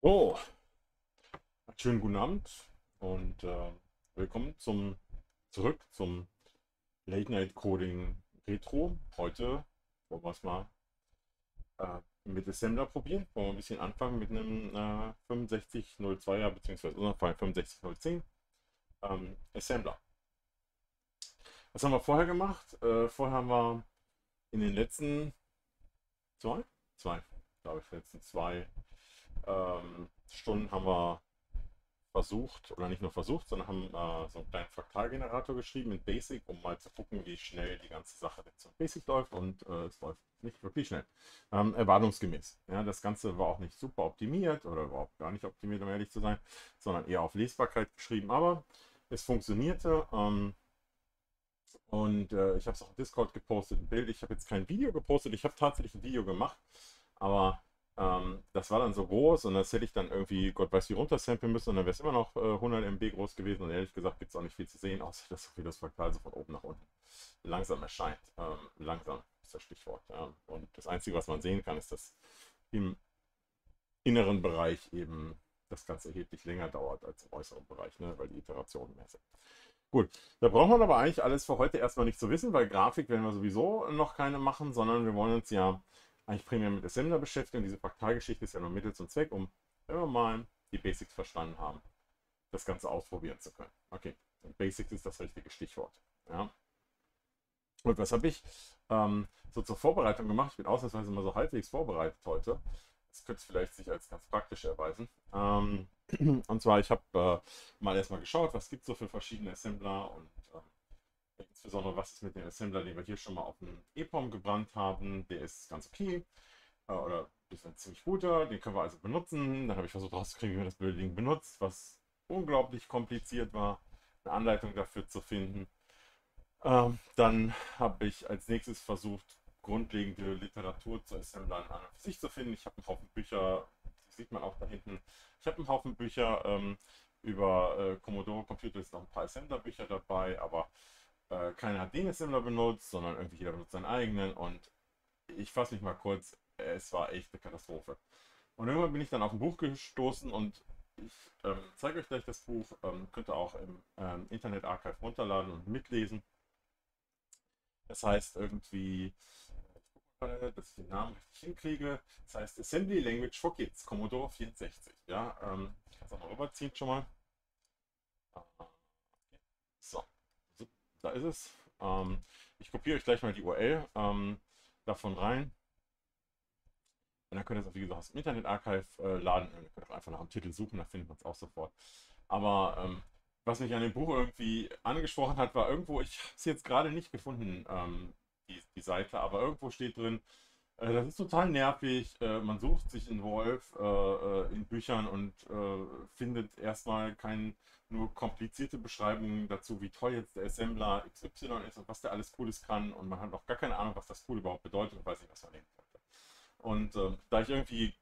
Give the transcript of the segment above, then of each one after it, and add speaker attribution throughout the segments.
Speaker 1: So, schönen guten Abend und äh, willkommen zum, zurück zum Late Night Coding Retro. Heute wollen wir es mal äh, mit Assembler probieren. Wollen wir ein bisschen anfangen mit einem äh, 6502er bzw. unserem Fall 65010 ähm, Assembler. Was haben wir vorher gemacht? Äh, vorher haben wir in den letzten zwei, zwei, glaube ich, letzten zwei ähm, Stunden haben wir versucht, oder nicht nur versucht, sondern haben äh, so einen kleinen Fraktalgenerator geschrieben in Basic, um mal zu gucken, wie schnell die ganze Sache jetzt in Basic läuft und äh, es läuft nicht wirklich schnell. Ähm, erwartungsgemäß. Ja, das Ganze war auch nicht super optimiert oder überhaupt gar nicht optimiert, um ehrlich zu sein, sondern eher auf Lesbarkeit geschrieben, aber es funktionierte. Ähm, und äh, ich habe es auch auf Discord gepostet, ein Bild. Ich habe jetzt kein Video gepostet, ich habe tatsächlich ein Video gemacht, aber ähm, das war dann so groß und das hätte ich dann irgendwie, Gott weiß wie, runtersampeln müssen und dann wäre es immer noch äh, 100 MB groß gewesen und ehrlich gesagt gibt es auch nicht viel zu sehen, außer dass so viel das Fraktal so von oben nach unten langsam erscheint. Ähm, langsam ist das Stichwort. Ja. Und das Einzige, was man sehen kann, ist, dass im inneren Bereich eben das Ganze erheblich länger dauert als im äußeren Bereich, ne? weil die Iterationen mehr sind. Gut, da braucht man aber eigentlich alles für heute erstmal nicht zu wissen, weil Grafik werden wir sowieso noch keine machen, sondern wir wollen uns ja eigentlich primär mit Assembler beschäftigen und diese Fraktalgeschichte ist ja nur Mittel zum Zweck, um, wenn wir mal die Basics verstanden haben, das Ganze ausprobieren zu können. Okay, und Basics ist das richtige Stichwort. Ja. Und was habe ich ähm, so zur Vorbereitung gemacht? Ich bin ausnahmsweise mal so halbwegs vorbereitet heute. Das könnte vielleicht sich als ganz praktisch erweisen. Ähm, und zwar, ich habe äh, mal erstmal geschaut, was gibt es so für verschiedene Assembler und Insbesondere was ist mit dem Assembler, den wir hier schon mal auf dem EPOM gebrannt haben. Der ist ganz okay. Äh, oder ist ein ziemlich guter. Den können wir also benutzen. Dann habe ich versucht rauszukriegen, wie man das blöde benutzt, was unglaublich kompliziert war, eine Anleitung dafür zu finden. Ähm, dann habe ich als nächstes versucht, grundlegende Literatur zu Assemblern an und für sich zu finden. Ich habe einen Haufen Bücher, das sieht man auch da hinten. Ich habe einen Haufen Bücher ähm, über äh, Commodore Computer, ist noch ein paar Assembler-Bücher dabei, aber äh, keiner hat den Assembler benutzt, sondern irgendwie jeder benutzt seinen eigenen und ich fasse mich mal kurz, es war echt eine Katastrophe. Und irgendwann bin ich dann auf ein Buch gestoßen und ich ähm, zeige euch gleich das Buch, ähm, könnt ihr auch im ähm, Internet Archive runterladen und mitlesen. Das heißt irgendwie, äh, dass ich den Namen richtig hinkriege, das heißt Assembly Language for Kids, Commodore 64. Ja, ähm, ich kann es auch mal rüberziehen schon mal. Ah, so. Da ist es. Ähm, ich kopiere euch gleich mal die URL ähm, davon rein. Und dann könnt ihr es, wie gesagt, aus dem Internet Archive äh, laden. ihr könnt auch einfach nach dem Titel suchen, da findet man es auch sofort. Aber ähm, was mich an dem Buch irgendwie angesprochen hat, war irgendwo, ich habe es jetzt gerade nicht gefunden, ähm, die, die, Seite, aber irgendwo steht drin, äh, das ist total nervig. Äh, man sucht sich in Wolf äh, äh, in Büchern und äh, findet erstmal keinen nur komplizierte Beschreibungen dazu, wie toll jetzt der Assembler XY ist und was der alles Cooles kann. Und man hat auch gar keine Ahnung, was das cool überhaupt bedeutet und weiß nicht, was man nehmen sollte. Und äh, da ich irgendwie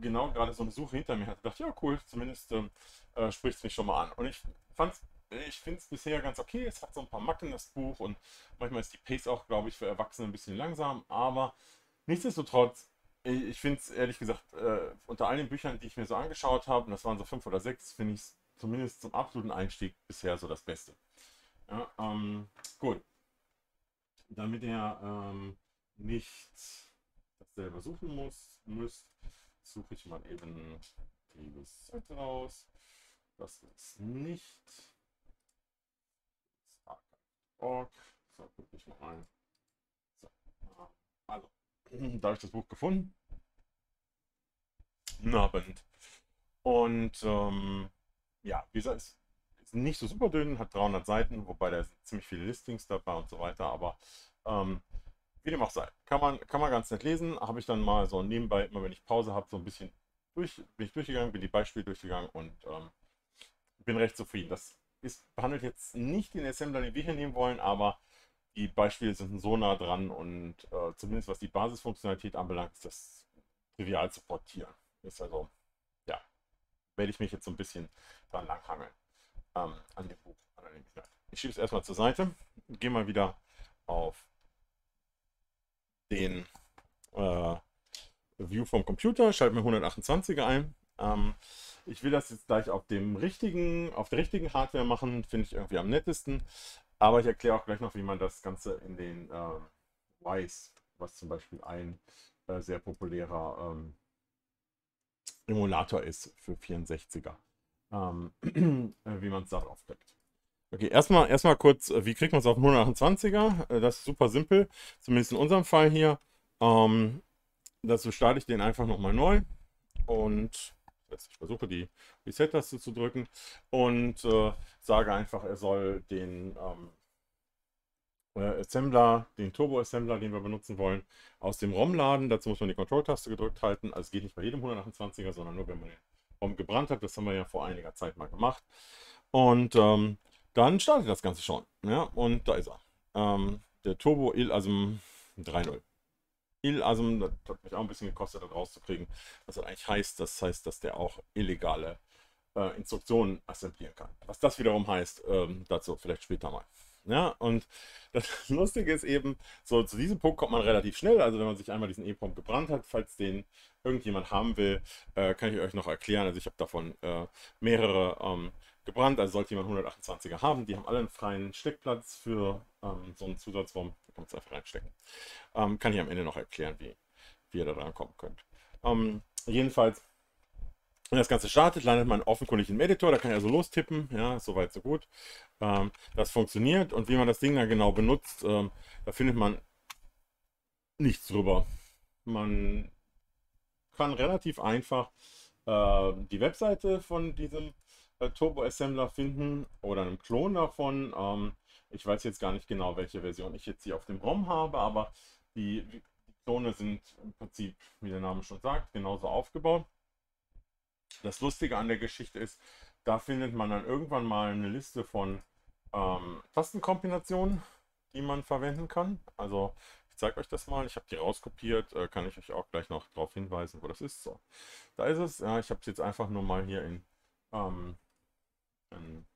Speaker 1: genau gerade so eine Suche hinter mir hatte, dachte ich, ja cool, zumindest ähm, äh, spricht es mich schon mal an. Und ich fand's ich finde es bisher ganz okay. Es hat so ein paar Macken, das Buch. Und manchmal ist die Pace auch, glaube ich, für Erwachsene ein bisschen langsam. Aber nichtsdestotrotz, ich, finde es ehrlich gesagt, äh, unter all den Büchern, die ich mir so angeschaut habe, und das waren so fünf oder sechs, finde ich es zumindest zum absoluten Einstieg bisher so das Beste. Ja, ähm, gut. Damit ihr ähm, nicht dasselbe suchen muss, müsst, suche ich mal eben die Seite raus. Das ist nicht. Org. So, guck ich mal ein. So. Also, da habe ich das Buch gefunden. Na, Abend. Und ähm, ja, dieser ist, ist nicht so super dünn, hat 300 Seiten, wobei da sind ziemlich viele Listings dabei und so weiter, aber ähm, wie dem auch sei, kann man, kann man ganz nett lesen. Habe ich dann mal so nebenbei, immer wenn ich Pause habe, so ein bisschen durch, bin ich durchgegangen, bin die Beispiele durchgegangen und ähm, bin recht zufrieden. Das ist, behandelt jetzt nicht den Assembler, den wir hier nehmen wollen, aber die Beispiele sind so nah dran und äh, zumindest was die Basisfunktionalität anbelangt, ist das trivial zu portieren. Ist also werde ich mich jetzt so ein bisschen dran langhangeln. Ähm, an dem Buch Ich schiebe es erstmal zur Seite, gehe mal wieder auf den äh, View vom Computer, schalte mir 128er ein. Ähm, ich will das jetzt gleich auf dem richtigen, auf der richtigen Hardware machen, finde ich irgendwie am nettesten. Aber ich erkläre auch gleich noch, wie man das Ganze in den äh, Wise, was zum Beispiel ein äh, sehr populärer ähm, Emulator ist für 64er. Ähm, äh, wie man es darauf kriegt. Okay, erstmal, erstmal kurz, äh, wie kriegt man es auf 128er? Äh, das ist super simpel, zumindest in unserem Fall hier. Ähm, dazu starte ich den einfach nochmal neu und ich versuche die Reset-Taste zu drücken und äh, sage einfach, er soll den ähm, äh, Assembler, den Turbo-Assembler, den wir benutzen wollen, aus dem ROM-Laden. Dazu muss man die Control-Taste gedrückt halten. Also es geht nicht bei jedem 128er, sondern nur, wenn man den ROM gebrannt hat. Das haben wir ja vor einiger Zeit mal gemacht. Und ähm, dann startet das Ganze schon. Ja, und da ist er. Ähm, der Turbo Il Asm 3.0. Il Asm, das hat mich auch ein bisschen gekostet, das rauszukriegen. Was das eigentlich heißt, das heißt, dass der auch illegale äh, Instruktionen assemblieren kann. Was das wiederum heißt, ähm, dazu vielleicht später mal. Ja, ne? und das Lustige ist eben, so zu diesem Punkt kommt man relativ schnell. Also wenn man sich einmal diesen E-Pump gebrannt hat, falls den irgendjemand haben will, äh, kann ich euch noch erklären. Also ich habe davon äh, mehrere ähm, gebrannt. Also sollte jemand 128er haben, die haben alle einen freien Steckplatz für ähm, so einen Zusatzwurm. Da es einfach reinstecken. Ähm, kann ich am Ende noch erklären, wie, wie ihr da dran kommen könnt. Ähm, jedenfalls wenn das Ganze startet, landet man offenkundig im Editor, da kann ich also lostippen, ja, soweit, so gut. Ähm, das funktioniert und wie man das Ding dann genau benutzt, ähm, da findet man nichts drüber. Man kann relativ einfach äh, die Webseite von diesem äh, Turbo Assembler finden oder einen Klon davon. Ähm, ich weiß jetzt gar nicht genau, welche Version ich jetzt hier auf dem ROM habe, aber die, die Klone sind im Prinzip, wie der Name schon sagt, genauso aufgebaut. Das Lustige an der Geschichte ist, da findet man dann irgendwann mal eine Liste von ähm, Tastenkombinationen, die man verwenden kann. Also ich zeige euch das mal. Ich habe die rauskopiert. Äh, kann ich euch auch gleich noch darauf hinweisen, wo das ist. So, da ist es. Ja, ich habe es jetzt einfach nur mal hier in, ähm, in,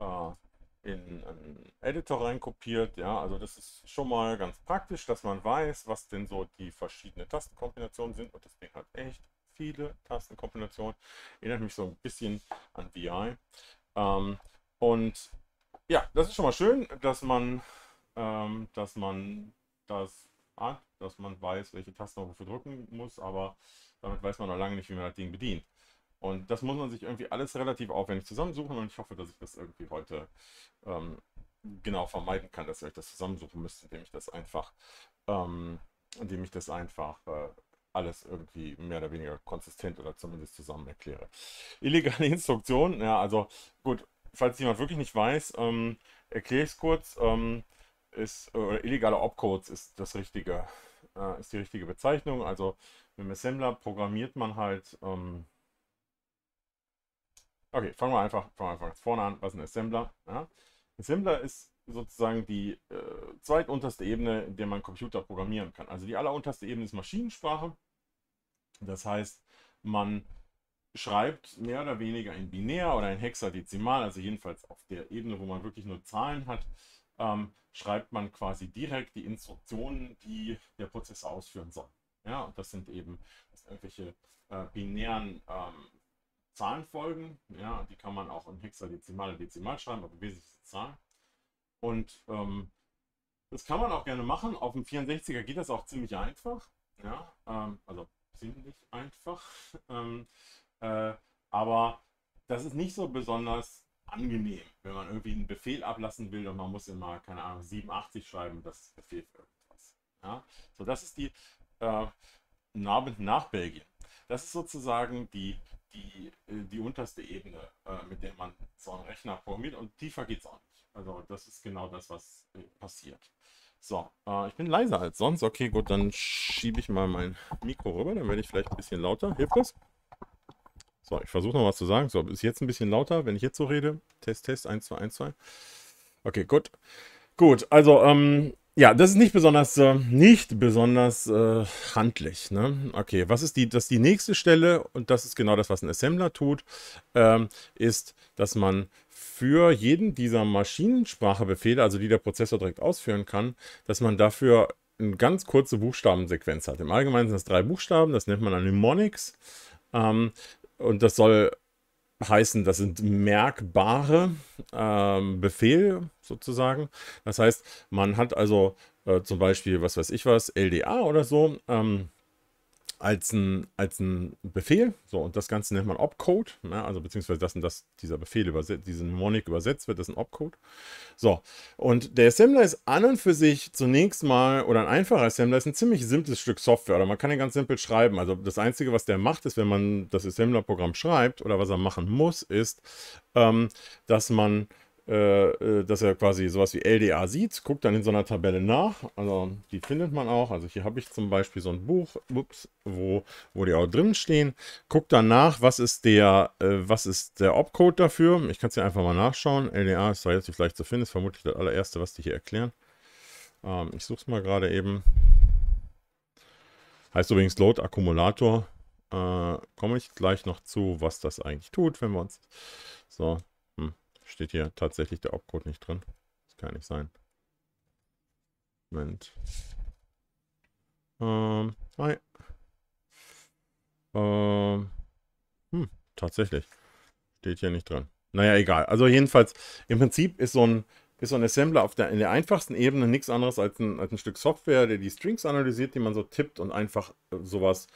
Speaker 1: äh, in einen Editor reinkopiert. Ja, also das ist schon mal ganz praktisch, dass man weiß, was denn so die verschiedenen Tastenkombinationen sind und das Ding hat echt viele Tastenkombinationen. Erinnert mich so ein bisschen an VI. Ähm, und ja, das ist schon mal schön, dass man, ähm, dass man das hat, dass man weiß, welche Tasten man dafür drücken muss, aber damit weiß man noch lange nicht, wie man das Ding bedient. Und das muss man sich irgendwie alles relativ aufwendig zusammensuchen und ich hoffe, dass ich das irgendwie heute ähm, genau vermeiden kann, dass ihr euch das zusammensuchen müsst, indem ich das einfach, ähm, indem ich das einfach äh, alles irgendwie mehr oder weniger konsistent oder zumindest zusammen erkläre. Illegale Instruktion, ja, also gut, falls jemand wirklich nicht weiß, ähm, erkläre ich es kurz. Ähm, ist, äh, illegale Opcodes ist das richtige, äh, ist die richtige Bezeichnung. Also mit dem Assembler programmiert man halt. Ähm okay, fangen wir einfach, fangen wir einfach vorne an. Was ist ein Assembler? Ja? Assembler ist sozusagen die äh, zweitunterste Ebene, in der man Computer programmieren kann. Also die allerunterste Ebene ist Maschinensprache. Das heißt, man schreibt mehr oder weniger in Binär oder in Hexadezimal, also jedenfalls auf der Ebene, wo man wirklich nur Zahlen hat, ähm, schreibt man quasi direkt die Instruktionen, die der Prozess ausführen soll. Ja, und das sind eben das irgendwelche äh, binären ähm, Zahlenfolgen. Ja, die kann man auch in Hexadezimal oder Dezimal schreiben, aber wesentliche Zahlen. Und ähm, das kann man auch gerne machen. Auf dem 64er geht das auch ziemlich einfach. Ja, ähm, also ziemlich einfach. Ähm, äh, aber das ist nicht so besonders angenehm, wenn man irgendwie einen Befehl ablassen will und man muss immer, keine Ahnung, 87 schreiben, das ist Befehl für irgendwas. Ja? So, das ist die äh, Nabend nach Belgien. Das ist sozusagen die, die, äh, die unterste Ebene, äh, mit der man so einen Rechner programmiert und tiefer geht es auch nicht. Also das ist genau das, was äh, passiert. So, äh, ich bin leiser als sonst. Okay, gut, dann schiebe ich mal mein Mikro rüber, dann werde ich vielleicht ein bisschen lauter. Hilft das? So, ich versuche noch was zu sagen. So, ist jetzt ein bisschen lauter, wenn ich jetzt so rede. Test, Test, 1, 2, 1, 2. Okay, gut. Gut, also, ähm, ja, das ist nicht besonders, äh, nicht besonders äh, handlich. Ne? Okay, was ist die, das ist die nächste Stelle und das ist genau das, was ein Assembler tut, ähm, ist, dass man für jeden dieser Maschinensprachebefehle, also die der Prozessor direkt ausführen kann, dass man dafür eine ganz kurze Buchstabensequenz hat. Im Allgemeinen sind das drei Buchstaben, das nennt man dann Mnemonics. Ähm, und das soll heißen, das sind merkbare ähm, Befehle sozusagen. Das heißt, man hat also äh, zum Beispiel, was weiß ich was, LDA oder so. Ähm, als ein, als ein Befehl. So, und das Ganze nennt man Opcode, ne? also beziehungsweise das und das, dieser Befehl übersetzt, diesen Monik übersetzt wird, das ist ein Opcode. So, und der Assembler ist an und für sich zunächst mal, oder ein einfacher Assembler ist ein ziemlich simples Stück Software, oder man kann ihn ganz simpel schreiben. Also das Einzige, was der macht, ist, wenn man das Assembler-Programm schreibt, oder was er machen muss, ist, ähm, dass man äh, äh, dass er quasi sowas wie LDA sieht, guckt dann in so einer Tabelle nach. Also die findet man auch. Also hier habe ich zum Beispiel so ein Buch, ups, wo, wo die auch drin stehen. Guckt dann nach, was ist der, äh, was ist der Opcode dafür. Ich kann es ja einfach mal nachschauen. LDA ist relativ leicht zu finden, ist vermutlich das allererste, was die hier erklären. Ähm, ich suche es mal gerade eben. Heißt übrigens Load Akkumulator. Äh, Komme ich gleich noch zu, was das eigentlich tut, wenn wir uns... So, Steht hier tatsächlich der Opcode nicht drin? Das kann nicht sein. Moment. Ähm, hi. Ähm, hm, tatsächlich. Steht hier nicht drin. Naja, egal. Also jedenfalls, im Prinzip ist so ein, ist so ein Assembler auf der, in der einfachsten Ebene nichts anderes als ein, als ein Stück Software, der die Strings analysiert, die man so tippt und einfach äh, sowas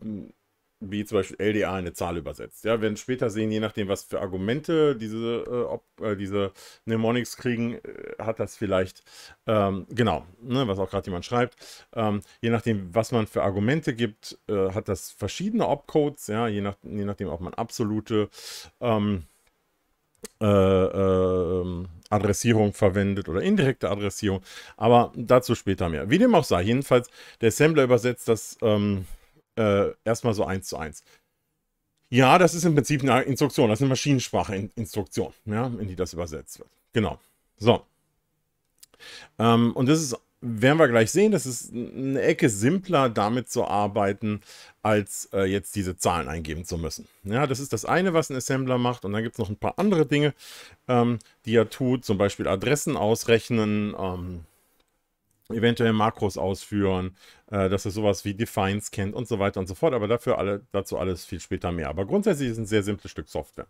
Speaker 1: hm, wie zum Beispiel LDA eine Zahl übersetzt. Ja, werden später sehen, je nachdem, was für Argumente diese, äh, ob, äh, diese Mnemonics kriegen, äh, hat das vielleicht, ähm, genau, ne, was auch gerade jemand schreibt, ähm, je nachdem, was man für Argumente gibt, äh, hat das verschiedene Opcodes, ja, je, nach, je nachdem, ob man absolute ähm, äh, ähm, Adressierung verwendet oder indirekte Adressierung, aber dazu später mehr. Wie dem auch sei, jedenfalls, der Assembler übersetzt das, ähm, äh, erstmal so eins zu eins. Ja, das ist im Prinzip eine Instruktion, das ist eine Maschinensprache-Instruktion, ja, in die das übersetzt wird. Genau. So. Ähm, und das ist, werden wir gleich sehen, das ist eine Ecke simpler, damit zu arbeiten, als äh, jetzt diese Zahlen eingeben zu müssen. Ja, das ist das eine, was ein Assembler macht. Und dann gibt es noch ein paar andere Dinge, ähm, die er tut, zum Beispiel Adressen ausrechnen, ähm, eventuell Makros ausführen, äh, dass es sowas wie Defines kennt und so weiter und so fort. Aber dafür alle, dazu alles viel später mehr. Aber grundsätzlich ist es ein sehr simples Stück Software.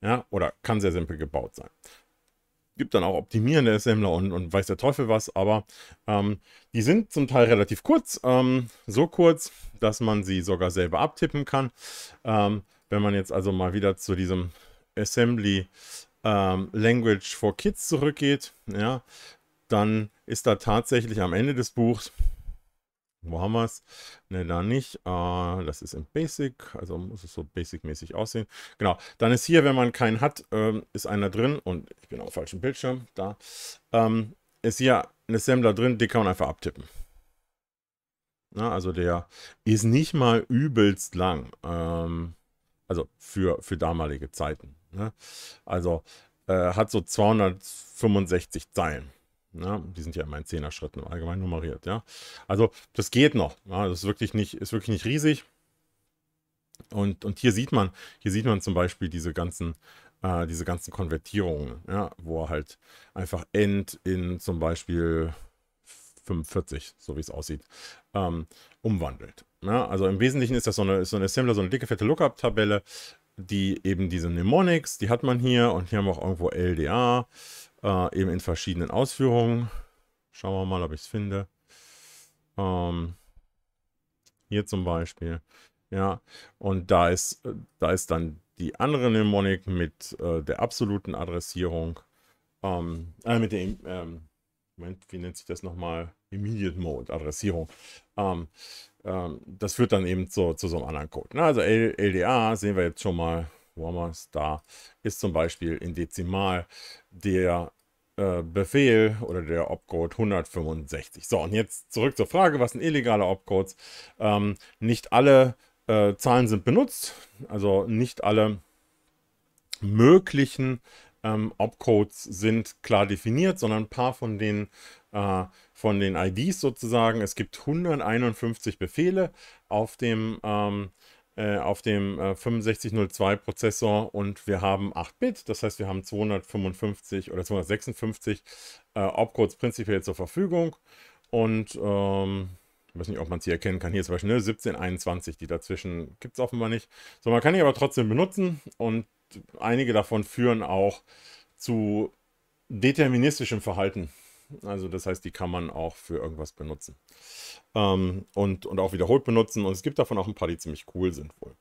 Speaker 1: Ja, oder kann sehr simpel gebaut sein. Gibt dann auch optimierende Assembler und, und weiß der Teufel was, aber ähm, die sind zum Teil relativ kurz. Ähm, so kurz, dass man sie sogar selber abtippen kann. Ähm, wenn man jetzt also mal wieder zu diesem Assembly ähm, Language for Kids zurückgeht, ja, dann ist da tatsächlich am Ende des Buchs, wo haben wir es? Ne, da nicht. Äh, das ist im Basic, also muss es so Basic-mäßig aussehen. Genau, dann ist hier, wenn man keinen hat, äh, ist einer drin und ich bin auf falschem Bildschirm, da. Ähm, ist hier ein Assembler drin, den kann man einfach abtippen. Na, also der ist nicht mal übelst lang. Ähm, also für, für damalige Zeiten. Ne? Also äh, hat so 265 Zeilen. Ja, ne? die sind ja immer in Zehner-Schritten allgemein nummeriert. Ja. Also das geht noch. Ja, das ist wirklich nicht, ist wirklich nicht riesig. Und, und hier sieht man, hier sieht man zum Beispiel diese ganzen, äh, diese ganzen Konvertierungen, ja, wo er halt einfach end in zum Beispiel 45, so wie es aussieht, ähm, umwandelt. Ja, ne? also im Wesentlichen ist das so eine, so eine Assembler, so eine dicke, fette Lookup-Tabelle, die eben diese Mnemonics, die hat man hier und hier haben wir auch irgendwo LDA äh, eben in verschiedenen Ausführungen. Schauen wir mal, ob ich es finde. Ähm, hier zum Beispiel. Ja, und da ist, da ist dann die andere Mnemonik mit äh, der absoluten Adressierung. Ähm, äh, mit dem, ähm, Moment, wie nennt sich das nochmal? Immediate Mode, Adressierung. Ähm, ähm das führt dann eben zu, zu so einem anderen Code. Na, ne? also LDA sehen wir jetzt schon mal Warmer Star ist zum Beispiel in Dezimal der äh, Befehl oder der Opcode 165. So, und jetzt zurück zur Frage, was sind illegale Opcodes? Ähm, nicht alle äh, Zahlen sind benutzt, also nicht alle möglichen ähm, Opcodes sind klar definiert, sondern ein paar von den, äh, von den IDs sozusagen. Es gibt 151 Befehle auf dem ähm, äh, auf dem äh, 6502 Prozessor und wir haben 8-Bit, das heißt wir haben 255 oder 256 äh, Opcodes prinzipiell zur Verfügung und ähm, ich weiß nicht, ob man es hier erkennen kann. Hier zum Beispiel ne, 1721, die dazwischen gibt es offenbar nicht. So, man kann die aber trotzdem benutzen und einige davon führen auch zu deterministischem Verhalten. Also das heißt, die kann man auch für irgendwas benutzen. Ähm, und, und auch wiederholt benutzen. Und es gibt davon auch ein paar, die ziemlich cool sind wohl.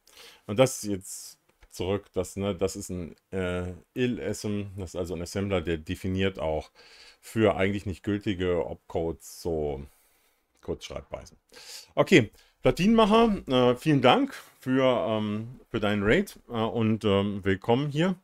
Speaker 1: Und das jetzt zurück, das, ne, das ist ein äh, IL-SM, das ist also ein Assembler, der definiert auch für eigentlich nicht gültige Opcodes so Kurzschreibweisen. Okay, Platinmacher, äh, vielen Dank für, ähm, für deinen Raid äh, und ähm, willkommen hier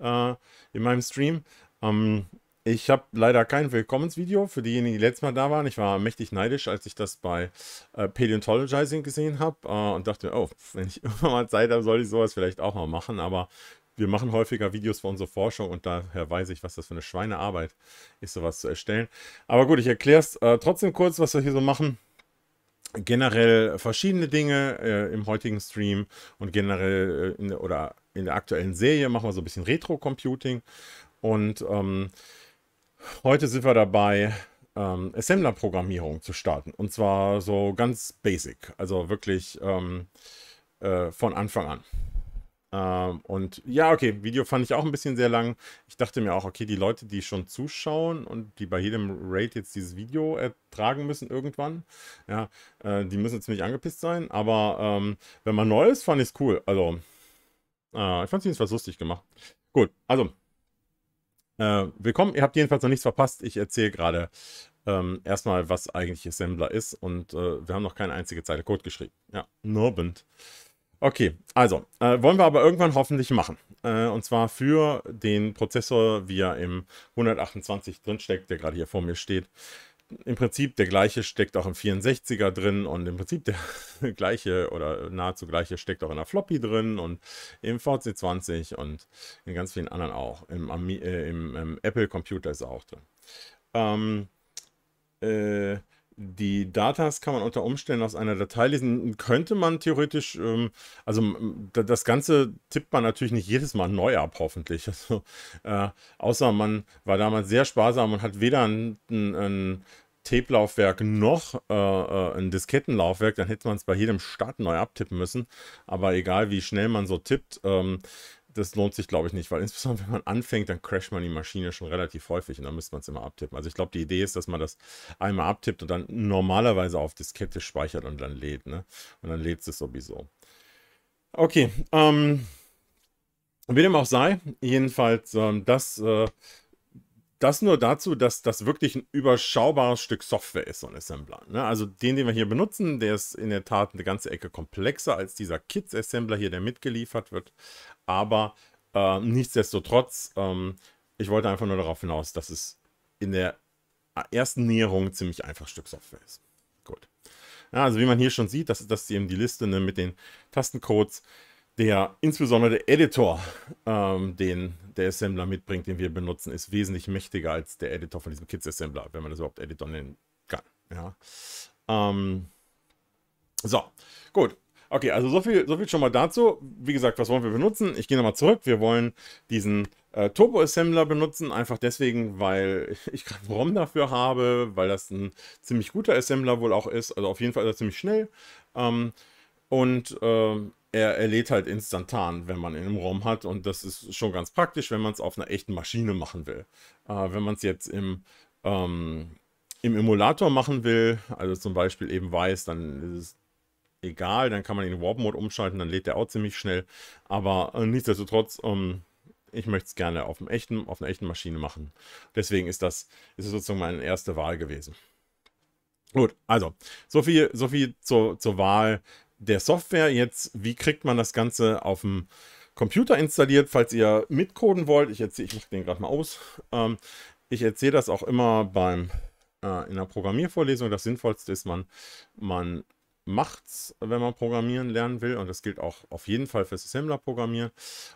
Speaker 1: äh, in meinem Stream. Ähm, ich habe leider kein Willkommensvideo für diejenigen, die letztes Mal da waren. Ich war mächtig neidisch, als ich das bei äh, Paleontologizing gesehen habe äh, und dachte, oh, wenn ich irgendwann mal Zeit habe, soll ich sowas vielleicht auch mal machen. Aber wir machen häufiger Videos für unsere Forschung und daher weiß ich, was das für eine Schweinearbeit ist, sowas zu erstellen. Aber gut, ich erkläre es äh, trotzdem kurz, was wir hier so machen generell verschiedene Dinge äh, im heutigen Stream und generell äh, in, oder in der aktuellen Serie machen wir so ein bisschen Retro-Computing und ähm, Heute sind wir dabei, ähm, Assembler-Programmierung zu starten. Und zwar so ganz basic, also wirklich ähm, äh, von Anfang an. Ähm, und ja, okay, Video fand ich auch ein bisschen sehr lang. Ich dachte mir auch, okay, die Leute, die schon zuschauen und die bei jedem Raid jetzt dieses Video ertragen müssen irgendwann, ja, äh, die müssen ziemlich angepisst sein. Aber ähm, wenn man neu ist, fand ich es cool. Also, äh, ich fand es jedenfalls lustig gemacht. Gut, also äh, willkommen, ihr habt jedenfalls noch nichts verpasst. Ich erzähle gerade ähm, erstmal, was eigentlich Assembler ist und äh, wir haben noch keine einzige Zeile Code geschrieben. Ja, nurbend. Okay, also, äh, wollen wir aber irgendwann hoffentlich machen. Äh, und zwar für den Prozessor, wie er im 128 drinsteckt, der gerade hier vor mir steht im Prinzip der gleiche steckt auch im 64er drin und im Prinzip der gleiche oder nahezu gleiche steckt auch in der Floppy drin und im VC20 und in ganz vielen anderen auch. Im, äh, im, im ähm, Apple Computer ist er auch drin. Ähm, äh, die Datas kann man unter Umständen aus einer Datei lesen. Könnte man theoretisch, ähm, also das Ganze tippt man natürlich nicht jedes Mal neu ab, hoffentlich. Also, äh, außer man war damals sehr sparsam und hat weder ein, ein, ein Tape-Laufwerk noch äh, äh, ein Diskettenlaufwerk, dann hätte man es bei jedem Start neu abtippen müssen. Aber egal, wie schnell man so tippt, ähm, das lohnt sich, glaube ich, nicht, weil insbesondere wenn man anfängt, dann crasht man die Maschine schon relativ häufig und dann müsste man es immer abtippen. Also ich glaube, die Idee ist, dass man das einmal abtippt und dann normalerweise auf Diskette speichert und dann lädt, ne? Und dann lädt es sowieso. Okay, ähm, wie dem auch sei, jedenfalls, ähm, das äh, das nur dazu, dass das wirklich ein überschaubares Stück Software ist, so ein Assembler. Ne? Also den, den wir hier benutzen, der ist in der Tat eine ganze Ecke komplexer als dieser Kids-Assembler hier, der mitgeliefert wird. Aber äh, nichtsdestotrotz, ähm, ich wollte einfach nur darauf hinaus, dass es in der ersten Näherung ein ziemlich einfach Stück Software ist. Gut. Ja, also wie man hier schon sieht, das, das ist eben die Liste ne, mit den Tastencodes der insbesondere der Editor, ähm, den der Assembler mitbringt, den wir benutzen, ist wesentlich mächtiger als der Editor von diesem Kids Assembler, wenn man das überhaupt Editor nennen kann. Ja. Ähm, so, gut. Okay, also so viel, so viel schon mal dazu. Wie gesagt, was wollen wir benutzen? Ich gehe nochmal zurück. Wir wollen diesen äh, Turbo Assembler benutzen, einfach deswegen, weil ich gerade ROM dafür habe, weil das ein ziemlich guter Assembler wohl auch ist. Also auf jeden Fall ist er ziemlich schnell. Ähm, und ähm, er, er lädt halt instantan, wenn man ihn im ROM hat. Und das ist schon ganz praktisch, wenn man es auf einer echten Maschine machen will. Äh, wenn man es jetzt im, ähm, im Emulator machen will, also zum Beispiel eben weiß, dann ist es egal, dann kann man ihn in Warp-Mode umschalten, dann lädt der auch ziemlich schnell. Aber äh, nichtsdestotrotz, ähm, ich möchte es gerne auf, dem echten, auf einer echten Maschine machen. Deswegen ist das ist sozusagen meine erste Wahl gewesen. Gut, also, so viel, so viel zur, zur Wahl der Software. Jetzt, wie kriegt man das Ganze auf dem Computer installiert, falls ihr mitcoden wollt? Ich, erzähle, ich mache den gerade mal aus. Ähm, ich erzähle das auch immer beim äh, in der Programmiervorlesung. Das Sinnvollste ist, man, man es, wenn man Programmieren lernen will. Und das gilt auch auf jeden Fall fürs Assembler-Programmieren.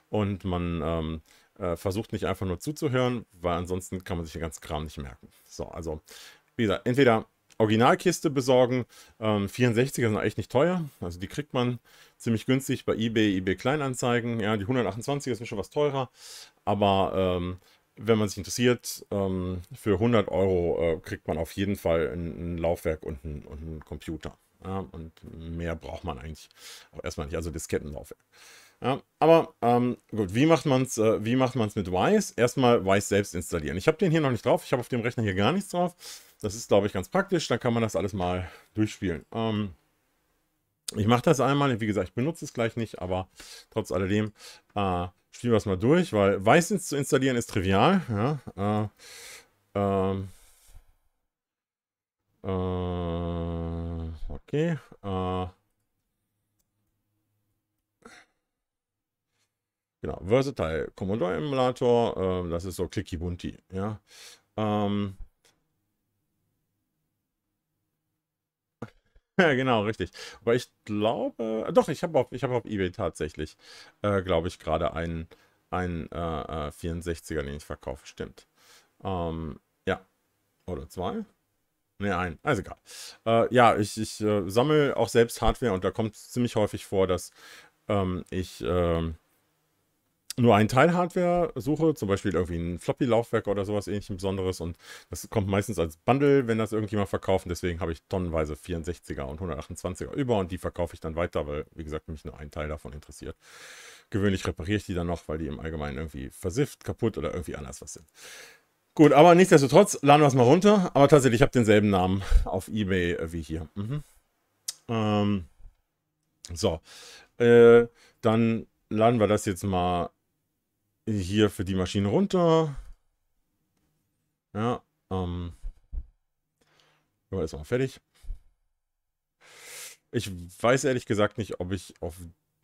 Speaker 1: Und man ähm, äh, versucht nicht einfach nur zuzuhören, weil ansonsten kann man sich den ganzen Kram nicht merken. So, also, wie gesagt, entweder Originalkiste besorgen. Ähm, 64er sind eigentlich nicht teuer. Also die kriegt man ziemlich günstig bei eBay, eBay Kleinanzeigen. Ja, die 128er sind schon was teurer. Aber ähm, wenn man sich interessiert, ähm, für 100 Euro äh, kriegt man auf jeden Fall ein, ein Laufwerk und einen Computer. Ja, und mehr braucht man eigentlich auch erstmal nicht. Also Diskettenlaufwerk. Ja, aber ähm, gut, wie macht man es äh, mit Wise? Erstmal Wise selbst installieren. Ich habe den hier noch nicht drauf. Ich habe auf dem Rechner hier gar nichts drauf. Das ist, glaube ich, ganz praktisch. Dann kann man das alles mal durchspielen. Ähm, ich mache das einmal. Wie gesagt, ich benutze es gleich nicht, aber trotz alledem äh, spielen wir es mal durch, weil Weißens zu installieren ist trivial. Ja? Äh, ähm, äh, okay. Äh. genau, Versatile Commodore Emulator. Äh, das ist so Clicky Bunty. Ja. Ähm, Ja, genau, richtig. Aber ich glaube, doch, ich habe auf, hab auf Ebay tatsächlich, äh, glaube ich, gerade einen, einen äh, 64er, äh, den ich verkaufe. Stimmt. Ähm, ja. Oder zwei? Ne, ein. Also egal. Äh, ja, ich, ich äh, sammle auch selbst Hardware und da kommt es ziemlich häufig vor, dass ähm, ich. Ähm, nur einen Teil Hardware suche, zum Beispiel irgendwie ein Floppy-Laufwerk oder sowas ähnliches Besonderes und das kommt meistens als Bundle, wenn das irgendjemand verkauft. Deswegen habe ich tonnenweise 64er und 128er über und die verkaufe ich dann weiter, weil, wie gesagt, mich nur ein Teil davon interessiert. Gewöhnlich repariere ich die dann noch, weil die im Allgemeinen irgendwie versifft, kaputt oder irgendwie anders was sind. Gut, aber nichtsdestotrotz laden wir es mal runter. Aber tatsächlich, ich habe denselben Namen auf Ebay äh, wie hier. Mhm. Ähm, so, äh, dann laden wir das jetzt mal hier für die Maschine runter. Ja, ähm. Ja, ist auch fertig. Ich weiß ehrlich gesagt nicht, ob ich auf...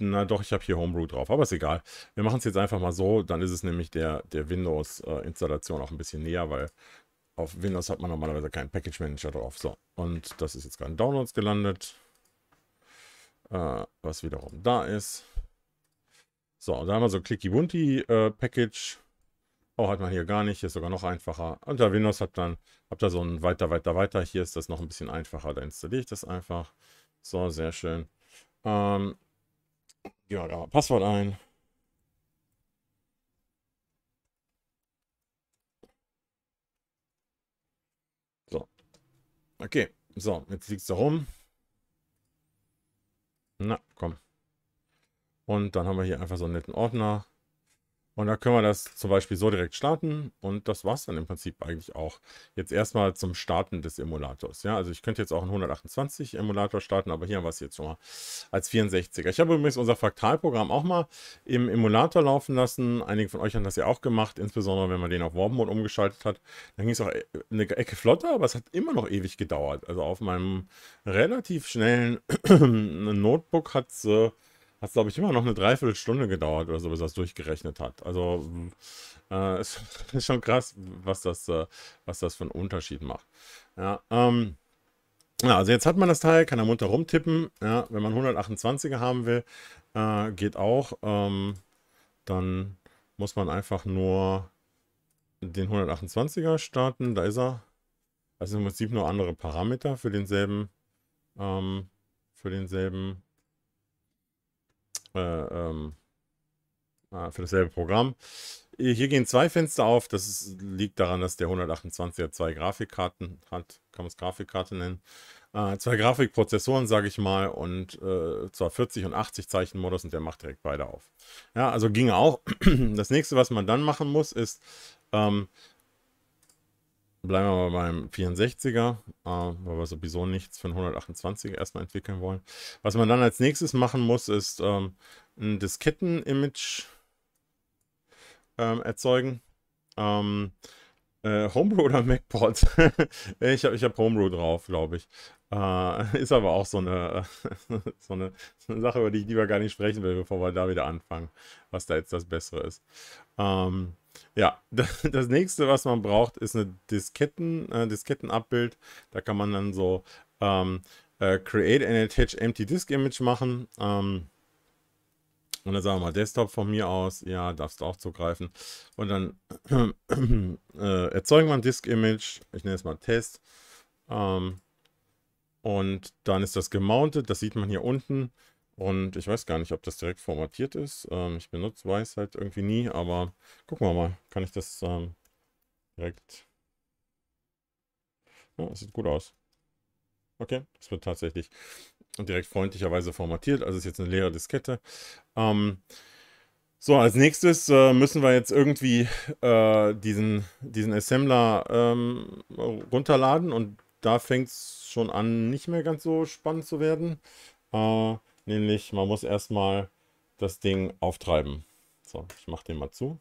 Speaker 1: Na doch, ich habe hier Homebrew drauf, aber ist egal. Wir machen es jetzt einfach mal so, dann ist es nämlich der, der Windows-Installation äh, auch ein bisschen näher, weil auf Windows hat man normalerweise keinen Package Manager drauf. So, und das ist jetzt gerade in Downloads gelandet, äh, was wiederum da ist. So, da haben wir so Clicky-Bunty-Package. Äh, oh, hat man hier gar nicht. Hier ist sogar noch einfacher. Unter Windows habt dann habt ihr so ein weiter, weiter, weiter. Hier ist das noch ein bisschen einfacher. Da installiere ich das einfach. So, sehr schön. Ähm, ja, da Passwort ein. So. Okay. So, jetzt liegt es da rum. Na, komm. Und dann haben wir hier einfach so einen netten Ordner. Und da können wir das zum Beispiel so direkt starten. Und das war es dann im Prinzip eigentlich auch. Jetzt erstmal zum Starten des Emulators. Ja, also ich könnte jetzt auch einen 128 Emulator starten, aber hier haben wir es jetzt schon mal als 64er. Ich habe übrigens unser Fraktalprogramm auch mal im Emulator laufen lassen. Einige von euch haben das ja auch gemacht, insbesondere wenn man den auf Warp Mode umgeschaltet hat. Dann ging es auch eine Ecke flotter, aber es hat immer noch ewig gedauert. Also auf meinem relativ schnellen Notebook hat es... Äh, hat glaube ich, immer noch eine Dreiviertelstunde gedauert oder so, bis er es durchgerechnet hat. Also äh, ist, schon krass, was das, äh, was das für einen Unterschied macht. Ja, ähm, ja, also jetzt hat man das Teil, kann er munter rumtippen. Ja, wenn man 128er haben will, äh, geht auch. Ähm, dann muss man einfach nur den 128er starten. Da ist er. Also im Prinzip nur andere Parameter für denselben, ähm, für denselben äh, ähm, für dasselbe Programm. Äh, hier gehen zwei Fenster auf. Das ist, liegt daran, dass der 128er zwei Grafikkarten hat. Kann man es Grafikkarte nennen. Äh, zwei Grafikprozessoren, sage ich mal. Und äh, zwar 40 und 80 Zeichenmodus und der macht direkt beide auf. Ja, also ging auch. Das nächste, was man dann machen muss, ist ähm, bleiben wir mal beim 64er, äh, weil wir sowieso nichts für den 128er erstmal entwickeln wollen. Was man dann als nächstes machen muss, ist ähm, ein Disketten-Image ähm, erzeugen. Ähm, äh, Homebrew oder MacPod? ich habe ich hab Homebrew drauf, glaube ich. Äh, ist aber auch so eine, so, eine, so eine Sache, über die ich lieber gar nicht sprechen will, bevor wir da wieder anfangen, was da jetzt das Bessere ist. Ähm, ja, das nächste, was man braucht, ist eine Disketten, äh, Diskettenabbild. Da kann man dann so ähm, äh, Create and Attach Empty Disk Image machen. Ähm, und dann sagen wir mal Desktop von mir aus. Ja, darfst du auch zugreifen. Und dann äh, erzeugen wir ein Disk Image. Ich nenne es mal Test. Ähm, und dann ist das gemountet. Das sieht man hier unten. Und ich weiß gar nicht, ob das direkt formatiert ist. Ähm, ich benutze Weiß halt irgendwie nie, aber gucken wir mal. Kann ich das ähm, direkt... Ja, das sieht gut aus. Okay, es wird tatsächlich direkt freundlicherweise formatiert. Also ist jetzt eine leere Diskette. Ähm, so, als nächstes äh, müssen wir jetzt irgendwie äh, diesen, diesen Assembler ähm, runterladen und da fängt es schon an, nicht mehr ganz so spannend zu werden. Äh, Nämlich, man muss erstmal das Ding auftreiben. So, ich mache den mal zu.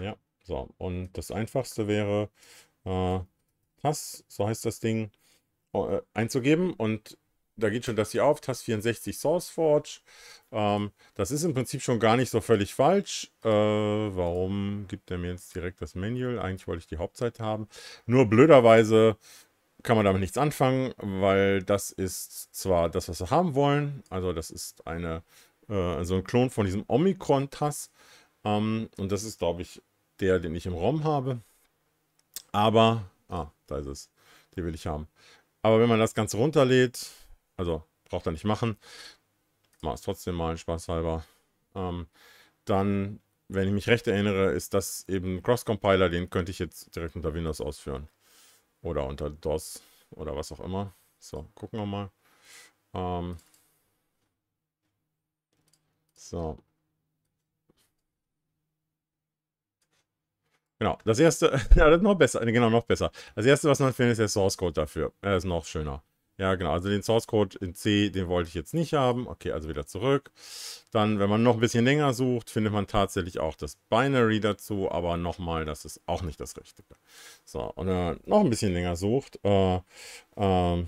Speaker 1: Ja, so. Und das Einfachste wäre, äh, TAS, so heißt das Ding, äh, einzugeben. Und da geht schon das hier auf, TAS 64 SourceForge. Ähm, das ist im Prinzip schon gar nicht so völlig falsch. Äh, warum gibt er mir jetzt direkt das Manual? Eigentlich wollte ich die Hauptseite haben. Nur blöderweise kann man damit nichts anfangen, weil das ist zwar das, was wir haben wollen, also das ist eine, äh, also ein Klon von diesem Omikron-Tass ähm, und das ist, glaube ich, der, den ich im ROM habe, aber, ah, da ist es, den will ich haben. Aber wenn man das Ganze runterlädt, also braucht er nicht machen, mach es trotzdem mal, spaßhalber, ähm, dann, wenn ich mich recht erinnere, ist das eben Cross-Compiler, den könnte ich jetzt direkt unter Windows ausführen. Oder unter DOS oder was auch immer. So, gucken wir mal. Ähm so. Genau, das erste, ja, das noch besser, genau, noch besser. Das erste, was man findet, ist der Source Code dafür. Er ist noch schöner. Ja, genau. Also den Source Code in C, den wollte ich jetzt nicht haben. Okay, also wieder zurück. Dann, wenn man noch ein bisschen länger sucht, findet man tatsächlich auch das Binary dazu. Aber nochmal, das ist auch nicht das Richtige. So, und äh, noch ein bisschen länger sucht, äh, äh, dann,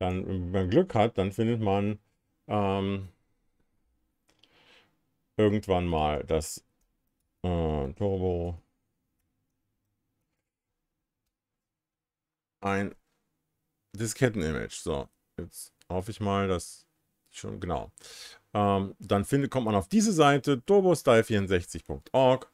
Speaker 1: wenn man Glück hat, dann findet man ähm, irgendwann mal das äh, Turbo. Ein Disketten-Image. So, jetzt hoffe ich mal, dass schon genau. Ähm, dann findet, kommt man auf diese Seite, turbostyle64.org.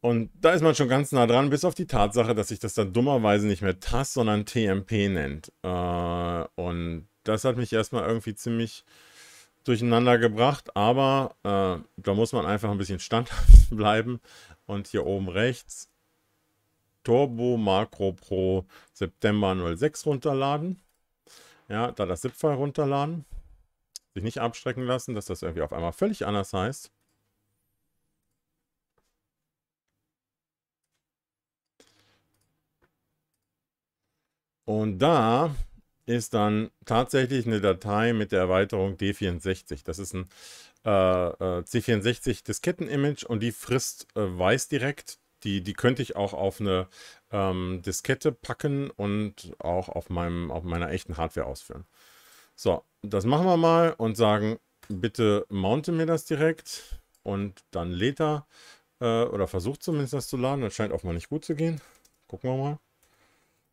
Speaker 1: Und da ist man schon ganz nah dran, bis auf die Tatsache, dass sich das dann dummerweise nicht mehr TAS, sondern TMP nennt. Äh, und das hat mich erstmal irgendwie ziemlich durcheinander gebracht, aber äh, da muss man einfach ein bisschen standhaft bleiben. Und hier oben rechts Turbo Macro Pro September 06 runterladen. Ja, da das ZIP-File runterladen. Sich nicht abstrecken lassen, dass das irgendwie auf einmal völlig anders heißt. Und da ist dann tatsächlich eine Datei mit der Erweiterung D64. Das ist ein äh, äh C64-Disketten-Image und die frisst äh, weiß direkt die, die könnte ich auch auf eine ähm, Diskette packen und auch auf, meinem, auf meiner echten Hardware ausführen. So, das machen wir mal und sagen, bitte mounte mir das direkt und dann lädt er äh, oder versucht zumindest das zu laden. Das scheint auch mal nicht gut zu gehen. Gucken wir mal.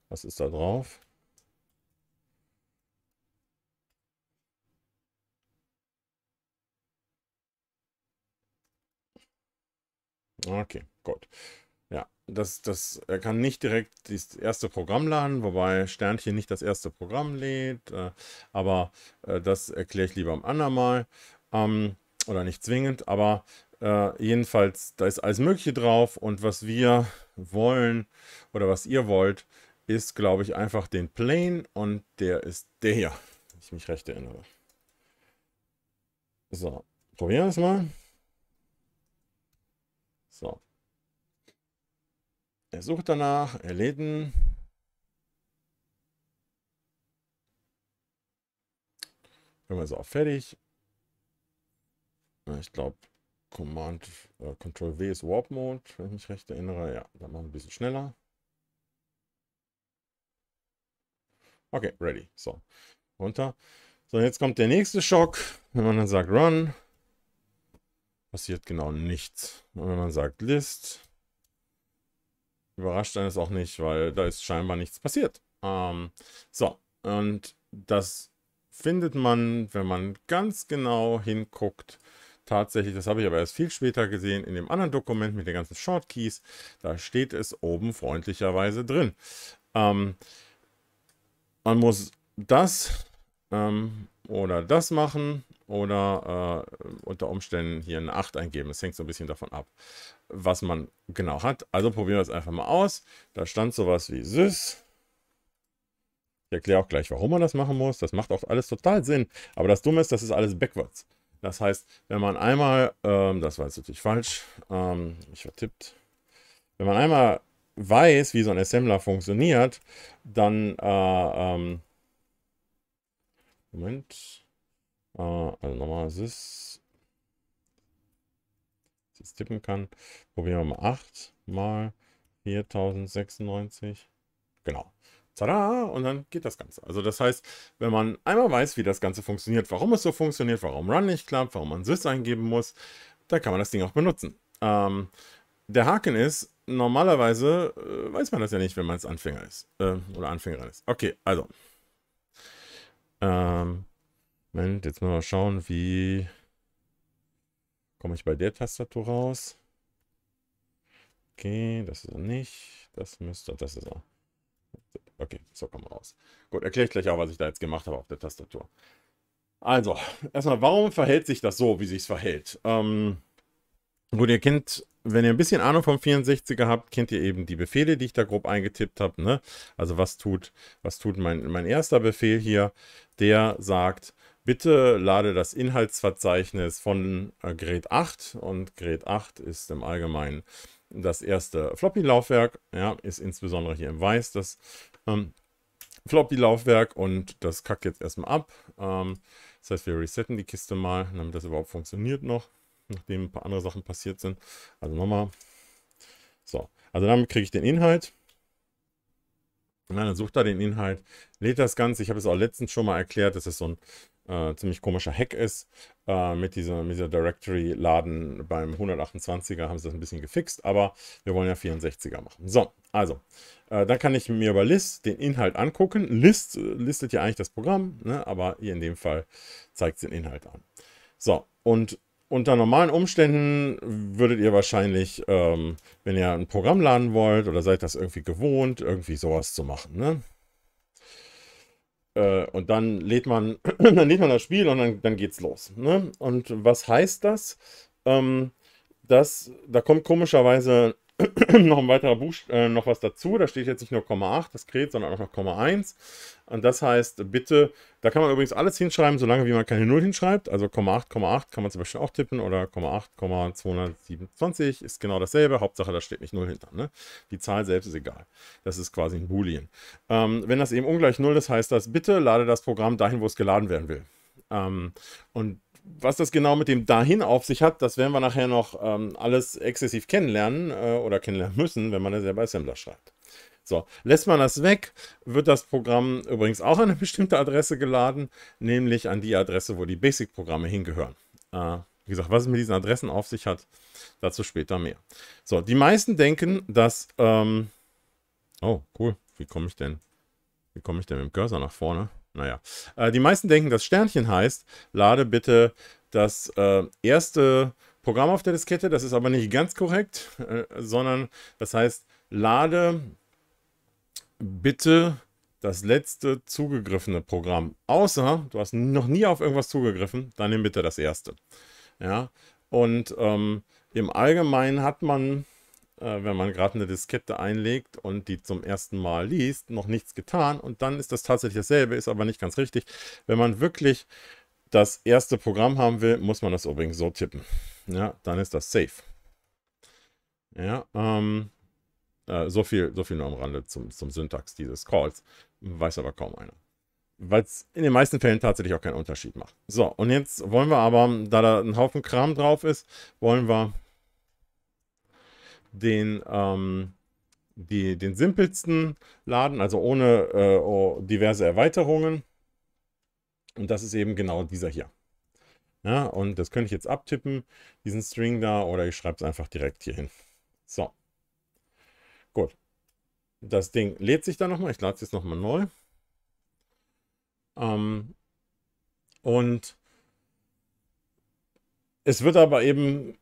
Speaker 1: Was ist da drauf? Okay, gut das, das, er kann nicht direkt das erste Programm laden, wobei Sternchen nicht das erste Programm lädt, äh, aber äh, das erkläre ich lieber am andermal. Ähm, oder nicht zwingend, aber äh, jedenfalls, da ist alles Mögliche drauf und was wir wollen oder was ihr wollt, ist, glaube ich, einfach den Plane und der ist der hier, wenn ich mich recht erinnere. So, probieren wir es mal. Er sucht danach, erleden. Wenn wir so auch fertig. Ich glaube, Command äh, Control W ist Warp Mode, wenn ich mich recht erinnere. Ja, dann machen wir ein bisschen schneller. Okay, ready. So, runter. So, jetzt kommt der nächste Schock. Wenn man dann sagt Run, passiert genau nichts. Und wenn man sagt List, überrascht dann eines auch nicht, weil da ist scheinbar nichts passiert. Ähm, so, und das findet man, wenn man ganz genau hinguckt, tatsächlich, das habe ich aber erst viel später gesehen, in dem anderen Dokument mit den ganzen Shortkeys, da steht es oben freundlicherweise drin. Ähm, man muss das ähm, oder das machen oder äh, unter Umständen hier eine 8 eingeben. Es hängt so ein bisschen davon ab, was man genau hat. Also probieren wir es einfach mal aus. Da stand sowas wie süß. Ich erkläre auch gleich, warum man das machen muss. Das macht auch alles total Sinn. Aber das Dumme ist, das ist alles backwards. Das heißt, wenn man einmal, ähm, das war jetzt natürlich falsch, ähm, ich vertippt, wenn man einmal weiß, wie so ein Assembler funktioniert, dann, äh, ähm, Moment, Ah, also nochmal Sys. Jetzt tippen kann. Probieren wir mal 8 mal 4096. Genau. Tada! Und dann geht das Ganze. Also das heißt, wenn man einmal weiß, wie das Ganze funktioniert, warum es so funktioniert, warum Run nicht klappt, warum man Sys eingeben muss, dann kann man das Ding auch benutzen. Ähm, der Haken ist, normalerweise äh, weiß man das ja nicht, wenn man es Anfänger ist. Äh, oder Anfängerin ist. Okay, also. Ähm, Moment, jetzt mal schauen, wie komme ich bei der Tastatur raus. Okay, das ist er nicht. Das müsste, das ist er. Okay, so kommen wir raus. Gut, erkläre ich gleich auch, was ich da jetzt gemacht habe auf der Tastatur. Also, erstmal, warum verhält sich das so, wie sich es verhält? Ähm, gut, ihr kennt, wenn ihr ein bisschen Ahnung vom 64er habt, kennt ihr eben die Befehle, die ich da grob eingetippt habe. Ne? Also, was tut, was tut mein, mein erster Befehl hier? Der sagt, Bitte lade das Inhaltsverzeichnis von äh, Gerät 8 und Gerät 8 ist im Allgemeinen das erste Floppy-Laufwerk, ja, ist insbesondere hier im Weiß das ähm, Floppy-Laufwerk und das kackt jetzt erstmal ab. Ähm, das heißt, wir resetten die Kiste mal, damit das überhaupt funktioniert noch, nachdem ein paar andere Sachen passiert sind. Also nochmal. So, also damit kriege ich den Inhalt. Ja, dann sucht er den Inhalt, lädt das Ganze. Ich habe es auch letztens schon mal erklärt, das ist so ein äh, ziemlich komischer Hack ist. Äh, mit, dieser, mit dieser Directory laden beim 128er haben sie das ein bisschen gefixt, aber wir wollen ja 64er machen. So, also, äh, dann kann ich mir über List den Inhalt angucken. List äh, listet ja eigentlich das Programm, ne? aber hier in dem Fall zeigt es den Inhalt an. So, und unter normalen Umständen würdet ihr wahrscheinlich, ähm, wenn ihr ein Programm laden wollt oder seid das irgendwie gewohnt, irgendwie sowas zu machen. Ne? Äh, und dann lädt man, dann lädt man das Spiel und dann, dann geht's los. Ne? Und was heißt das? Ähm, das, da kommt komischerweise noch ein weiterer Buch, äh, noch was dazu. Da steht jetzt nicht nur 8, das Kret, sondern auch noch 1. Und das heißt, bitte, da kann man übrigens alles hinschreiben, solange wie man keine 0 hinschreibt. Also 8, 8 kann man zum Beispiel auch tippen oder 8, 227 ist genau dasselbe. Hauptsache, da steht nicht 0 hinter. Ne? Die Zahl selbst ist egal. Das ist quasi ein Boolean. Ähm, wenn das eben ungleich 0 ist, heißt das, bitte lade das Programm dahin, wo es geladen werden will. Ähm, und was das genau mit dem dahin auf sich hat, das werden wir nachher noch ähm, alles exzessiv kennenlernen äh, oder kennenlernen müssen, wenn man das selber Assembler schreibt. So, lässt man das weg, wird das Programm übrigens auch an eine bestimmte Adresse geladen, nämlich an die Adresse, wo die Basic-Programme hingehören. Äh, wie gesagt, was es mit diesen Adressen auf sich hat, dazu später mehr. So, die meisten denken, dass... Ähm oh, cool, wie komme ich denn? Wie komme ich denn mit dem Cursor nach vorne? Naja. Äh, die meisten denken, dass Sternchen heißt, lade bitte das äh, erste Programm auf der Diskette. Das ist aber nicht ganz korrekt, äh, sondern das heißt, lade bitte das letzte zugegriffene Programm. Außer du hast noch nie auf irgendwas zugegriffen, dann nimm bitte das erste. Ja. Und ähm, im Allgemeinen hat man äh, wenn man gerade eine Diskette einlegt und die zum ersten Mal liest, noch nichts getan und dann ist das tatsächlich dasselbe, ist aber nicht ganz richtig. Wenn man wirklich das erste Programm haben will, muss man das übrigens so tippen. Ja, dann ist das safe. Ja, ähm, äh, so, viel, so viel nur am Rande zum, zum Syntax dieses Calls. Weiß aber kaum einer weil es in den meisten Fällen tatsächlich auch keinen Unterschied macht. So, und jetzt wollen wir aber, da da ein Haufen Kram drauf ist, wollen wir den, ähm, die, den simpelsten Laden, also ohne äh, oh, diverse Erweiterungen. Und das ist eben genau dieser hier. Ja, und das könnte ich jetzt abtippen, diesen String da, oder ich schreibe es einfach direkt hier hin. So. Gut. Das Ding lädt sich dann nochmal. Ich lade es jetzt nochmal neu. Ähm, und es wird aber eben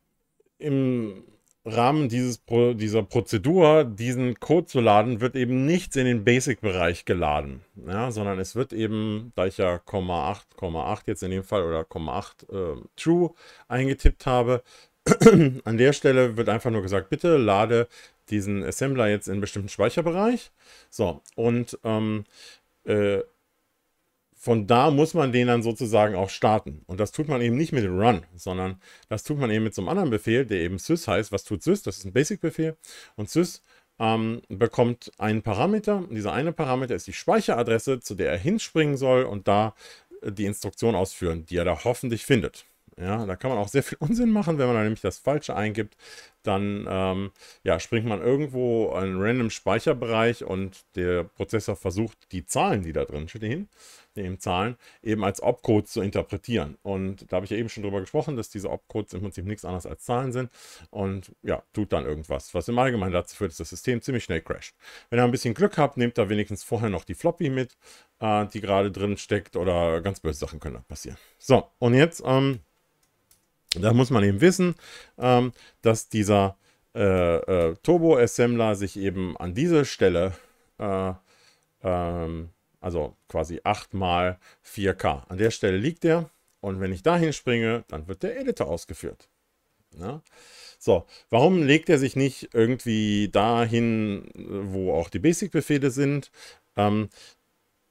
Speaker 1: im Rahmen dieses Pro dieser Prozedur, diesen Code zu laden, wird eben nichts in den Basic-Bereich geladen, ja, sondern es wird eben, da ich ja 8,8 ,8 jetzt in dem Fall oder 0,8 äh, True eingetippt habe, an der Stelle wird einfach nur gesagt, bitte lade diesen Assembler jetzt in einen bestimmten Speicherbereich. So, und ähm, äh, von da muss man den dann sozusagen auch starten. Und das tut man eben nicht mit Run, sondern das tut man eben mit so einem anderen Befehl, der eben sys heißt. Was tut sys? Das ist ein Basic-Befehl. Und sys ähm, bekommt einen Parameter. Und dieser eine Parameter ist die Speicheradresse, zu der er hinspringen soll und da äh, die Instruktion ausführen, die er da hoffentlich findet. Ja, da kann man auch sehr viel Unsinn machen, wenn man da nämlich das Falsche eingibt, dann ähm, ja, springt man irgendwo einen random Speicherbereich und der Prozessor versucht, die Zahlen, die da drin stehen, eben Zahlen, eben als Opcodes zu interpretieren. Und da habe ich ja eben schon drüber gesprochen, dass diese Opcodes im Prinzip nichts anderes als Zahlen sind und ja, tut dann irgendwas, was im Allgemeinen dazu führt, dass das System ziemlich schnell crasht. Wenn ihr ein bisschen Glück habt, nehmt da wenigstens vorher noch die Floppy mit, äh, die gerade drin steckt oder ganz böse Sachen können da passieren. So, und jetzt, ähm, da muss man eben wissen, ähm, dass dieser äh, äh, Turbo-Assembler sich eben an diese Stelle äh, ähm, also quasi 8 mal 4K. An der Stelle liegt er und wenn ich dahin springe, dann wird der Editor ausgeführt. Ja? So, warum legt er sich nicht irgendwie dahin, wo auch die Basic-Befehle sind? Ähm,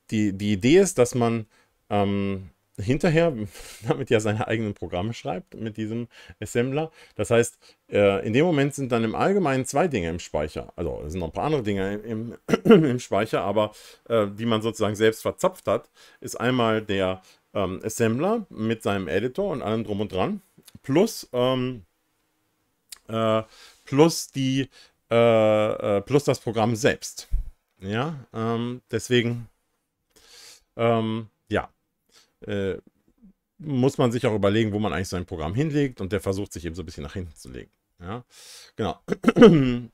Speaker 1: die, die Idee ist, dass man ähm, hinterher damit ja seine eigenen Programme schreibt mit diesem Assembler. Das heißt, äh, in dem Moment sind dann im Allgemeinen zwei Dinge im Speicher. Also es sind noch ein paar andere Dinge im, im Speicher, aber äh, die man sozusagen selbst verzapft hat, ist einmal der ähm, Assembler mit seinem Editor und allem drum und dran, plus, ähm, äh, plus, die, äh, äh plus das Programm selbst. Ja, ähm, deswegen... Ähm, äh, muss man sich auch überlegen, wo man eigentlich sein Programm hinlegt und der versucht sich eben so ein bisschen nach hinten zu legen. Ja, genau.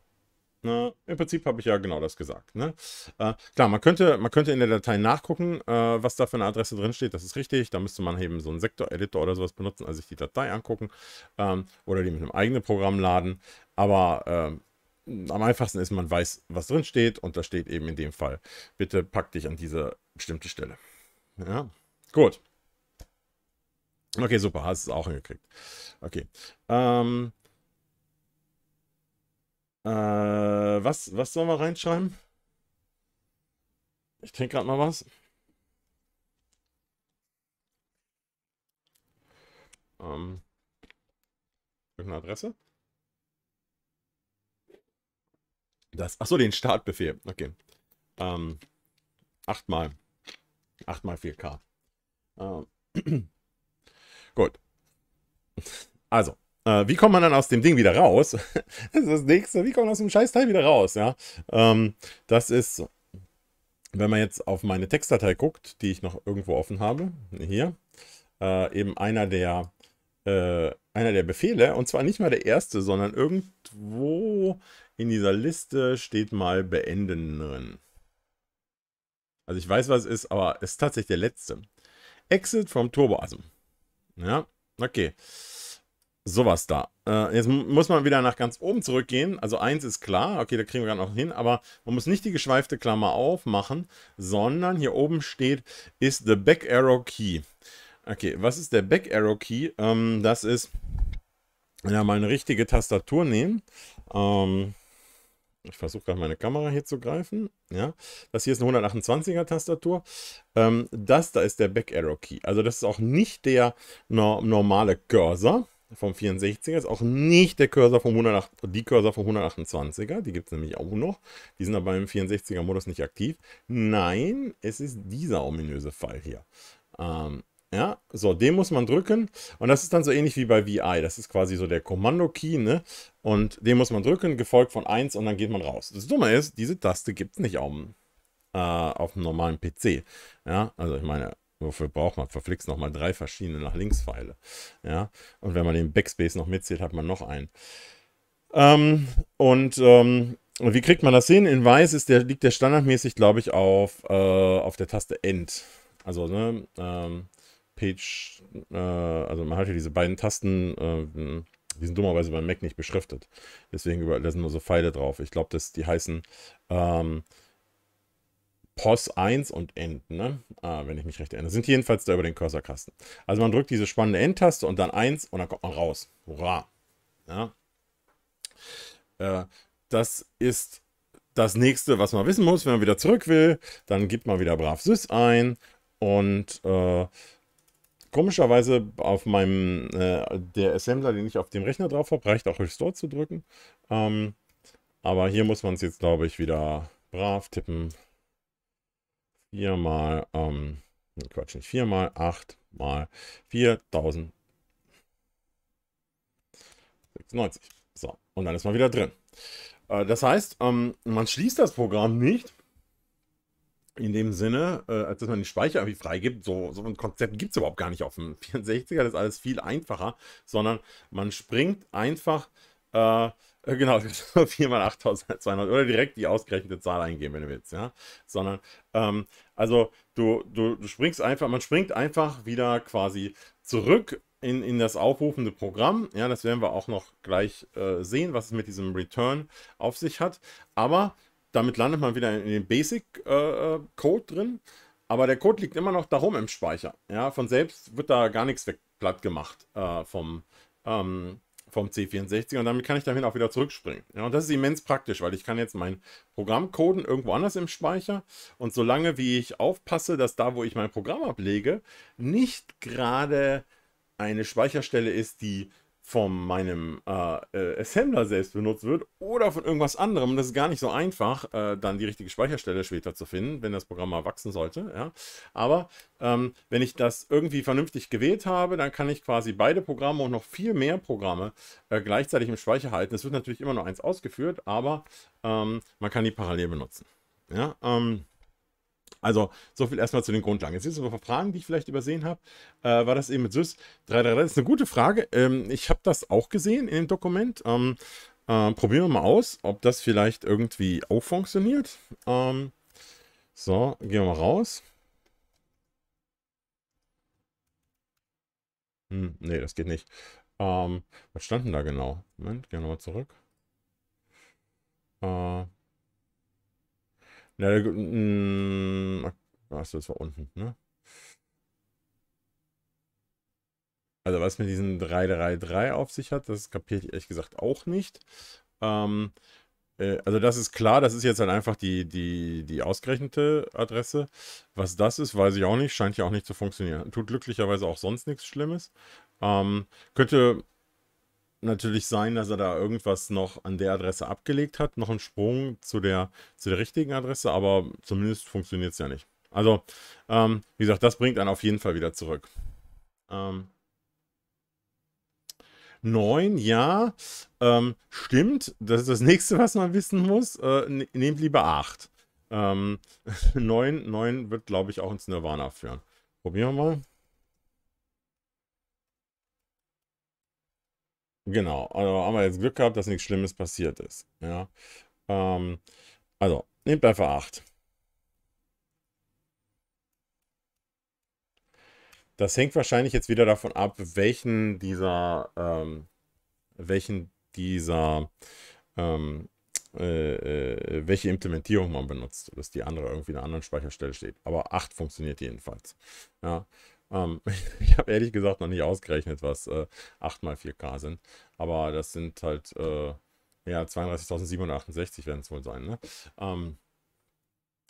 Speaker 1: Na, ne, Im Prinzip habe ich ja genau das gesagt. Ne? Äh, klar, man könnte, man könnte in der Datei nachgucken, äh, was da für eine Adresse drinsteht. Das ist richtig. Da müsste man eben so einen Sektor-Editor oder sowas benutzen, also sich die Datei angucken ähm, oder die mit einem eigenen Programm laden. Aber äh, am einfachsten ist, man weiß, was drinsteht und da steht eben in dem Fall, bitte pack dich an diese bestimmte Stelle. Ja. Gut. Okay, super. Hast es auch hingekriegt. Okay. Ähm, äh, was, was sollen wir reinschreiben? Ich trinke gerade mal was. Ähm, irgendeine Adresse? Das, achso, den Startbefehl. Okay. Ähm, achtmal. Achtmal 4K. Ähm. Gut. Also, äh, wie kommt man dann aus dem Ding wieder raus? das ist das nächste. Wie kommt man aus dem Scheißteil wieder raus? Ja, ähm, das ist, wenn man jetzt auf meine Textdatei guckt, die ich noch irgendwo offen habe, hier, äh, eben einer der, äh, einer der Befehle, und zwar nicht mal der erste, sondern irgendwo in dieser Liste steht mal beenden drin. Also ich weiß, was es ist, aber es ist tatsächlich der letzte. Exit vom Turbo. Also, ja, okay. Sowas da. Äh, jetzt muss man wieder nach ganz oben zurückgehen. Also eins ist klar, okay, da kriegen wir gerade noch hin, aber man muss nicht die geschweifte Klammer aufmachen, sondern hier oben steht, ist the back arrow key. Okay, was ist der back arrow key? Ähm, das ist, wenn wir mal eine richtige Tastatur nehmen. Ähm, ich versuche gerade meine Kamera hier zu greifen. Ja, das hier ist eine 128er Tastatur. Ähm, das da ist der Back Arrow Key. Also das ist auch nicht der no normale Cursor vom 64er. Ist auch nicht der Cursor vom 108, die Cursor vom 128er. Die gibt es nämlich auch noch. Die sind aber im 64er Modus nicht aktiv. Nein, es ist dieser ominöse Fall hier. Ähm, ja, so, den muss man drücken. Und das ist dann so ähnlich wie bei VI. Das ist quasi so der Kommando-Key, ne? Und den muss man drücken, gefolgt von 1 und dann geht man raus. Das Dumme ist, diese Taste gibt es nicht auf dem, äh, auf dem normalen PC. Ja, also ich meine, Wofür braucht man verflixt nochmal drei verschiedene nach links Pfeile? Ja, und wenn man den Backspace noch mitzählt, hat man noch einen. Ähm, und ähm, wie kriegt man das hin? In Weiß ist der, liegt der standardmäßig, glaube ich, auf, äh, auf der Taste End. Also, ne, ähm, Page, äh, also man hat ja diese beiden Tasten, äh, die sind dummerweise beim Mac nicht beschriftet. Deswegen über, da sind nur so Pfeile drauf. Ich glaube, dass die heißen ähm, POS 1 und End, ne? Ah, wenn ich mich recht erinnere. Sind jedenfalls da über den Cursor-Kasten. Also man drückt diese spannende End-Taste und dann 1 und dann kommt man raus. Hurra! Ja. Äh, das ist das nächste, was man wissen muss, wenn man wieder zurück will. Dann gibt man wieder brav sys ein und äh, komischerweise auf meinem, äh, der Assembler, den ich auf dem Rechner drauf habe, reicht auch Restore zu drücken. Ähm, aber hier muss man es jetzt, glaube ich, wieder brav tippen. Viermal, ähm, Quatsch, nicht viermal, acht mal 4096. So, und dann ist man wieder drin. Äh, das heißt, ähm, man schließt das Programm nicht, in dem Sinne, äh, als dass man den Speicher irgendwie freigibt, so, so ein Konzept gibt es überhaupt gar nicht auf dem 64er, das ist alles viel einfacher, sondern man springt einfach, äh, äh genau, 4 mal 8200 oder direkt die ausgerechnete Zahl eingeben, wenn du willst, ja, sondern, ähm, also du, du, du springst einfach, man springt einfach wieder quasi zurück in, in das aufrufende Programm. Ja, das werden wir auch noch gleich äh, sehen, was es mit diesem Return auf sich hat. Aber damit landet man wieder in den Basic-Code äh, äh, drin. Aber der Code liegt immer noch darum im Speicher. Ja, von selbst wird da gar nichts weg platt gemacht äh, vom, ähm, vom C64 und damit kann ich dahin auch wieder zurückspringen. Ja, und das ist immens praktisch, weil ich kann jetzt mein Programm coden irgendwo anders im Speicher und solange wie ich aufpasse, dass da, wo ich mein Programm ablege, nicht gerade eine Speicherstelle ist, die von meinem äh, äh, Assembler selbst benutzt wird oder von irgendwas anderem. Das ist gar nicht so einfach, äh, dann die richtige Speicherstelle später zu finden, wenn das Programm mal wachsen sollte. Ja. Aber ähm, wenn ich das irgendwie vernünftig gewählt habe, dann kann ich quasi beide Programme und noch viel mehr Programme äh, gleichzeitig im Speicher halten. Es wird natürlich immer nur eins ausgeführt, aber ähm, man kann die parallel benutzen. Ja, ähm, also, so viel erstmal zu den Grundlagen. Jetzt sind es ein paar Fragen, die ich vielleicht übersehen habe. Äh, war das eben mit Süß? 333? Das ist eine gute Frage. Ähm, ich habe das auch gesehen in dem Dokument. Ähm, äh, probieren wir mal aus, ob das vielleicht irgendwie auch funktioniert. Ähm, so, gehen wir mal raus. Hm, nee, das geht nicht. Ähm, was stand denn da genau? Moment, gehen wir mal zurück. Äh, na, da, mh, mm, achso, das war unten, ne? Also was mit diesen 333 auf sich hat, das kapiere ich ehrlich gesagt auch nicht. Ähm, äh, also das ist klar, das ist jetzt halt einfach die, die, die ausgerechnete Adresse. Was das ist, weiß ich auch nicht, scheint ja auch nicht zu funktionieren. Tut glücklicherweise auch sonst nichts Schlimmes. Ähm, könnte natürlich sein, dass er da irgendwas noch an der Adresse abgelegt hat, noch einen Sprung zu der, zu der richtigen Adresse, aber zumindest funktioniert es ja nicht. Also, ähm, wie gesagt, das bringt einen auf jeden Fall wieder zurück. Ähm, 9, ja, ähm, stimmt. Das ist das nächste, was man wissen muss. Äh, ne-, nehmt lieber 8. Ähm, 9, 9 wird, glaube ich, auch ins Nirvana führen. Probieren wir mal. Genau, also haben wir jetzt Glück gehabt, dass nichts Schlimmes passiert ist. Ja. Ähm, also, nehmt einfach acht. Das hängt wahrscheinlich jetzt wieder davon ab, welchen dieser, ähm, welchen dieser, ähm, äh, äh welche Implementierung man benutzt, dass die andere irgendwie in einer anderen Speicherstelle steht. Aber 8 funktioniert jedenfalls. Ja. Ähm, ich habe ehrlich gesagt noch nicht ausgerechnet, was äh, 8 x 4K sind. Aber das sind halt äh, ja, 32.768 werden es wohl sein. Ne? Ähm,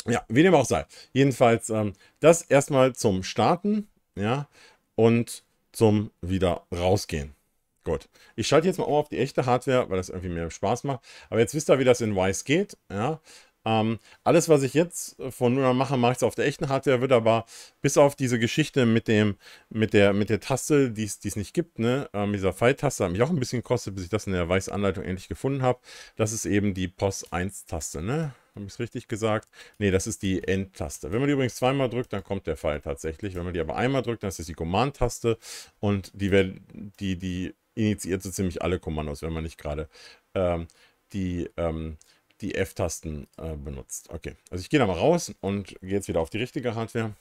Speaker 1: ja, wie dem auch sei. Jedenfalls ähm, das erstmal zum Starten ja, und zum wieder rausgehen. Gut. Ich schalte jetzt mal um auf die echte Hardware, weil das irgendwie mehr Spaß macht. Aber jetzt wisst ihr, wie das in Wise geht. Ja? Ähm, alles, was ich jetzt von nun an mache, mache ich es auf der echten Hardware, wird aber bis auf diese Geschichte mit dem, mit der, mit der Taste, die es nicht gibt, ne, ähm, dieser Pfeiltaste hat mich auch ein bisschen gekostet, bis ich das in der Weißanleitung endlich gefunden habe. Das ist eben die POS 1-Taste, ne? Habe ich es richtig gesagt? Ne, das ist die End-Taste. Wenn man die übrigens zweimal drückt, dann kommt der Pfeil tatsächlich. Wenn man die aber einmal drückt, dann ist das die Command-Taste und die, die, die initiiert so ziemlich alle Kommandos, wenn man nicht gerade ähm, die, ähm, die F-Tasten äh, benutzt. Okay, also ich gehe da mal raus und gehe jetzt wieder auf die richtige Hardware.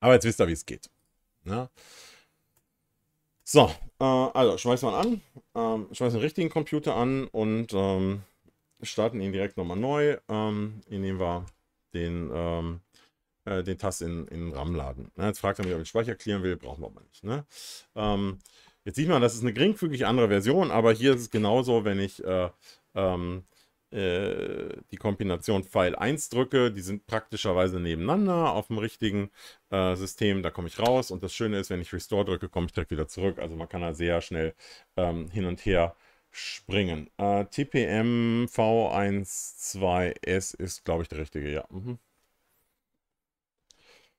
Speaker 1: Aber jetzt wisst ihr, wie es geht. Ja. Ne? So, äh, also schmeißen mal an, ähm, schmeißen den richtigen Computer an und ähm, starten ihn direkt nochmal neu, ähm, indem wir den, ähm, äh, den Tast in, in RAM laden. Na, ne? jetzt fragt er mich, ob ich Speicher klären will, brauchen wir aber nicht. Ne? Ähm, jetzt sieht man, das ist eine geringfügig andere Version, aber hier ist es genauso, wenn ich äh, ähm, äh, die Kombination Pfeil 1 drücke, die sind praktischerweise nebeneinander auf dem richtigen äh, System, da komme ich raus und das Schöne ist, wenn ich Restore drücke, komme ich direkt wieder zurück, also man kann da sehr schnell ähm, hin und her springen. Äh, TPM V12S ist, glaube ich, der richtige, ja. Mhm.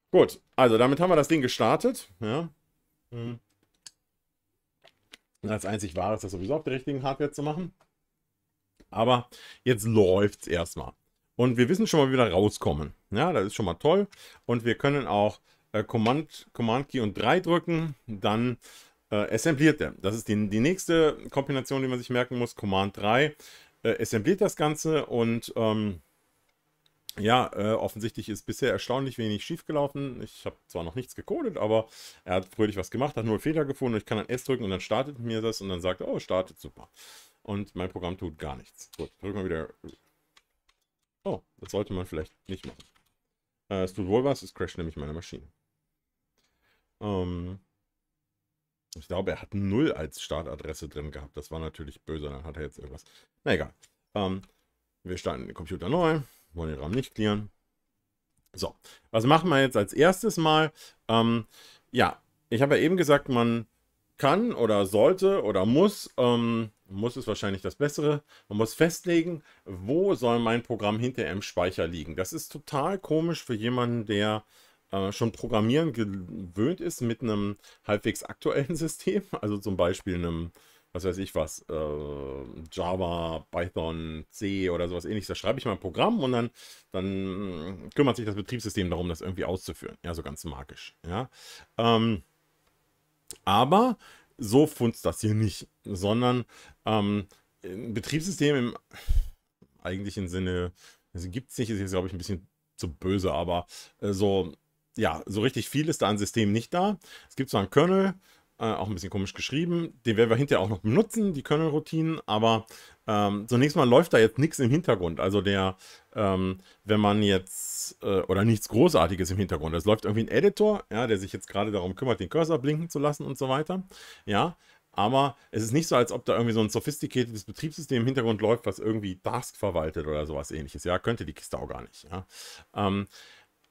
Speaker 1: Gut, also damit haben wir das Ding gestartet. Ja. Mhm. Als einzig wahres, das sowieso auf der richtigen Hardware zu machen. Aber jetzt läuft es erstmal. Und wir wissen schon mal, wie wir da rauskommen. Ja, das ist schon mal toll. Und wir können auch äh, Command, Command Key und 3 drücken, dann äh, assembliert er. Das ist die, die nächste Kombination, die man sich merken muss. Command 3 äh, assembliert das Ganze und ähm, ja, äh, offensichtlich ist bisher erstaunlich wenig schiefgelaufen. Ich habe zwar noch nichts gecodet, aber er hat fröhlich was gemacht, hat nur Fehler gefunden. Ich kann dann S drücken und dann startet mir das und dann sagt er, oh, startet super und mein Programm tut gar nichts. Gut, drück mal wieder. Oh, das sollte man vielleicht nicht machen. Äh, es tut wohl was, es crasht nämlich meine Maschine. Ähm, ich glaube, er hat 0 als Startadresse drin gehabt. Das war natürlich böse, dann hat er jetzt irgendwas. Na egal. Ähm, wir starten den Computer neu, wollen den RAM nicht klären. So, was machen wir jetzt als erstes mal? Ähm, ja, ich habe ja eben gesagt, man kann oder sollte oder muss, ähm, muss ist wahrscheinlich das Bessere, man muss festlegen, wo soll mein Programm hinterher im Speicher liegen. Das ist total komisch für jemanden, der äh, schon Programmieren gewöhnt ist mit einem halbwegs aktuellen System, also zum Beispiel einem, was weiß ich was, äh, Java, Python, C oder sowas ähnliches. Da schreibe ich mal ein Programm und dann, dann kümmert sich das Betriebssystem darum, das irgendwie auszuführen. Ja, so ganz magisch. Ja. Ähm, aber so funzt das hier nicht, sondern ähm, Betriebssystem im eigentlichen Sinne also gibt es nicht, ist jetzt glaube ich ein bisschen zu böse, aber äh, so, ja, so richtig viel ist da an System nicht da. Es gibt zwar einen Kernel, äh, auch ein bisschen komisch geschrieben. Den werden wir hinterher auch noch benutzen, die Kernel-Routinen, aber ähm, zunächst mal läuft da jetzt nichts im Hintergrund. Also der, ähm, wenn man jetzt, äh, oder nichts Großartiges im Hintergrund. Es läuft irgendwie ein Editor, ja, der sich jetzt gerade darum kümmert, den Cursor blinken zu lassen und so weiter. Ja, aber es ist nicht so, als ob da irgendwie so ein sophisticated Betriebssystem im Hintergrund läuft, was irgendwie Task verwaltet oder sowas ähnliches. Ja, könnte die Kiste auch gar nicht. Ja. Ähm,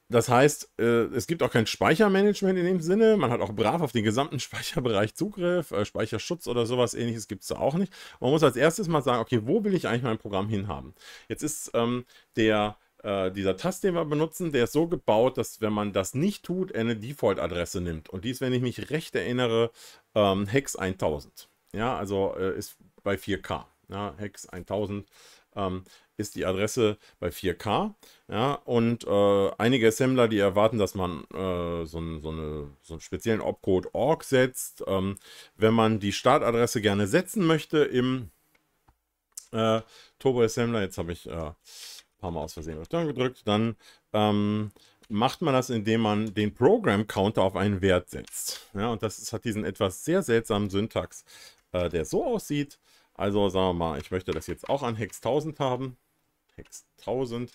Speaker 1: das heißt, äh, es gibt auch kein Speichermanagement in dem Sinne. Man hat auch brav auf den gesamten Speicherbereich Zugriff, äh, Speicherschutz oder sowas ähnliches gibt es da auch nicht. Man muss als erstes mal sagen, okay, wo will ich eigentlich mein Programm hinhaben? Jetzt ist ähm, der äh, dieser Tast, den wir benutzen, der ist so gebaut, dass wenn man das nicht tut, er eine Default-Adresse nimmt. Und die ist, wenn ich mich recht erinnere, ähm, Hex 1000. Ja, also äh, ist bei 4K. Ja, Hex 1000 ähm, ist die Adresse bei 4K. Ja, und äh, einige Assembler, die erwarten, dass man äh, so, ein, so, eine, so, einen speziellen Opcode org setzt. Ähm, wenn man die Startadresse gerne setzen möchte im äh, Turbo Assembler, jetzt habe ich äh, ein paar Mal aus Versehen auf Turn gedrückt, dann ähm, macht man das, indem man den Program Counter auf einen Wert setzt. Ja, und das ist, hat diesen etwas sehr seltsamen Syntax, äh, der so aussieht. Also sagen wir mal, ich möchte das jetzt auch an Hex 1000 haben. Text 1000,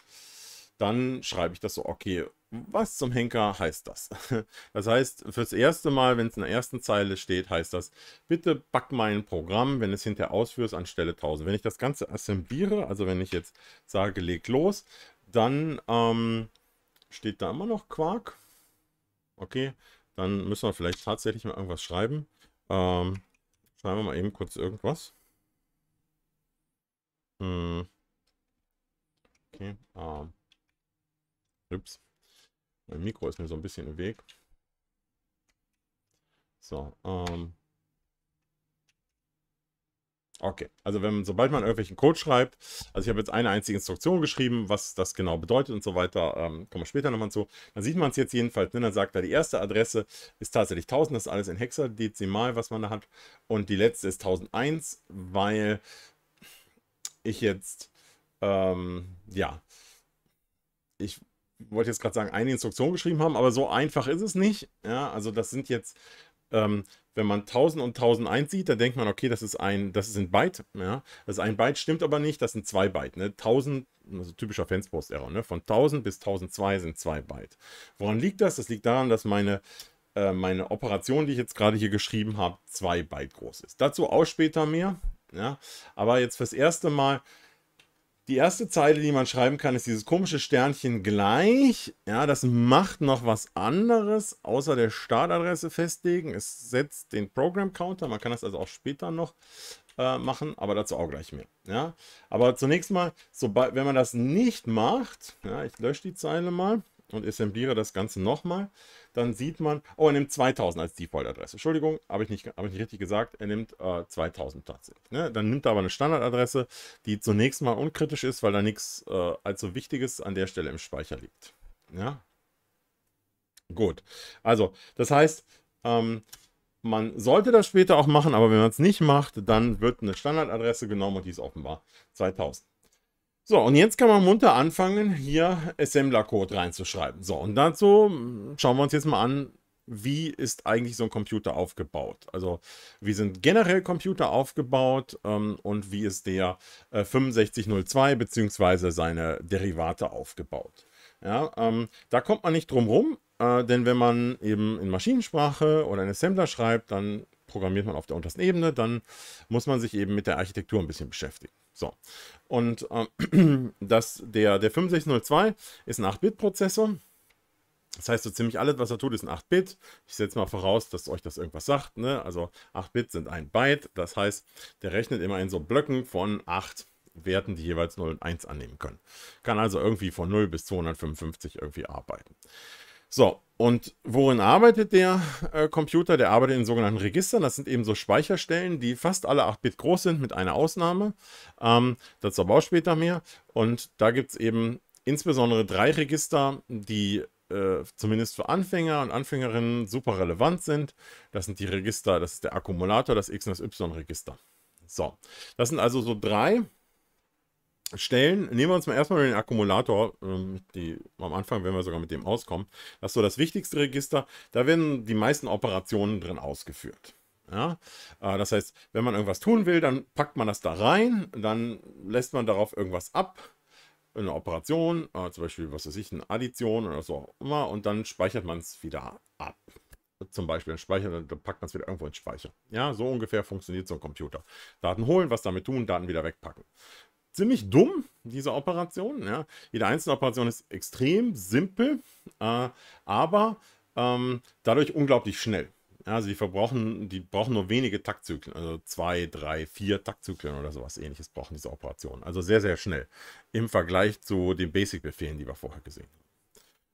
Speaker 1: dann schreibe ich das so, okay, was zum Henker heißt das? Das heißt, fürs erste Mal, wenn es in der ersten Zeile steht, heißt das, bitte back mein Programm, wenn es hinterher ausführst, anstelle 1000. Wenn ich das Ganze assembliere, also wenn ich jetzt sage, leg los, dann ähm, steht da immer noch Quark. Okay, dann müssen wir vielleicht tatsächlich mal irgendwas schreiben. Ähm, schreiben wir mal eben kurz irgendwas. Hm. Okay. Ah. Ups. Mein Mikro ist mir so ein bisschen im Weg. So, ähm. Okay, also wenn, sobald man irgendwelchen Code schreibt, also ich habe jetzt eine einzige Instruktion geschrieben, was das genau bedeutet und so weiter, ähm, kommen wir später nochmal zu. Dann sieht man es jetzt jedenfalls, ne? dann sagt er, die erste Adresse ist tatsächlich 1000, das ist alles in Hexadezimal, was man da hat. Und die letzte ist 1001, weil ich jetzt ähm, ja. Ich wollte jetzt gerade sagen, eine Instruktion geschrieben haben, aber so einfach ist es nicht. Ja, also das sind jetzt, ähm, wenn man 1000 und 1001 sieht, dann denkt man, okay, das ist ein, das ist ein Byte. Ja, das ist ein Byte, stimmt aber nicht, das sind zwei Byte. Ne? 1000, also typischer Fanspost-Error, ne? von 1000 bis 1002 sind zwei Byte. Woran liegt das? Das liegt daran, dass meine äh, meine Operation, die ich jetzt gerade hier geschrieben habe, zwei Byte groß ist. Dazu auch später mehr. Ja? Aber jetzt fürs erste Mal die erste Zeile, die man schreiben kann, ist dieses komische Sternchen gleich. Ja, das macht noch was anderes, außer der Startadresse festlegen. Es setzt den Program Counter. Man kann das also auch später noch äh, machen, aber dazu auch gleich mehr. Ja, aber zunächst mal, sobald, wenn man das nicht macht, ja, ich lösche die Zeile mal und assembliere das Ganze nochmal, dann sieht man, oh, er nimmt 2000 als Default-Adresse. Entschuldigung, habe ich, nicht, hab ich nicht richtig gesagt, er nimmt äh, 2000 tatsächlich. Ne? Dann nimmt er aber eine Standardadresse, die zunächst mal unkritisch ist, weil da nichts äh, allzu Wichtiges an der Stelle im Speicher liegt. Ja? Gut, also das heißt, ähm, man sollte das später auch machen, aber wenn man es nicht macht, dann wird eine Standardadresse genommen und die ist offenbar 2000. So, und jetzt kann man munter anfangen, hier Assembler-Code reinzuschreiben. So, und dazu hm, schauen wir uns jetzt mal an, wie ist eigentlich so ein Computer aufgebaut? Also, wie sind generell Computer aufgebaut ähm, und wie ist der äh, 6502 bzw. seine Derivate aufgebaut? Ja, ähm, da kommt man nicht drum rum, äh, denn wenn man eben in Maschinensprache oder in Assembler schreibt, dann programmiert man auf der untersten Ebene, dann muss man sich eben mit der Architektur ein bisschen beschäftigen. So. Und äh, das, der, der 6502 ist ein 8-Bit-Prozessor. Das heißt, so ziemlich alles, was er tut, ist ein 8-Bit. Ich setze mal voraus, dass euch das irgendwas sagt. Ne? Also 8-Bit sind ein Byte. Das heißt, der rechnet immer in so Blöcken von 8 Werten, die jeweils 0 und 1 annehmen können. Kann also irgendwie von 0 bis 255 irgendwie arbeiten. So, und worin arbeitet der äh, Computer? Der arbeitet in sogenannten Registern. Das sind eben so Speicherstellen, die fast alle 8-Bit groß sind, mit einer Ausnahme. Ähm, dazu aber auch später mehr. Und da gibt es eben insbesondere drei Register, die äh, zumindest für Anfänger und Anfängerinnen super relevant sind. Das sind die Register, das ist der Akkumulator, das X- und das Y-Register. So, das sind also so drei Register stellen, nehmen wir uns mal erstmal den Akkumulator, ähm, die, am Anfang werden wir sogar mit dem auskommen. Das ist so das wichtigste Register, da werden die meisten Operationen drin ausgeführt. Ja? Äh, das heißt, wenn man irgendwas tun will, dann packt man das da rein, dann lässt man darauf irgendwas ab, eine Operation, äh, zum Beispiel, was weiß ich, eine Addition oder so immer, und dann speichert man es wieder ab zum Beispiel speichern, dann packt man es wieder irgendwo in den Speicher. Ja, so ungefähr funktioniert so ein Computer. Daten holen, was damit tun, Daten wieder wegpacken ziemlich dumm, diese Operation. Ja. Jede einzelne Operation ist extrem simpel, äh, aber ähm, dadurch unglaublich schnell. Ja, also die verbrauchen, die brauchen nur wenige Taktzyklen, also zwei, drei, vier Taktzyklen oder sowas ähnliches brauchen diese Operationen. Also sehr, sehr schnell im Vergleich zu den Basic-Befehlen, die wir vorher gesehen haben.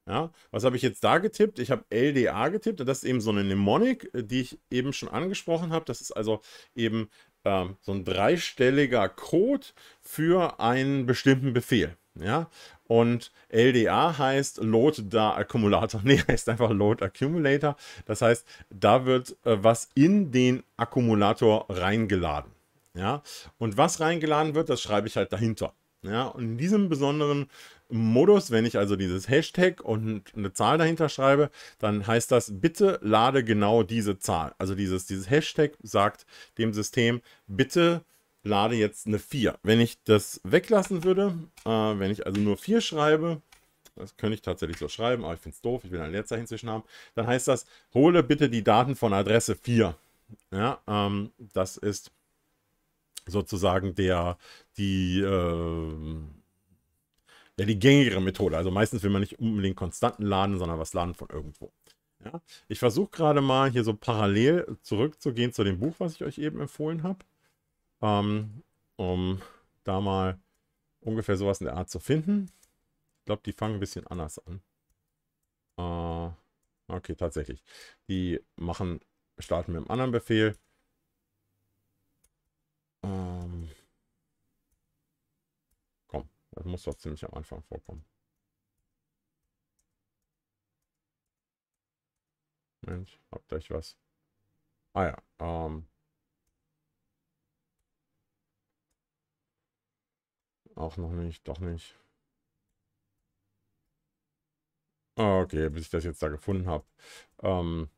Speaker 1: Ja, was habe ich jetzt da getippt? Ich habe LDA getippt das ist eben so eine Mnemonik, die ich eben schon angesprochen habe. Das ist also eben ähm, so ein dreistelliger Code für einen bestimmten Befehl. Ja, und LDA heißt Load Da Akkumulator. Nee, heißt einfach Load Accumulator. Das heißt, da wird äh, was in den Akkumulator reingeladen. Ja, und was reingeladen wird, das schreibe ich halt dahinter. Ja, und in diesem besonderen Modus, wenn ich also dieses Hashtag und eine Zahl dahinter schreibe, dann heißt das, bitte lade genau diese Zahl. Also dieses, dieses Hashtag sagt dem System, bitte lade jetzt eine 4. Wenn ich das weglassen würde, äh, wenn ich also nur 4 schreibe, das könnte ich tatsächlich so schreiben, aber ah, ich finde es doof, ich will ein Leerzeichen zwischen haben, dann heißt das, hole bitte die Daten von Adresse 4. Ja, ähm, das ist sozusagen der, die, äh, ja, die gängigere Methode. Also meistens will man nicht unbedingt Konstanten laden, sondern was laden von irgendwo. Ja? Ich versuche gerade mal hier so parallel zurückzugehen zu dem Buch, was ich euch eben empfohlen habe, ähm, um da mal ungefähr sowas in der Art zu finden. Ich glaube, die fangen ein bisschen anders an. Äh, okay, tatsächlich. Die machen, starten mit einem anderen Befehl. Ähm, das muss doch ziemlich am Anfang vorkommen. Mensch, habt ihr euch was. Ah ja, ähm. Auch noch nicht, doch nicht. Okay, bis ich das jetzt da gefunden habe. Ähm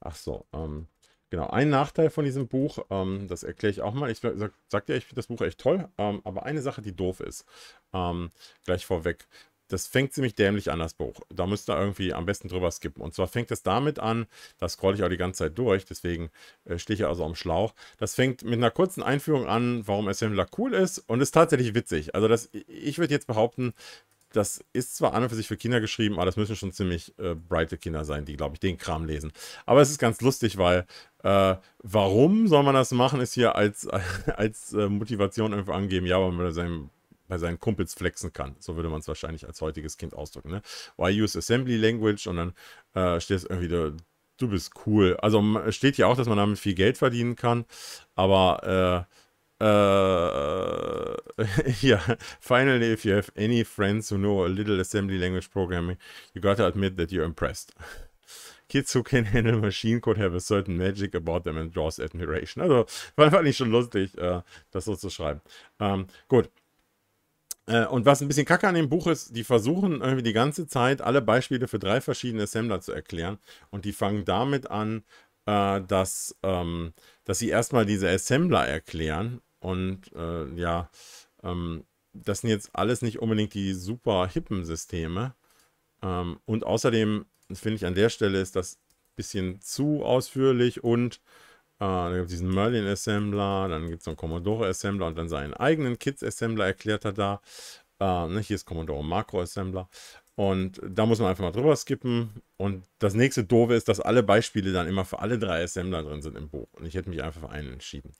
Speaker 1: Ach so, ähm Genau, ein Nachteil von diesem Buch, ähm, das erkläre ich auch mal. Ich sag, dir, ich finde das Buch echt toll, ähm, aber eine Sache, die doof ist, ähm, gleich vorweg. Das fängt ziemlich dämlich an, das Buch. Da müsst ihr irgendwie am besten drüber skippen. Und zwar fängt es damit an, das scrolle ich auch die ganze Zeit durch, deswegen äh, stehe ich also am Schlauch. Das fängt mit einer kurzen Einführung an, warum Assembler cool ist und ist tatsächlich witzig. Also das, ich würde jetzt behaupten, das ist zwar an und für sich für Kinder geschrieben, aber das müssen schon ziemlich äh, breite Kinder sein, die, glaube ich, den Kram lesen. Aber es ist ganz lustig, weil äh, warum soll man das machen, ist hier als, als äh, Motivation einfach angeben, ja, weil man bei seinem bei seinen Kumpels flexen kann. So würde man es wahrscheinlich als heutiges Kind ausdrücken. Ne? Why use Assembly Language? Und dann äh, steht es irgendwie, du, du bist cool. Also steht hier auch, dass man damit viel Geld verdienen kann. Aber Äh, Uh, äh, yeah, finally, if you have any friends who know a little assembly language programming, you gotta admit that you're impressed. Kids who can handle machine code have a certain magic about them and draws admiration. Also, fand ich schon lustig, uh, das so zu schreiben. Um, ähm, gut. Äh, und was ein bisschen kacke an dem Buch ist, die versuchen irgendwie die ganze Zeit alle Beispiele für drei verschiedene Assembler zu erklären. Und die fangen damit an, dass, ähm, dass sie erstmal diese Assembler erklären und äh, ja, ähm, das sind jetzt alles nicht unbedingt die super hippen Systeme. Ähm, und außerdem finde ich an der Stelle ist das ein bisschen zu ausführlich und äh, dann gibt es diesen Merlin Assembler, dann gibt es einen Commodore Assembler und dann seinen eigenen Kids Assembler erklärt er da. Äh, ne, hier ist Commodore Macro Assembler. Und da muss man einfach mal drüber skippen. Und das nächste Doofe ist, dass alle Beispiele dann immer für alle drei Assembler drin sind im Buch. Und ich hätte mich einfach für einen entschieden.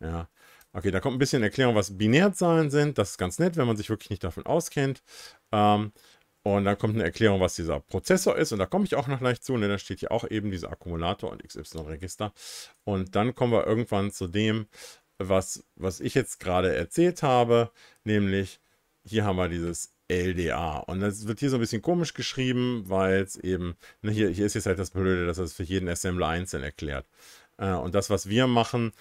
Speaker 1: Ja. Okay, da kommt ein bisschen Erklärung, was Binärzahlen sind. Das ist ganz nett, wenn man sich wirklich nicht davon auskennt. Ähm, und dann kommt eine Erklärung, was dieser Prozessor ist. Und da komme ich auch noch leicht zu. Und ne? dann steht hier auch eben dieser Akkumulator und XY-Register. Und dann kommen wir irgendwann zu dem, was, was ich jetzt gerade erzählt habe. Nämlich, hier haben wir dieses LDA. Und das wird hier so ein bisschen komisch geschrieben, weil es eben, ne, hier, hier ist jetzt halt das Blöde, dass das für jeden Assembler einzeln erklärt. Äh, und das, was wir machen,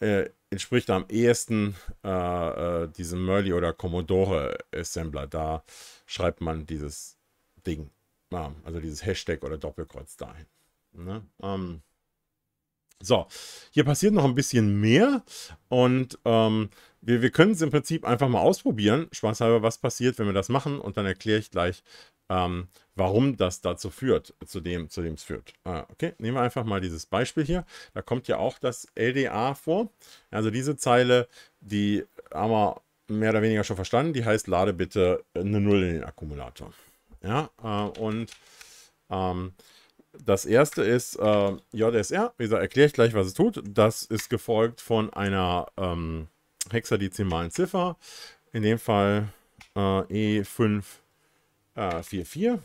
Speaker 1: äh, entspricht am ehesten äh, äh, diesem Merly oder Commodore Assembler. Da schreibt man dieses Ding, ja, ähm, also dieses Hashtag oder Doppelkreuz dahin. Ne? Ähm, so, hier passiert noch ein bisschen mehr und ähm, wir, wir können es im Prinzip einfach mal ausprobieren, spaßhalber, was passiert, wenn wir das machen und dann erkläre ich gleich, ähm, warum das dazu führt, zu dem zu dem es führt. Ah, okay, nehmen wir einfach mal dieses Beispiel hier. Da kommt ja auch das LDA vor. Also diese Zeile, die haben wir mehr oder weniger schon verstanden, die heißt, lade bitte eine Null in den Akkumulator. Ja, äh, und ähm, das erste ist äh, JSR, wie gesagt, erkläre ich gleich, was es tut. Das ist gefolgt von einer ähm, hexadezimalen Ziffer, in dem Fall äh, E5 äh, 4,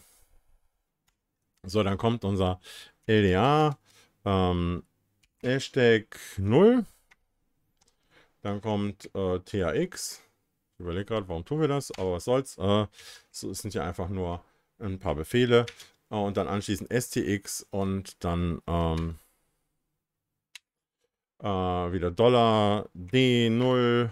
Speaker 1: So, dann kommt unser LDA ähm, Hashtag 0. Dann kommt äh, THX. Ich überlege gerade, warum tun wir das, aber was soll's. Äh, so sind ja einfach nur ein paar Befehle. Äh, und dann anschließend STX und dann ähm, äh, wieder Dollar D021. 0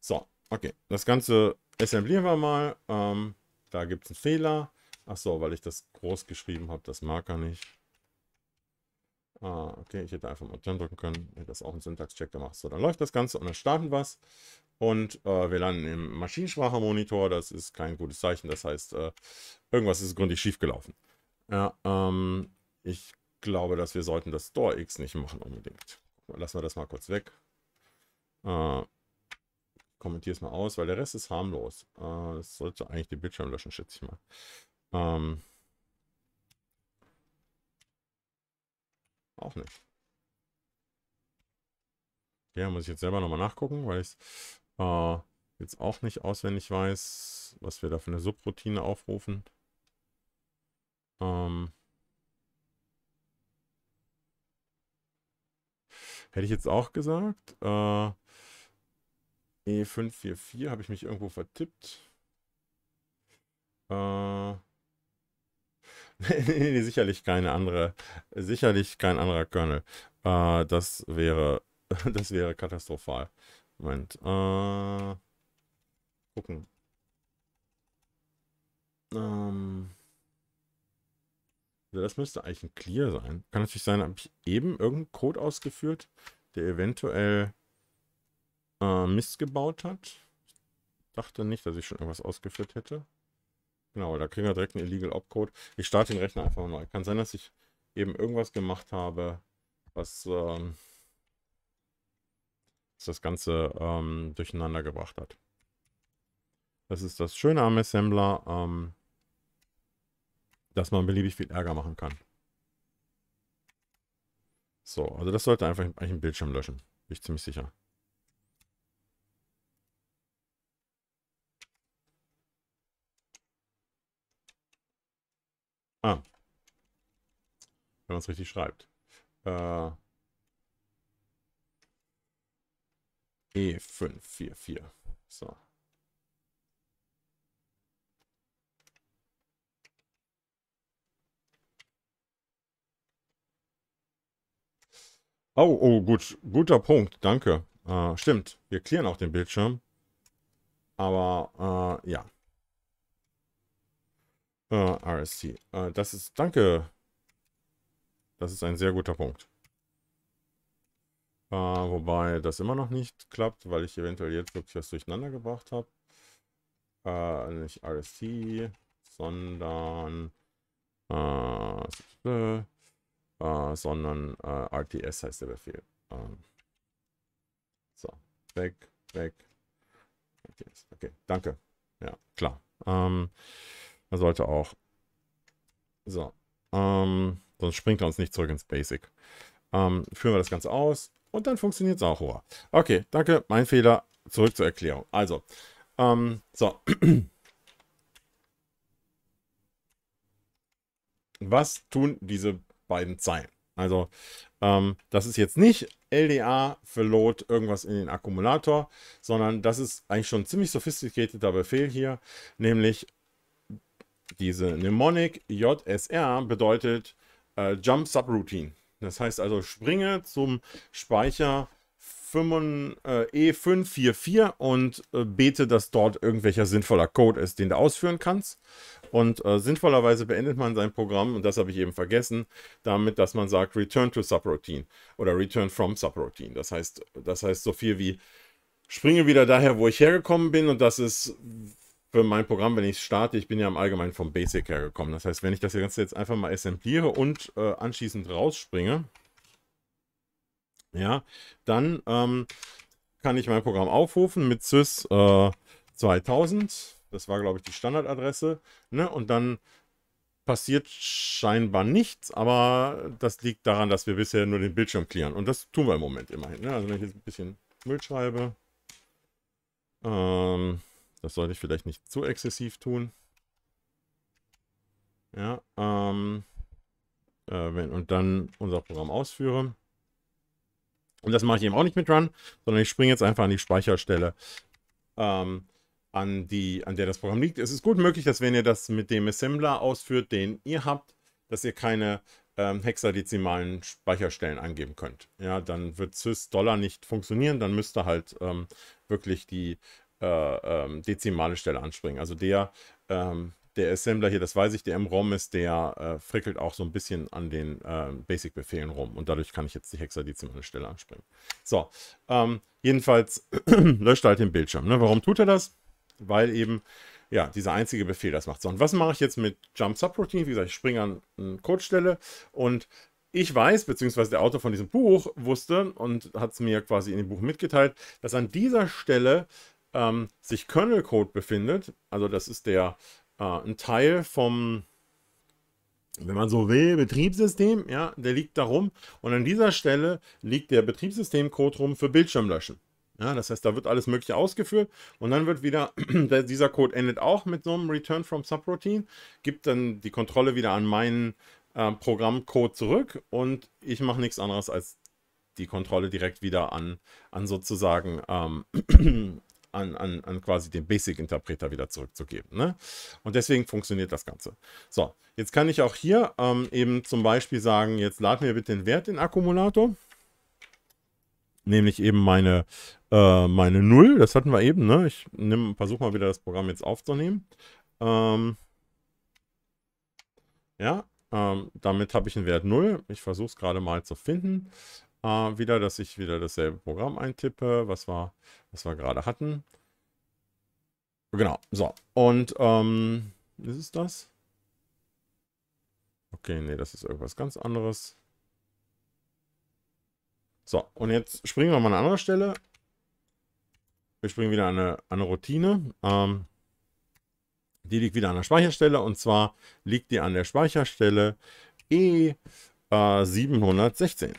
Speaker 1: So, okay. Das Ganze assemblieren wir mal. Ähm, da gibt es einen Fehler. Ach so, weil ich das groß geschrieben habe, das mag er nicht. Ah, okay, ich hätte einfach mal Turn drücken können. Hätte das auch einen Syntax-Check gemacht. So, dann läuft das Ganze und dann starten was. Und äh, wir landen im Maschinensprache-Monitor. Das ist kein gutes Zeichen. Das heißt, äh, irgendwas ist gründlich schiefgelaufen. Ja, ähm, ich glaube, dass wir sollten das Store X nicht machen unbedingt. Lassen wir das mal kurz weg. Äh, kommentiere es mal aus, weil der Rest ist harmlos. Äh, sollte eigentlich den Bildschirm löschen, schätze ich mal. Ähm, auch nicht. Ja, muss ich jetzt selber nochmal nachgucken, weil ich äh, jetzt auch nicht auswendig weiß, was wir da für eine Subroutine aufrufen. Ähm, hätte ich jetzt auch gesagt. Äh, E544 habe ich mich irgendwo vertippt. Äh, nee, nee, nee, sicherlich keine andere. Sicherlich kein anderer Kernel. Äh, das wäre. Das wäre katastrophal. Moment. Äh, gucken. Ähm, also das müsste eigentlich ein Clear sein. Kann natürlich sein, habe ich eben irgendeinen Code ausgeführt, der eventuell äh, Mist gebaut hat. Ich dachte nicht, dass ich schon irgendwas ausgeführt hätte. Genau, da kriegen wir direkt einen Illegal Opcode. Ich starte den Rechner einfach mal. Kann sein, dass ich eben irgendwas gemacht habe, was ähm, das Ganze ähm, durcheinander gebracht hat. Das ist das Schöne am Assembler, ähm, dass man beliebig viel Ärger machen kann. So, also das sollte einfach eigentlich ein Bildschirm löschen. Bin ich ziemlich sicher. Ah. Wenn man es richtig schreibt. Äh, E544. So. Oh, oh, gut. Guter Punkt. Danke. Äh, stimmt. Wir klären auch den Bildschirm. Aber, äh, ja. Uh, äh, RST. Uh, äh, das ist, danke. Das ist ein sehr guter Punkt. Uh, wobei das immer noch nicht klappt, weil ich eventuell jetzt wirklich was durcheinander gebracht habe. nicht RST, sondern sondern RTS heißt der Befehl. Ähm, so, weg, weg. Okay, danke. Ja, klar. Um, ähm, er sollte auch. So. Ähm, sonst springt er uns nicht zurück ins Basic. Ähm, führen wir das Ganze aus. Und dann funktioniert es auch. Okay, danke. Mein Fehler. Zurück zur Erklärung. Also, ähm, so. Was tun diese beiden Zeilen? Also, ähm, das ist jetzt nicht LDA für Load irgendwas in den Akkumulator, sondern das ist eigentlich schon ein ziemlich sophisticated Befehl hier, nämlich diese Mnemonic JSR bedeutet äh, Jump Subroutine. Das heißt also, springe zum Speicher äh, E544 und äh, bete, dass dort irgendwelcher sinnvoller Code ist, den du ausführen kannst. Und äh, sinnvollerweise beendet man sein Programm, und das habe ich eben vergessen, damit, dass man sagt Return to Subroutine oder Return from Subroutine. Das heißt, das heißt so viel wie springe wieder daher, wo ich hergekommen bin, und das ist für mein Programm, wenn ich es starte, ich bin ja im Allgemeinen vom Basic her gekommen. Das heißt, wenn ich das Ganze jetzt einfach mal assembliere und äh, anschließend rausspringe, ja, dann ähm, kann ich mein Programm aufrufen mit sys äh, 2000. Das war, glaube ich, die Standardadresse. Ne? Und dann passiert scheinbar nichts, aber das liegt daran, dass wir bisher nur den Bildschirm klären. Und das tun wir im Moment immerhin. Ne? Also wenn ich jetzt ein bisschen Müll schreibe. Ähm, das sollte ich vielleicht nicht zu exzessiv tun. Ja, ähm, äh, wenn, und dann unser Programm ausführe. Und das mache ich eben auch nicht mit Run, sondern ich springe jetzt einfach an die Speicherstelle, ähm, an, die, an der das Programm liegt. Es ist gut möglich, dass wenn ihr das mit dem Assembler ausführt, den ihr habt, dass ihr keine ähm, hexadezimalen Speicherstellen angeben könnt. Ja, dann wird sys Dollar nicht funktionieren, dann müsst ihr halt ähm, wirklich die äh, ähm, dezimale Stelle anspringen. Also der, ähm, der Assembler hier, das weiß ich, der im ROM ist, der äh, frickelt auch so ein bisschen an den äh, Basic-Befehlen rum und dadurch kann ich jetzt die hexadezimale Stelle anspringen. So, ähm, jedenfalls löscht halt den Bildschirm. Ne? Warum tut er das? Weil eben, ja, dieser einzige Befehl das macht. So, und was mache ich jetzt mit Jump Subroutine? Wie gesagt, ich springe an eine Codestelle und ich weiß, beziehungsweise der Autor von diesem Buch wusste und hat es mir quasi in dem Buch mitgeteilt, dass an dieser Stelle ähm, sich Kernel-Code befindet, also das ist der äh, ein Teil vom, wenn man so will, Betriebssystem, ja, der liegt da rum und an dieser Stelle liegt der Betriebssystemcode rum für Bildschirmlöschen. Ja, das heißt, da wird alles Mögliche ausgeführt und dann wird wieder, dieser Code endet auch mit so einem Return from Subroutine, gibt dann die Kontrolle wieder an meinen äh, Programmcode zurück und ich mache nichts anderes als die Kontrolle direkt wieder an, an sozusagen ähm, an, an, an quasi den Basic-Interpreter wieder zurückzugeben. Ne? Und deswegen funktioniert das Ganze. So, jetzt kann ich auch hier ähm, eben zum Beispiel sagen, jetzt lad mir bitte den Wert in Akkumulator. Nämlich eben meine, äh, meine 0, das hatten wir eben. Ne? Ich versuche mal wieder das Programm jetzt aufzunehmen. Ähm, ja, ähm, damit habe ich einen Wert 0. Ich versuche es gerade mal zu finden äh, wieder, dass ich wieder dasselbe Programm eintippe, was wir, was wir gerade hatten. Genau, so. Und ähm, ist es das? Okay, nee, das ist irgendwas ganz anderes. So, und jetzt springen wir mal an eine andere Stelle. Wir springen wieder an eine, an eine Routine. Ähm, die liegt wieder an der Speicherstelle und zwar liegt die an der Speicherstelle E716. Äh,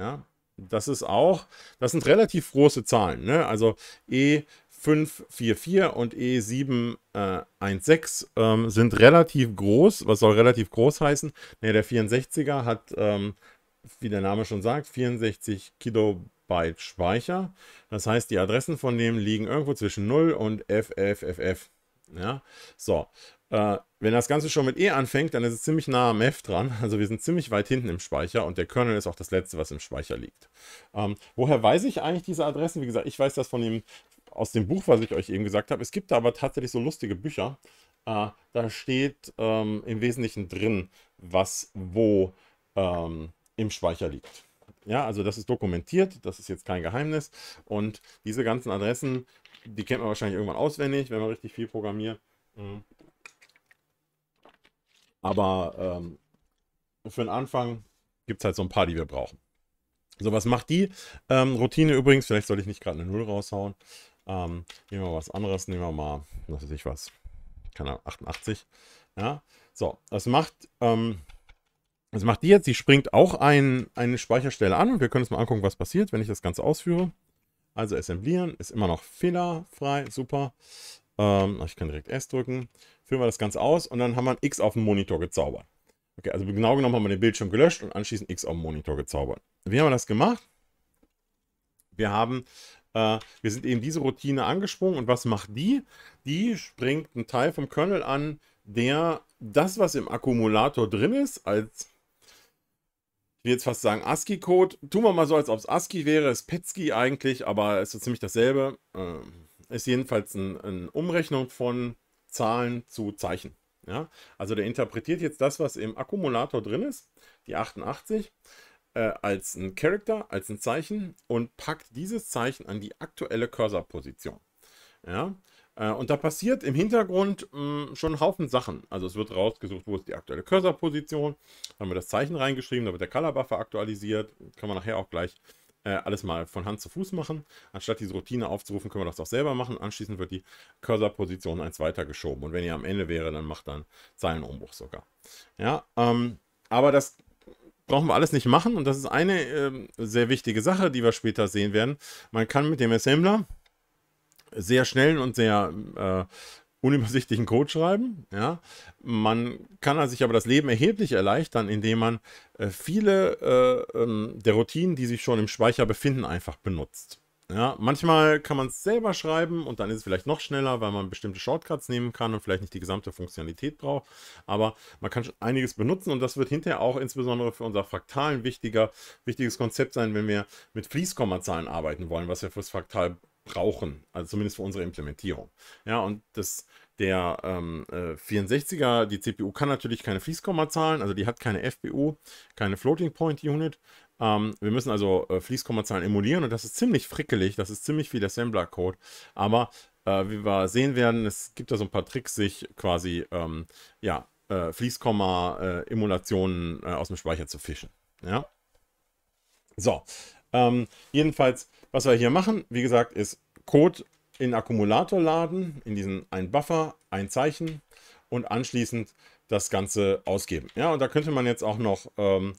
Speaker 1: ja, das ist auch, das sind relativ große Zahlen. Ne? Also E544 und E716 äh, ähm, sind relativ groß. Was soll relativ groß heißen? Ne, der 64er hat, ähm, wie der Name schon sagt, 64 Kilobyte Speicher. Das heißt, die Adressen von dem liegen irgendwo zwischen 0 und FFFF. Ja, so. Äh, wenn das Ganze schon mit E anfängt, dann ist es ziemlich nah am F dran. Also wir sind ziemlich weit hinten im Speicher und der Kernel ist auch das Letzte, was im Speicher liegt. Ähm, woher weiß ich eigentlich diese Adressen? Wie gesagt, ich weiß das von dem, aus dem Buch, was ich euch eben gesagt habe. Es gibt da aber tatsächlich so lustige Bücher. Äh, da steht ähm, im Wesentlichen drin, was wo ähm, im Speicher liegt. Ja, also das ist dokumentiert, das ist jetzt kein Geheimnis. Und diese ganzen Adressen, die kennt man wahrscheinlich irgendwann auswendig, wenn man richtig viel programmiert. Mhm. Aber ähm, für den Anfang gibt es halt so ein paar, die wir brauchen. So, was macht die ähm, Routine übrigens? Vielleicht soll ich nicht gerade eine Null raushauen. Ähm, nehmen wir mal was anderes. Nehmen wir mal, was weiß ich was, keine Ahnung, 88. Ja, so, das macht, ähm, das macht die jetzt. Sie springt auch ein, eine Speicherstelle an. Wir können uns mal angucken, was passiert, wenn ich das Ganze ausführe. Also assemblieren ist immer noch fehlerfrei, super. Ähm, ich kann direkt S drücken führen wir das Ganze aus und dann haben wir ein X auf dem Monitor gezaubert. Okay, also genau genommen haben wir den Bildschirm gelöscht und anschließend X auf dem Monitor gezaubert. Wie haben wir das gemacht? Wir haben, äh, wir sind eben diese Routine angesprungen und was macht die? Die springt einen Teil vom Kernel an, der das, was im Akkumulator drin ist, als ich will jetzt fast sagen ASCII-Code. Tun wir mal so, als ob es ASCII wäre. Ist Petsky eigentlich, aber es ist so ziemlich dasselbe. Ähm, ist jedenfalls eine ein Umrechnung von Zahlen zu Zeichen. Ja? Also der interpretiert jetzt das, was im Akkumulator drin ist, die 88, äh, als ein Character, als ein Zeichen und packt dieses Zeichen an die aktuelle Cursor-Position. Ja? Äh, und da passiert im Hintergrund mh, hm, schon ein Haufen Sachen. Also es wird rausgesucht, wo ist die aktuelle Cursor-Position, haben wir das Zeichen reingeschrieben, da wird der Color-Buffer aktualisiert, kann man nachher auch gleich äh, alles mal von Hand zu Fuß machen. Anstatt diese Routine aufzurufen, können wir das auch selber machen. Anschließend wird die Cursor-Position eins weiter geschoben. Und wenn ihr am Ende wäre, dann macht dann Zeilenumbruch sogar. Ja, ähm, aber das brauchen wir alles nicht machen. Und das ist eine äh, sehr wichtige Sache, die wir später sehen werden. Man kann mit dem Assembler sehr schnell und sehr äh, unübersichtlichen Code schreiben. Ja? Man kann also sich aber das Leben erheblich erleichtern, indem man äh, viele äh, ähm, der Routinen, die sich schon im Speicher befinden, einfach benutzt. Ja, manchmal kann man es selber schreiben und dann ist es vielleicht noch schneller, weil man bestimmte Shortcuts nehmen kann und vielleicht nicht die gesamte Funktionalität braucht. Aber man kann schon einiges benutzen und das wird hinterher auch insbesondere für unser Fraktal ein wichtiger, wichtiges Konzept sein, wenn wir mit Fließkommazahlen arbeiten wollen, was wir fürs Fraktal brauchen, also zumindest für unsere Implementierung. Ja, und das, der ähm, 64er, äh, die CPU kann natürlich keine Fließkommazahlen, also die hat keine FPU, keine Floating Point Unit. Ähm, wir müssen also äh, Fließkommazahlen emulieren und das ist ziemlich frickelig, das ist ziemlich viel Assembler-Code, aber äh, wie wir sehen werden, es gibt da so ein paar Tricks, sich quasi, ähm, ja, äh, Fließkomma-Emulationen äh, aus dem Speicher zu fischen. Ja. So, ähm, jedenfalls, was wir hier machen, wie gesagt, ist Code in Akkumulator laden, in diesen ein Buffer, ein Zeichen und anschließend das Ganze ausgeben. Ja, und da könnte man jetzt auch noch, ähm,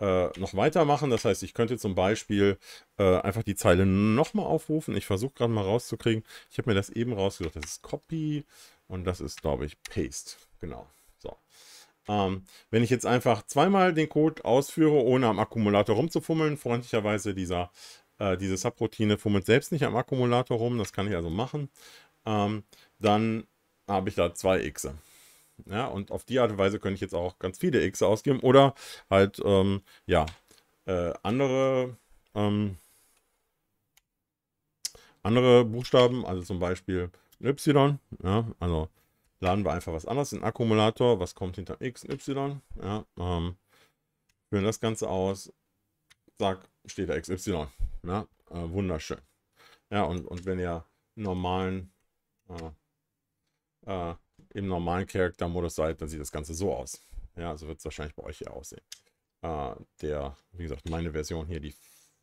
Speaker 1: äh, noch weitermachen. Das heißt, ich könnte zum Beispiel äh, einfach die Zeile nochmal aufrufen. Ich versuche gerade mal rauszukriegen. Ich habe mir das eben rausgesucht. Das ist Copy und das ist, glaube ich, Paste. Genau. So. Ähm, wenn ich jetzt einfach zweimal den Code ausführe, ohne am Akkumulator rumzufummeln, freundlicherweise dieser äh, diese Subroutine fummelt selbst nicht am Akkumulator rum, das kann ich also machen, ähm, dann habe ich da zwei X. Ja, und auf die Art und Weise könnte ich jetzt auch ganz viele X ausgeben oder halt, ähm, ja, äh, andere, ähm, andere Buchstaben, also zum Beispiel Y, ja, also laden wir einfach was anderes in den Akkumulator, was kommt hinter X und Y, ja, ähm, führen das Ganze aus zack, steht da XY. Ja, äh, wunderschön. Ja, und, und wenn ihr normalen, äh, äh, im normalen Charaktermodus seid, dann sieht das Ganze so aus. Ja, so wird es wahrscheinlich bei euch hier aussehen. Äh, der, wie gesagt, meine Version hier, die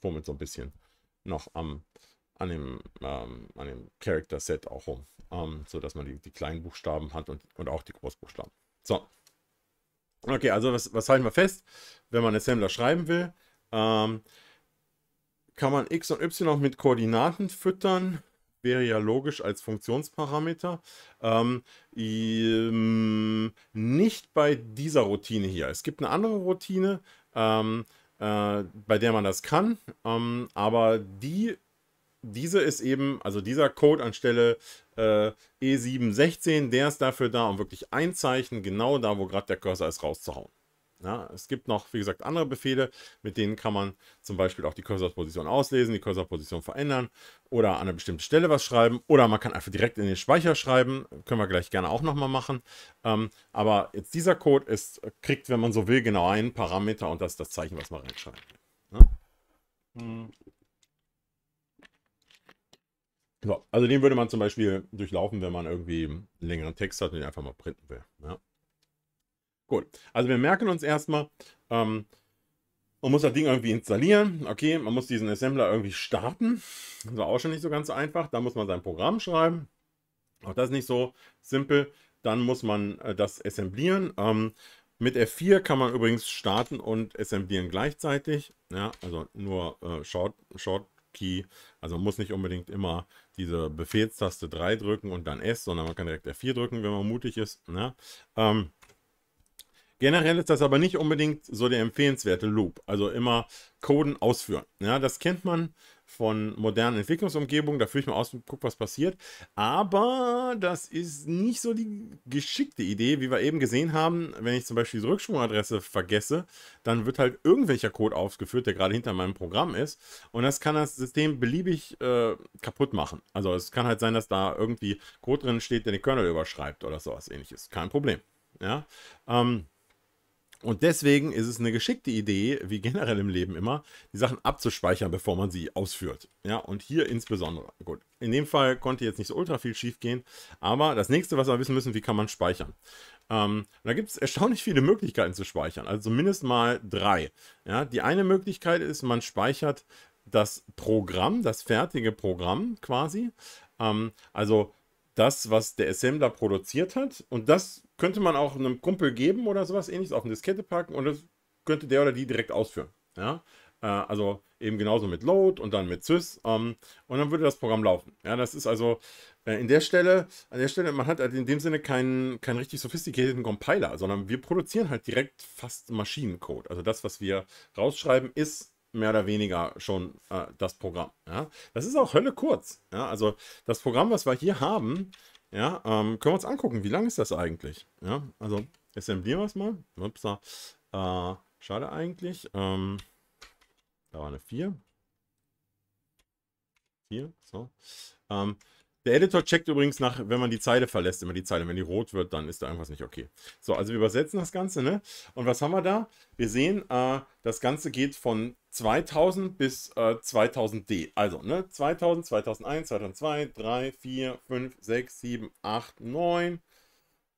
Speaker 1: fummelt so ein bisschen noch am, an dem, ähm, dem Character-Set auch rum, ähm, sodass man die, die kleinen Buchstaben hat und, und auch die Großbuchstaben. So. Okay, also was, was halten wir fest? Wenn man Assembler schreiben will, ähm, kann man x und y mit Koordinaten füttern? Wäre ja logisch als Funktionsparameter. Ähm, ähm nicht bei dieser Routine hier. Es gibt eine andere Routine, ähm, äh, bei der man das kann, ähm, aber die diese ist eben, also dieser Code anstelle äh, E716, der ist dafür da, um wirklich ein Zeichen genau da, wo gerade der Cursor ist, rauszuhauen. Ja, es gibt noch, wie gesagt, andere Befehle, mit denen kann man zum Beispiel auch die Cursor-Position auslesen, die Cursor-Position verändern oder an eine bestimmte Stelle was schreiben oder man kann einfach direkt in den Speicher schreiben. Können wir gleich gerne auch nochmal machen. Ähm, aber jetzt dieser Code ist, kriegt, wenn man so will, genau einen Parameter und das ist das Zeichen, was man reinschreibt. Ja? Ne? Mhm. So, also den würde man zum Beispiel durchlaufen, wenn man irgendwie einen längeren Text hat und den einfach mal printen will. Ja? Cool. Also wir merken uns erstmal, ähm, man muss das Ding irgendwie installieren. Okay, man muss diesen Assembler irgendwie starten. Das war auch schon nicht so ganz einfach. Da muss man sein Programm schreiben. Auch das ist nicht so simpel. Dann muss man äh, das assemblieren. Ähm, mit F4 kann man übrigens starten und assemblieren gleichzeitig. Ja, also nur äh, Short, Short Key. Also man muss nicht unbedingt immer diese Befehlstaste 3 drücken und dann S, sondern man kann direkt F4 drücken, wenn man mutig ist. Ne? Ähm, Generell ist das aber nicht unbedingt so der empfehlenswerte Loop, also immer Coden ausführen. Ja, das kennt man von modernen Entwicklungsumgebungen, da führe ich mal aus und gucke, was passiert. Aber das ist nicht so die geschickte Idee, wie wir eben gesehen haben. Wenn ich zum Beispiel diese Rückschwungadresse vergesse, dann wird halt irgendwelcher Code ausgeführt, der gerade hinter meinem Programm ist. Und das kann das System beliebig äh, kaputt machen. Also es kann halt sein, dass da irgendwie Code drin steht, der den Kernel überschreibt oder sowas ähnliches. Kein Problem. Ja. Ähm, und deswegen ist es eine geschickte Idee, wie generell im Leben immer, die Sachen abzuspeichern, bevor man sie ausführt. Ja, und hier insbesondere. Gut, in dem Fall konnte jetzt nicht so ultra viel schief gehen, aber das nächste, was wir wissen müssen, wie kann man speichern? Ähm, da gibt es erstaunlich viele Möglichkeiten zu speichern, also zumindest mal drei. Ja, die eine Möglichkeit ist, man speichert das Programm, das fertige Programm quasi, ähm, also das, was der Assembler produziert hat und das könnte man auch einem Kumpel geben oder sowas ähnliches auf eine Diskette packen und das könnte der oder die direkt ausführen. Ja? Äh, also eben genauso mit Load und dann mit Sys ähm, und dann würde das Programm laufen. Ja, das ist also äh, in der Stelle, an der Stelle, man hat halt in dem Sinne keinen, keinen richtig sophisticated Compiler, sondern wir produzieren halt direkt fast Maschinencode. Also das, was wir rausschreiben, ist mehr oder weniger schon äh, das Programm. Ja? Das ist auch Hölle kurz. Ja? Also das Programm, was wir hier haben, ja, ähm, können wir uns angucken, wie lang ist das eigentlich? Ja, also assemblieren wir es mal. Upsa. Äh, schade eigentlich. Ähm, da war eine 4. 4, so. Ähm, der Editor checkt übrigens nach, wenn man die Zeile verlässt, immer die Zeile. Wenn die rot wird, dann ist da irgendwas nicht okay. So, also wir übersetzen das Ganze, ne? Und was haben wir da? Wir sehen, äh, das Ganze geht von 2000 bis äh, 2000D. Also, ne? 2000, 2001, 2002, 3, 4, 5, 6, 7, 8, 9,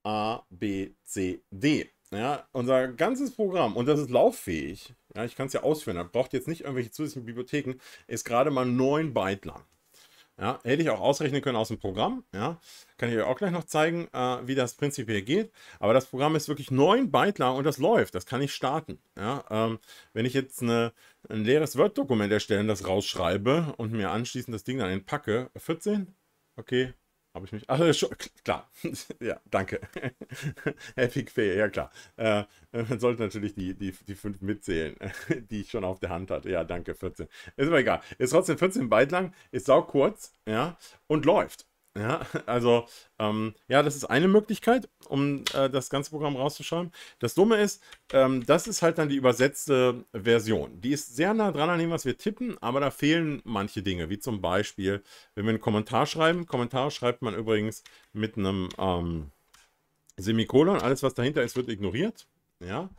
Speaker 1: A, B, C, D. Ja, unser ganzes Programm, und das ist lauffähig, ja, ich kann es ja ausführen, da braucht jetzt nicht irgendwelche zusätzlichen Bibliotheken, ist gerade mal 9 Byte lang. Ja, hätte ich auch ausrechnen können aus dem Programm. Ja, kann ich euch auch gleich noch zeigen, äh, wie das prinzipiell geht. Aber das Programm ist wirklich 9 Byte lang und das läuft. Das kann ich starten. Ja, ähm, wenn ich jetzt eine, ein leeres Word-Dokument erstellen, das rausschreibe und mir anschließend das Ding dann entpacke, 14, okay, habe ich mich. Ach, klar. ja, danke. Epic Fail, ja klar. Äh, man sollte natürlich die, die, die fünf mitzählen, die ich schon auf der Hand hatte. Ja, danke, 14. Ist aber egal. Ist trotzdem 14 Byte lang, ist sau kurz, ja, und läuft. Ja, also, ähm, ja, das ist eine Möglichkeit, um äh, das ganze Programm rauszuschreiben. Das Dumme ist, ähm, das ist halt dann die übersetzte Version. Die ist sehr nah dran an dem, was wir tippen, aber da fehlen manche Dinge, wie zum Beispiel, wenn wir einen Kommentar schreiben. Kommentar schreibt man übrigens mit einem ähm, Semikolon. Alles, was dahinter ist, wird ignoriert. Ja,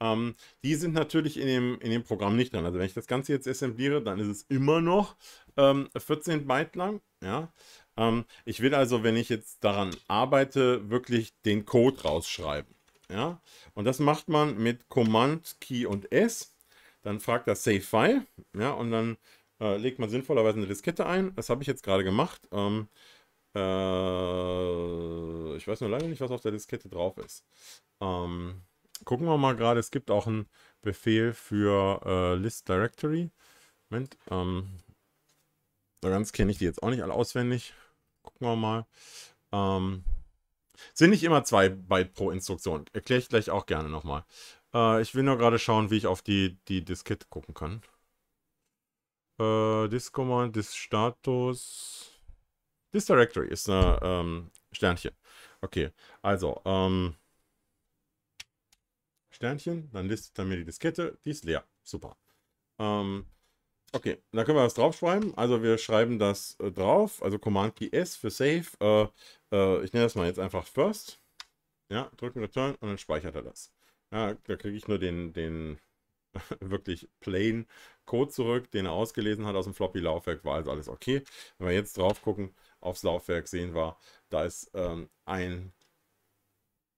Speaker 1: ähm, die sind natürlich in dem, in dem Programm nicht drin. Also wenn ich das Ganze jetzt assembliere, dann ist es immer noch ähm, 14 Byte lang. Ja? Ähm, ich will also, wenn ich jetzt daran arbeite, wirklich den Code rausschreiben. Ja? Und das macht man mit Command, Key und S. Dann fragt das Save File. Ja? Und dann äh, legt man sinnvollerweise eine Diskette ein. Das habe ich jetzt gerade gemacht. Ähm, äh, ich weiß nur leider nicht, was auf der Diskette drauf ist. Ähm, gucken wir mal gerade. Es gibt auch einen Befehl für äh, List Directory. Moment, ähm, ganz kenne ich die jetzt auch nicht alle auswendig. Gucken wir mal. Ähm, sind nicht immer zwei Byte pro Instruktion. Erkläre ich gleich auch gerne nochmal. Äh, ich will nur gerade schauen, wie ich auf die, die Diskette gucken kann. Äh, Discommand, Diskstatus. Dis Directory ist ein ähm, Sternchen. Okay, also, ähm, Sternchen, dann listet er mir die Diskette, die ist leer. Super. Ähm, Okay, dann können wir was draufschreiben. Also wir schreiben das äh, drauf. Also Command Key S für Save. Äh, äh, ich nenne das mal jetzt einfach First. Ja, drücken Return und dann speichert er das. Ja, da kriege ich nur den, den wirklich plain Code zurück, den er ausgelesen hat aus dem Floppy-Laufwerk. War also alles okay. Wenn wir jetzt drauf gucken aufs Laufwerk, sehen wir, da ist ähm, ein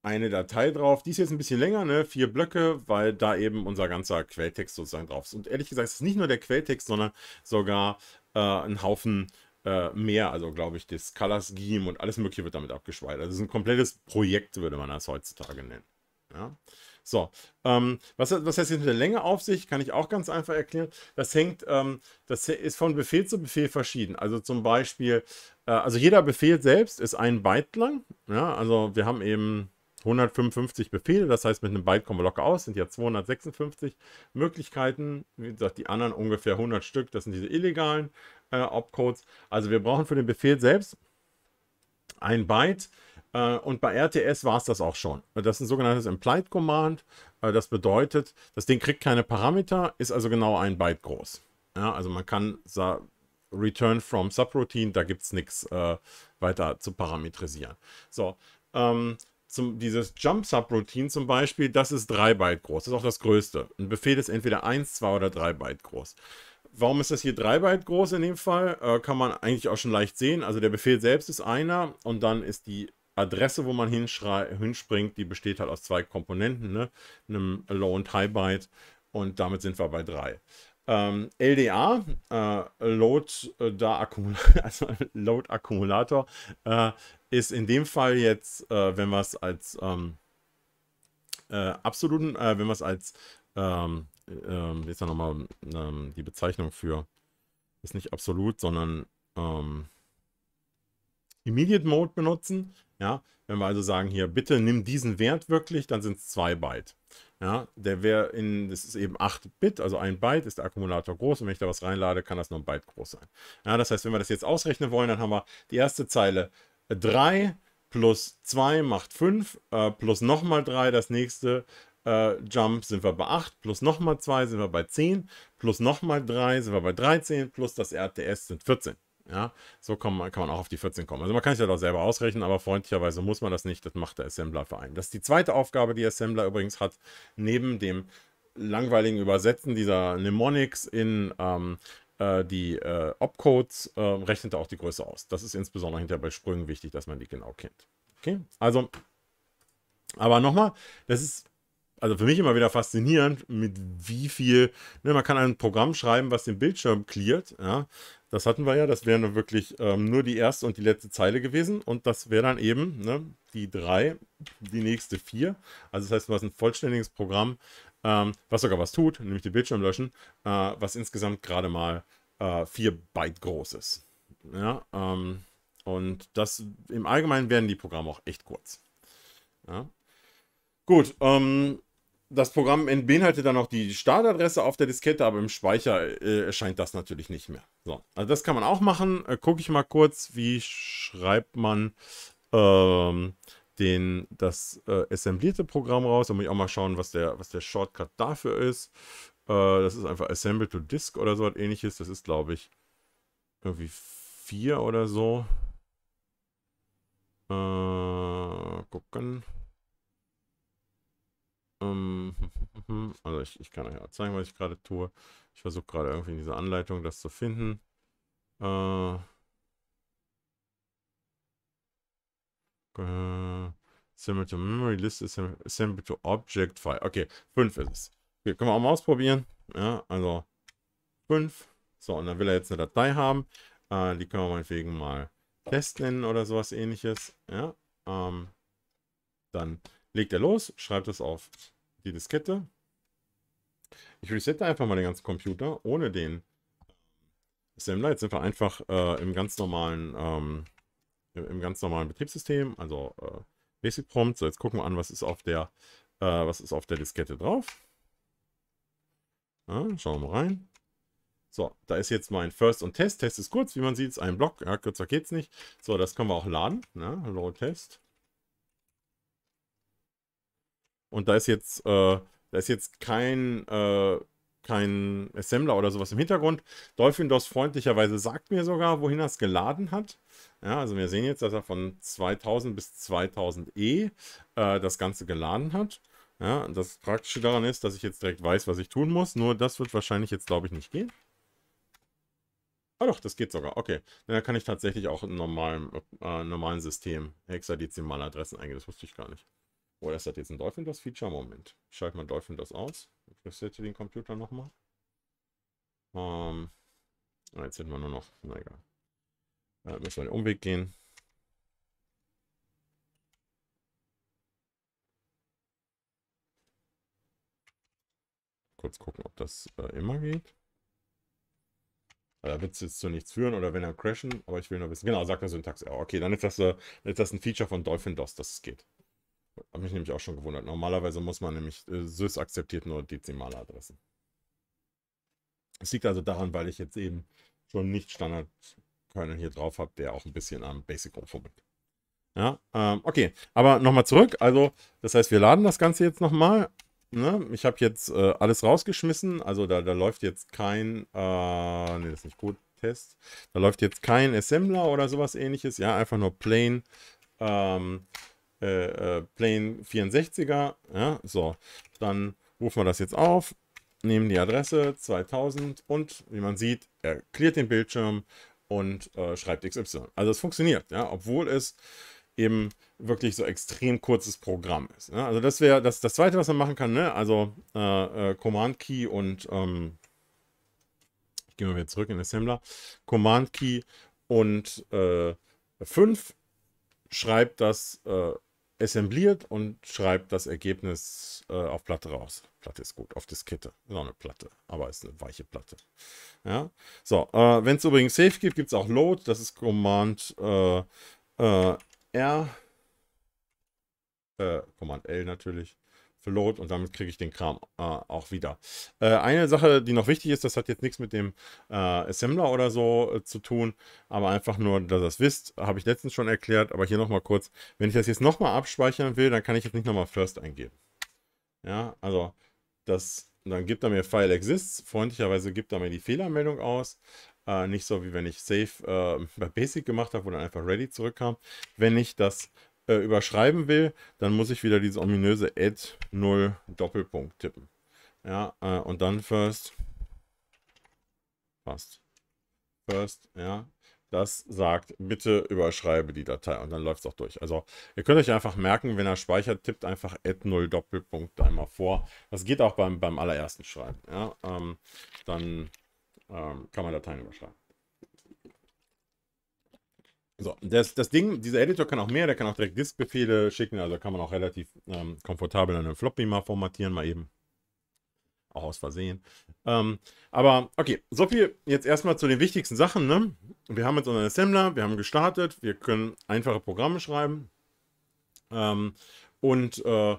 Speaker 1: eine Datei drauf. Die ist jetzt ein bisschen länger, ne? vier Blöcke, weil da eben unser ganzer Quelltext sozusagen drauf ist. Und ehrlich gesagt, es ist nicht nur der Quelltext, sondern sogar äh, ein Haufen äh, mehr. Also glaube ich, das Color Scheme und alles mögliche wird damit abgeschweißt. Also es ist ein komplettes Projekt, würde man das heutzutage nennen. Ja? So, ähm, was, was heißt jetzt mit der Länge auf sich? Kann ich auch ganz einfach erklären. Das hängt, ähm, das ist von Befehl zu Befehl verschieden. Also zum Beispiel, äh, also jeder Befehl selbst ist ein Byte lang. Ja? Also wir haben eben 155 Befehle, das heißt mit einem Byte kommen wir locker aus, sind ja 256 Möglichkeiten. Wie gesagt, die anderen ungefähr 100 Stück, das sind diese illegalen äh, Opcodes. Also wir brauchen für den Befehl selbst ein Byte. Äh, und bei RTS war es das auch schon. Das ist ein sogenanntes Implied Command. Äh, das bedeutet, das Ding kriegt keine Parameter, ist also genau ein Byte groß. Ja, also man kann Return from Subroutine, da gibt es nichts äh, weiter zu parametrisieren. So, ähm, zum, dieses Jump-Subroutine zum Beispiel, das ist 3 Byte groß. Das ist auch das größte. Ein Befehl ist entweder 1, 2 oder 3 Byte groß. Warum ist das hier 3 Byte groß in dem Fall? Äh, kann man eigentlich auch schon leicht sehen. Also der Befehl selbst ist einer und dann ist die Adresse, wo man hinspringt, die besteht halt aus zwei Komponenten, ne? einem Low- und High-Byte und damit sind wir bei 3. Ähm, LDA, äh, Load, äh, da Akkumula also Load Akkumulator, äh, ist in dem Fall jetzt, äh, wenn wir es als ähm, äh, absoluten, äh, wenn wir es als, ähm, äh, jetzt nochmal ähm, die Bezeichnung für, ist nicht absolut, sondern ähm, Immediate Mode benutzen. Ja, wenn wir also sagen hier, bitte nimm diesen Wert wirklich, dann sind es zwei Byte. Ja, der wäre in, das ist eben 8 Bit, also ein Byte ist der Akkumulator groß und wenn ich da was reinlade, kann das nur ein Byte groß sein. Ja, das heißt, wenn wir das jetzt ausrechnen wollen, dann haben wir die erste Zeile 3 plus 2 macht 5, äh, plus nochmal 3 das nächste äh, Jump sind wir bei 8, plus nochmal 2 sind wir bei 10, plus nochmal 3 sind wir bei 13, plus das RTS sind 14. Ja, so kann man, kann man auch auf die 14 kommen. Also man kann es ja doch selber ausrechnen, aber freundlicherweise muss man das nicht. Das macht der Assembler für einen. Das ist die zweite Aufgabe, die Assembler übrigens hat, neben dem langweiligen Übersetzen dieser Mnemonics in ähm, äh, die äh, Opcodes, äh, rechnet auch die Größe aus. Das ist insbesondere hinterher bei Sprüngen wichtig, dass man die genau kennt. Okay, also, aber nochmal, das ist also für mich immer wieder faszinierend, mit wie viel, ne, man kann ein Programm schreiben, was den Bildschirm cleart, ja, das hatten wir ja, das wäre wirklich ähm, nur die erste und die letzte Zeile gewesen und das wäre dann eben ne, die drei, die nächste vier, also das heißt, du hast ein vollständiges Programm, ähm, was sogar was tut, nämlich den Bildschirm löschen, äh, was insgesamt gerade mal äh, 4 Byte groß ist. Ja, ähm, und das im Allgemeinen werden die Programme auch echt kurz. Ja. Gut, ähm, das Programm beinhaltet dann auch die Startadresse auf der Diskette, aber im Speicher äh, erscheint das natürlich nicht mehr. So, also das kann man auch machen. Äh, Gucke ich mal kurz, wie schreibt man ähm, den, das äh, assemblierte Programm raus. Da muss ich auch mal schauen, was der, was der Shortcut dafür ist. Äh, das ist einfach Assemble to Disk oder so was ähnliches. Das ist, glaube ich, irgendwie 4 oder so. Äh, gucken. Ähm, also ich, ich kann euch auch zeigen, was ich gerade tue. Ich versuche gerade irgendwie in dieser Anleitung das zu finden. Äh, Uh, to Memory List, Assemble to Object File. Okay, 5 ist es. Okay, können wir auch mal ausprobieren. Ja, also 5. So, und dann will er jetzt eine Datei haben. Uh, die können wir meinetwegen mal Test nennen oder sowas ähnliches. Ja, um, ähm, dann legt er los, schreibt es auf die Diskette. Ich resette einfach mal den ganzen Computer ohne den Assembler. Jetzt sind wir einfach äh, im ganz normalen ähm, im ganz normalen Betriebssystem, also äh, Basic Prompt. So, jetzt gucken wir an, was ist auf der, äh, was ist auf der Diskette drauf. Ja, schauen wir mal rein. So, da ist jetzt mein First und Test. Test ist kurz, wie man sieht, ist ein Block. Ja, kürzer es nicht. So, das können wir auch laden. Ne? Hello Test. Und da ist jetzt, äh, da ist jetzt kein, äh, kein Assembler oder sowas im Hintergrund. Dolphin DOS freundlicherweise sagt mir sogar, wohin das geladen hat. Ja, also wir sehen jetzt, dass er von 2000 bis 2000e äh, das Ganze geladen hat. Ja, das Praktische daran ist, dass ich jetzt direkt weiß, was ich tun muss. Nur das wird wahrscheinlich jetzt, glaube ich, nicht gehen. Ah doch, das geht sogar. Okay. Dann kann ich tatsächlich auch in normalen, äh, normalen System hexadezimale Adressen eingeben. Das wusste ich gar nicht. Oh, das hat jetzt ein Dolphin DOS Feature? Moment. Ich schalte mal Dolphin DOS aus. Ich resette den Computer nochmal. Ähm, jetzt hätten wir nur noch, na egal. Ja, müssen wir den Umweg gehen. Kurz gucken, ob das äh, immer geht. Da wird es jetzt zu nichts führen oder wenn er crashen, aber ich will nur wissen. Genau, sagt eine Syntax. Ja, okay, dann ist, das, äh, ist das ein Feature von Dolphin DOS, dass es geht. Habe mich nämlich auch schon gewundert. Normalerweise muss man nämlich, äh, SYS akzeptiert nur dezimale Adressen. Es liegt also daran, weil ich jetzt eben schon nicht Standard keinen hier drauf habe, der auch ein bisschen am Basic rumfummelt. Ja, ähm, okay. Aber nochmal zurück. Also, das heißt, wir laden das Ganze jetzt nochmal. Ne? Ich habe jetzt äh, alles rausgeschmissen. Also, da, da läuft jetzt kein... Äh, ne, das ist nicht gut. Test. Da läuft jetzt kein Assembler oder sowas ähnliches. Ja, einfach nur plain... Ähm, äh, äh, plain 64er. Ja, so. Dann rufen wir das jetzt auf nehmen die Adresse 2000 und wie man sieht, er klärt den Bildschirm und äh, schreibt XY. Also es funktioniert, ja, obwohl es eben wirklich so extrem kurzes Programm ist. Ne? Also das wäre das, das Zweite, was man machen kann, ne? also äh, äh, Command Key und ähm, ich gehe mal wieder zurück in Assembler, Command Key und äh, 5 schreibt das äh, assembliert und schreibt das Ergebnis äh, auf Platte raus. Platte ist gut, auf Diskette. Ist auch eine Platte, aber es ist eine weiche Platte. Ja, so. Äh, Wenn es übrigens Safe gibt, gibt es auch Load. Das ist Command äh, äh R. Äh, Command L natürlich für Load und damit kriege ich den Kram äh, auch wieder. Äh, eine Sache, die noch wichtig ist, das hat jetzt nichts mit dem äh, Assembler oder so äh, zu tun, aber einfach nur, dass ihr es wisst, habe ich letztens schon erklärt, aber hier nochmal kurz, wenn ich das jetzt nochmal abspeichern will, dann kann ich jetzt nicht nochmal first eingeben. Ja, also das, dann gibt er mir File exists, freundlicherweise gibt er mir die Fehlermeldung aus, äh, nicht so wie wenn ich Save äh, bei Basic gemacht habe, wo dann einfach Ready zurückkam. Wenn ich das äh, überschreiben will, dann muss ich wieder diese ominöse add 0 Doppelpunkt tippen. Ja, äh, und dann first. Passt. First, ja. Das sagt, bitte überschreibe die Datei und dann läuft es auch durch. Also ihr könnt euch einfach merken, wenn er speichert, tippt einfach add 0 Doppelpunkt einmal vor. Das geht auch beim, beim allerersten Schreiben. Ja? Ähm, dann ähm, kann man Dateien überschreiben. So, das, das Ding, dieser Editor kann auch mehr, der kann auch direkt Diskbefehle schicken, also kann man auch relativ ähm, komfortabel einen Floppy mal formatieren, mal eben. Auch aus Versehen. Ähm, aber okay, so viel jetzt erstmal zu den wichtigsten Sachen. Ne? Wir haben jetzt unseren Assembler, wir haben gestartet, wir können einfache Programme schreiben. Ähm, und äh,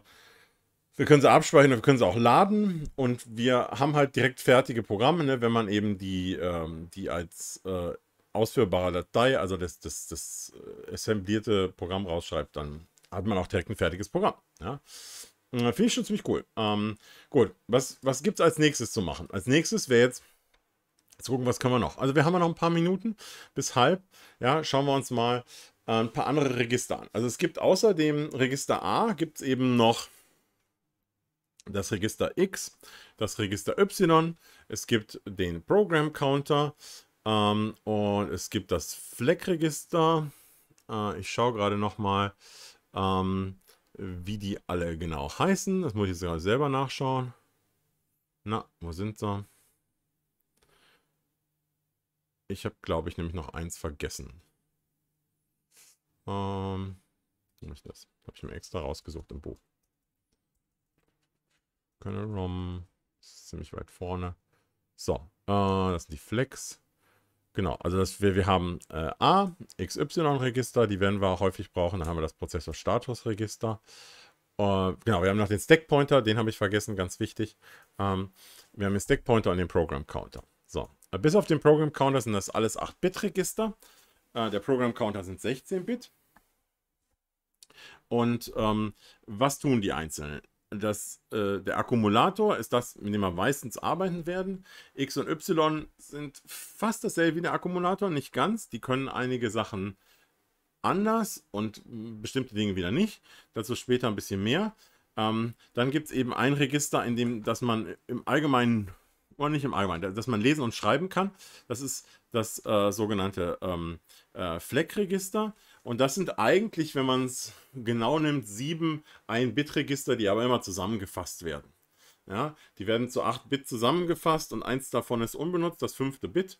Speaker 1: wir können sie abspeichern, wir können sie auch laden und wir haben halt direkt fertige Programme, ne? wenn man eben die, ähm, die als äh, ausführbare Datei, also das, das, das äh, assemblierte Programm rausschreibt, dann hat man auch direkt ein fertiges Programm. Ja? Hm, finde ich schon ziemlich cool. Ähm, gut, was, was gibt es als nächstes zu machen? Als nächstes wäre jetzt, jetzt gucken, was können wir noch? Also wir haben ja noch ein paar Minuten bis halb. Ja, schauen wir uns mal äh, ein paar andere Register an. Also es gibt außer dem Register A, gibt es eben noch das Register X, das Register Y, es gibt den Program Counter, ähm, und es gibt das Fleckregister. Äh, ich schaue gerade nochmal, ähm, wie die alle genau heißen. Das muss ich jetzt gerade selber nachschauen. Na, wo sind sie? Ich habe, glaube ich, nämlich noch eins vergessen. Ähm, nämlich das. Habe ich mir extra rausgesucht im Buch. Keine ROM. ziemlich weit vorne. So, äh, das sind die Flecks. Genau, also das, wir, wir haben äh, A, XY-Register, die werden wir häufig brauchen. Dann haben wir das Prozessor-Status-Register. Äh, genau, wir haben noch den Stack-Pointer, den habe ich vergessen, ganz wichtig. Ähm, wir haben den Stack-Pointer und den Program-Counter. So, äh, bis auf den Program-Counter sind das alles 8-Bit-Register. Äh, der Program-Counter sind 16-Bit. Und ähm, was tun die einzelnen? dass äh, der Akkumulator ist das, mit dem wir meistens arbeiten werden. X und Y sind fast dasselbe wie der Akkumulator, nicht ganz. Die können einige Sachen anders und bestimmte Dinge wieder nicht. Dazu später ein bisschen mehr. Ähm, dann gibt es eben ein Register, in dem, dass man im Allgemeinen, oder nicht im Allgemeinen, dass man lesen und schreiben kann. Das ist das äh, sogenannte ähm, äh, Fleckregister. register und das sind eigentlich, wenn man es genau nimmt, sieben Ein-Bit-Register, die aber immer zusammengefasst werden. Ja, die werden zu 8 Bit zusammengefasst und eins davon ist unbenutzt, das fünfte Bit.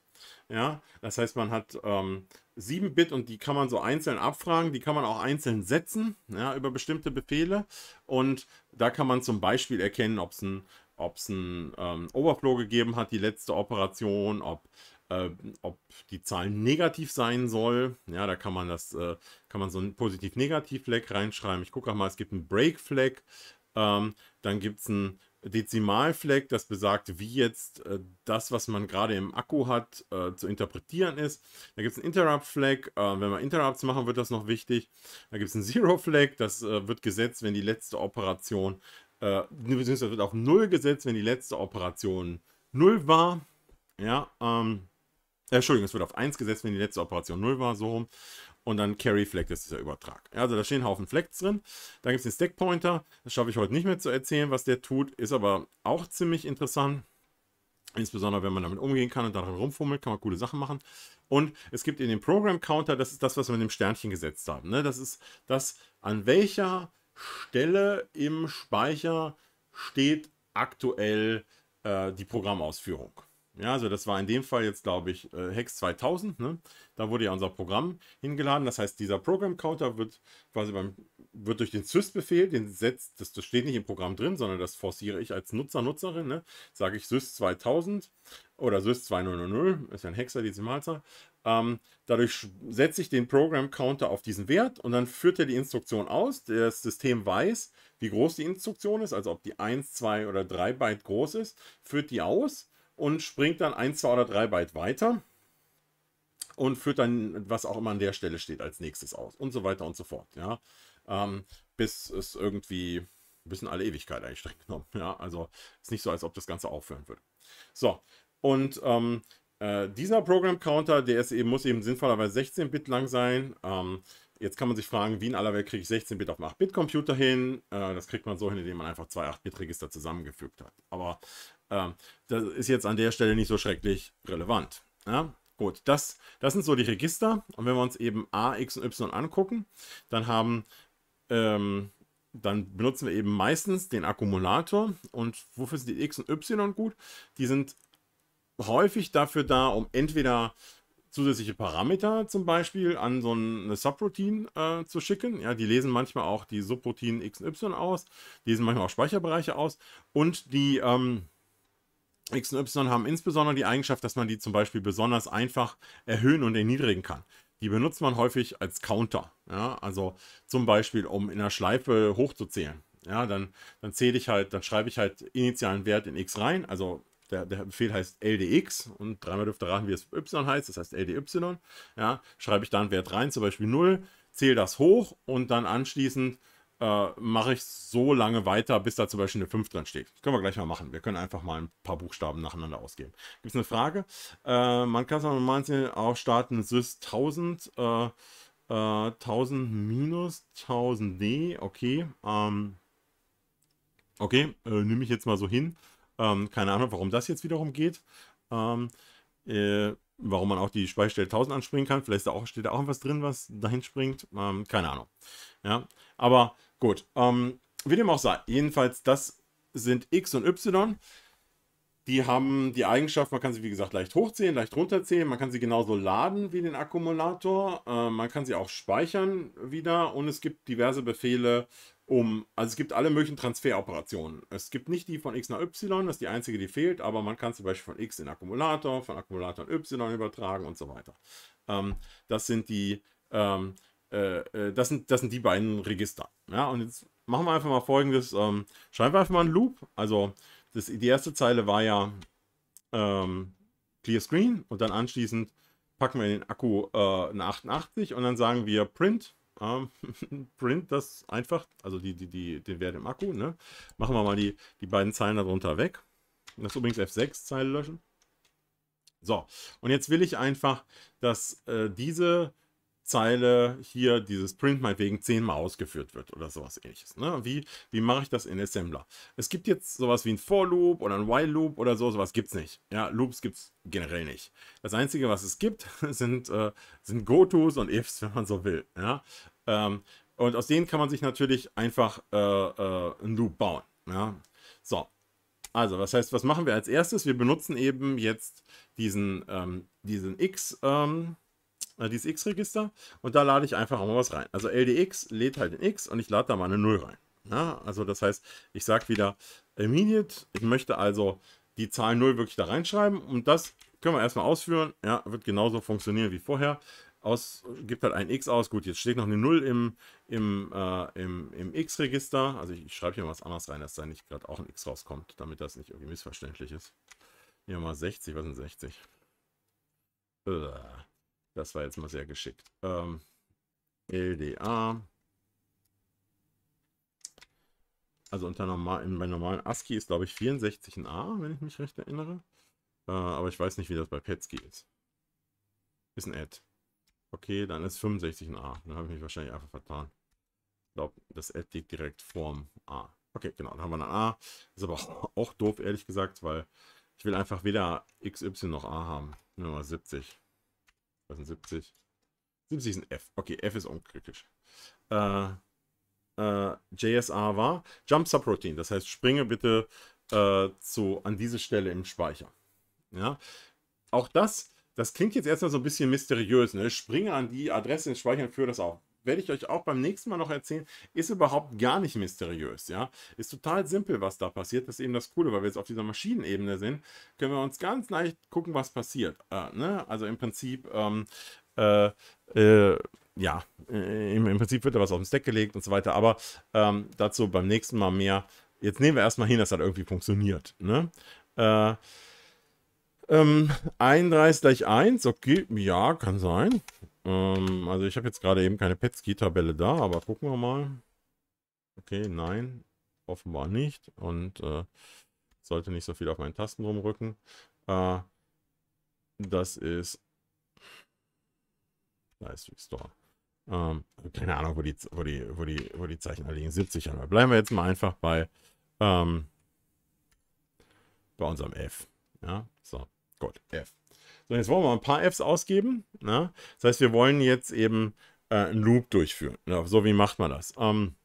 Speaker 1: Ja, das heißt, man hat ähm, 7 Bit und die kann man so einzeln abfragen, die kann man auch einzeln setzen ja, über bestimmte Befehle und da kann man zum Beispiel erkennen, ob es ein ob ein ähm, Overflow gegeben hat, die letzte Operation, ob äh, ob die Zahl negativ sein soll. Ja, da kann man das, äh, kann man so ein Positiv-Negativ-Flag reinschreiben. Ich gucke auch mal, es gibt einen Break-Flag, ähm, dann gibt es einen Dezimal-Flag, das besagt, wie jetzt äh, das, was man gerade im Akku hat, äh, zu interpretieren ist. Da gibt es einen Interrupt-Flag, äh, wenn wir Interrupts machen, wird das noch wichtig. Da gibt es einen Zero-Flag, das äh, wird gesetzt, wenn die letzte Operation, äh, beziehungsweise wird auf Null gesetzt, wenn die letzte Operation Null war. Ja, ähm, äh, Entschuldigung, es wird auf 1 gesetzt, wenn die letzte Operation 0 war, so rum. Und dann Carry Flag, das ist der Übertrag. Also da stehen Haufen Flags drin. Dann gibt es den Stack Pointer. Das schaffe ich heute nicht mehr zu erzählen, was der tut. Ist aber auch ziemlich interessant. Insbesondere wenn man damit umgehen kann und daran rumfummelt, kann man coole Sachen machen. Und es gibt in dem Program Counter, das ist das, was wir mit dem Sternchen gesetzt haben. Ne? Das ist das, an welcher Stelle im Speicher steht aktuell äh, die Programmausführung. Ja, also das war in dem Fall jetzt, glaube ich, äh, Hex 2000. Ne? Da wurde ja unser Programm hingeladen. Das heißt, dieser Program Counter wird quasi beim, wird durch den Sys-Befehl, den setzt, das, das steht nicht im Programm drin, sondern das forciere ich als Nutzer, Nutzerin. Ne? Sage ich Sys 2000 oder Sys 2000, ist ja ein Hexadezimalzahl. Ähm, dadurch setze ich den Program Counter auf diesen Wert und dann führt er die Instruktion aus. Das System weiß, wie groß die Instruktion ist, also ob die 1, 2 oder 3 Byte groß ist, führt die aus und springt dann ein, zwei oder drei Byte weiter und führt dann, was auch immer an der Stelle steht, als nächstes aus und so weiter und so fort. Ja, ähm, bis es irgendwie bis alle Ewigkeit eigentlich streng genommen. Ja, also ist nicht so, als ob das Ganze aufhören würde. So und ähm, äh, dieser Program Counter, der ist eben, muss eben sinnvollerweise 16 Bit lang sein. Ähm, jetzt kann man sich fragen, wie in aller Welt kriege ich 16 Bit auf einen 8 Bit Computer hin? Äh, das kriegt man so hin, indem man einfach zwei 8 Bit Register zusammengefügt hat. Aber ähm, das ist jetzt an der Stelle nicht so schrecklich relevant. Ja? Gut, das, das sind so die Register. Und wenn wir uns eben A, X und Y angucken, dann haben ähm, dann benutzen wir eben meistens den Akkumulator. Und wofür sind die X und Y gut? Die sind häufig dafür da, um entweder zusätzliche Parameter zum Beispiel an so eine Subroutine äh, zu schicken. Ja, die lesen manchmal auch die Subroutinen X und Y aus, lesen manchmal auch Speicherbereiche aus und die ähm, X und Y haben insbesondere die Eigenschaft, dass man die zum Beispiel besonders einfach erhöhen und erniedrigen kann. Die benutzt man häufig als Counter. Ja? Also zum Beispiel, um in der Schleife hochzuzählen. Ja, dann, dann zähle ich halt, dann schreibe ich halt initialen Wert in X rein. Also der, der Befehl heißt LDX und dreimal dürfte raten, wie es Y heißt, das heißt LDY. Ja, schreibe ich da einen Wert rein, zum Beispiel 0, zähle das hoch und dann anschließend äh, mache ich so lange weiter, bis da zum Beispiel eine 5 dran steht. können wir gleich mal machen. Wir können einfach mal ein paar Buchstaben nacheinander ausgeben. Gibt es eine Frage? Äh, man kann es auch manche auch starten, Sys 1000, äh, 1000 äh, minus 1000 D, okay. Ähm, okay, äh, nehme ich jetzt mal so hin. Ähm, keine Ahnung, warum das jetzt wiederum geht. Ähm, äh, warum man auch die Speicherstelle 1000 anspringen kann. Vielleicht da auch, steht da auch was drin, was dahin springt. Ähm, keine Ahnung. Ja, aber Gut, ähm, wie dem auch sei. Jedenfalls, das sind X und Y. Die haben die Eigenschaft, man kann sie wie gesagt leicht hochziehen, leicht runterziehen, man kann sie genauso laden wie den Akkumulator, äh, man kann sie auch speichern wieder und es gibt diverse Befehle, um, also es gibt alle möglichen Transferoperationen. Es gibt nicht die von X nach Y, das ist die einzige, die fehlt, aber man kann zum Beispiel von X in Akkumulator, von Akkumulator in Y übertragen und so weiter. Ähm, das sind die ähm, äh, äh, das, sind, das sind die beiden Register. Ja, und jetzt machen wir einfach mal folgendes. Ähm, schreiben wir einfach mal einen Loop. Also das, die erste Zeile war ja ähm, Clear Screen und dann anschließend packen wir in den Akku äh, eine 88 und dann sagen wir Print. Ähm, print das einfach, also die, die, die, den Wert im Akku. Ne? Machen wir mal die, die beiden Zeilen darunter weg. Das ist übrigens F6-Zeile löschen. So, und jetzt will ich einfach, dass äh, diese Zeile hier dieses Print meinetwegen zehnmal ausgeführt wird oder sowas ähnliches. Ne? Wie, wie mache ich das in Assembler? Es gibt jetzt sowas wie ein For Loop oder ein While Loop oder so, sowas gibt es nicht. Ja, Loops gibt es generell nicht. Das Einzige, was es gibt, sind, äh, sind Gotos und Ifs, wenn man so will. Ja? Ähm, und aus denen kann man sich natürlich einfach äh, äh, einen Loop bauen. Ja? So, also, was heißt, was machen wir als erstes? Wir benutzen eben jetzt diesen, ähm, diesen X, ähm, dieses X-Register und da lade ich einfach auch mal was rein. Also LDX lädt halt in X und ich lade da mal eine 0 rein. Ja, also das heißt, ich sage wieder immediate, ich möchte also die Zahl 0 wirklich da reinschreiben und das können wir erstmal ausführen. Ja, wird genauso funktionieren wie vorher. Aus, gibt halt ein X aus. Gut, jetzt steht noch eine 0 im, im, äh, im, im X-Register. Also ich, ich schreibe hier mal was anderes rein, dass da nicht gerade auch ein X rauskommt, damit das nicht irgendwie missverständlich ist. Hier mal 60, was sind 60? Uah. Äh. Das war jetzt mal sehr geschickt. Ähm, LDA. Also unter normal, bei normalen ASCII ist, glaube ich, 64 ein A, wenn ich mich recht erinnere. Äh, aber ich weiß nicht, wie das bei Petsky ist. Ist ein Add. Okay, dann ist 65 ein A. Dann habe ich mich wahrscheinlich einfach vertan. Ich glaube, das Add liegt direkt vorm A. Okay, genau, dann haben wir eine A. Ist aber auch, auch doof, ehrlich gesagt, weil ich will einfach weder XY noch A haben. Nur 70. Was sind 70? 70 ist ein F. Okay, F ist unkritisch. Äh, äh, JSA war Jump Subroutine. Das heißt, springe bitte äh, zu, an diese Stelle im Speicher. Ja? Auch das, das klingt jetzt erstmal so ein bisschen mysteriös. Ne? Springe an die Adresse im Speicher und führe das auf werde ich euch auch beim nächsten Mal noch erzählen, ist überhaupt gar nicht mysteriös, ja. Ist total simpel, was da passiert. Das ist eben das Coole, weil wir jetzt auf dieser Maschinenebene sind, können wir uns ganz leicht gucken, was passiert. Äh, ne? Also im Prinzip, ähm, äh, äh, ja, äh, im, im, Prinzip wird da was auf den Stack gelegt und so weiter, aber ähm, dazu beim nächsten Mal mehr. Jetzt nehmen wir erstmal hin, dass das irgendwie funktioniert, ne? Äh, ähm, 31 gleich 1, okay, ja, kann sein. Ähm, also ich habe jetzt gerade eben keine Petski-Tabelle da, aber gucken wir mal. Okay, nein, offenbar nicht. Und äh, sollte nicht so viel auf meinen Tasten rumrücken. Äh, das ist Leistung Store. Ähm, keine Ahnung, wo die, wo die, wo die, wo die Zeichen liegen. 70 aber Bleiben wir jetzt mal einfach bei, ähm, bei unserem F. Ja, so, gut, F. So, jetzt wollen wir mal ein paar Fs ausgeben. Ne? Das heißt, wir wollen jetzt eben äh, einen Loop durchführen. Ja, ne? so, wie macht man das? Ähm,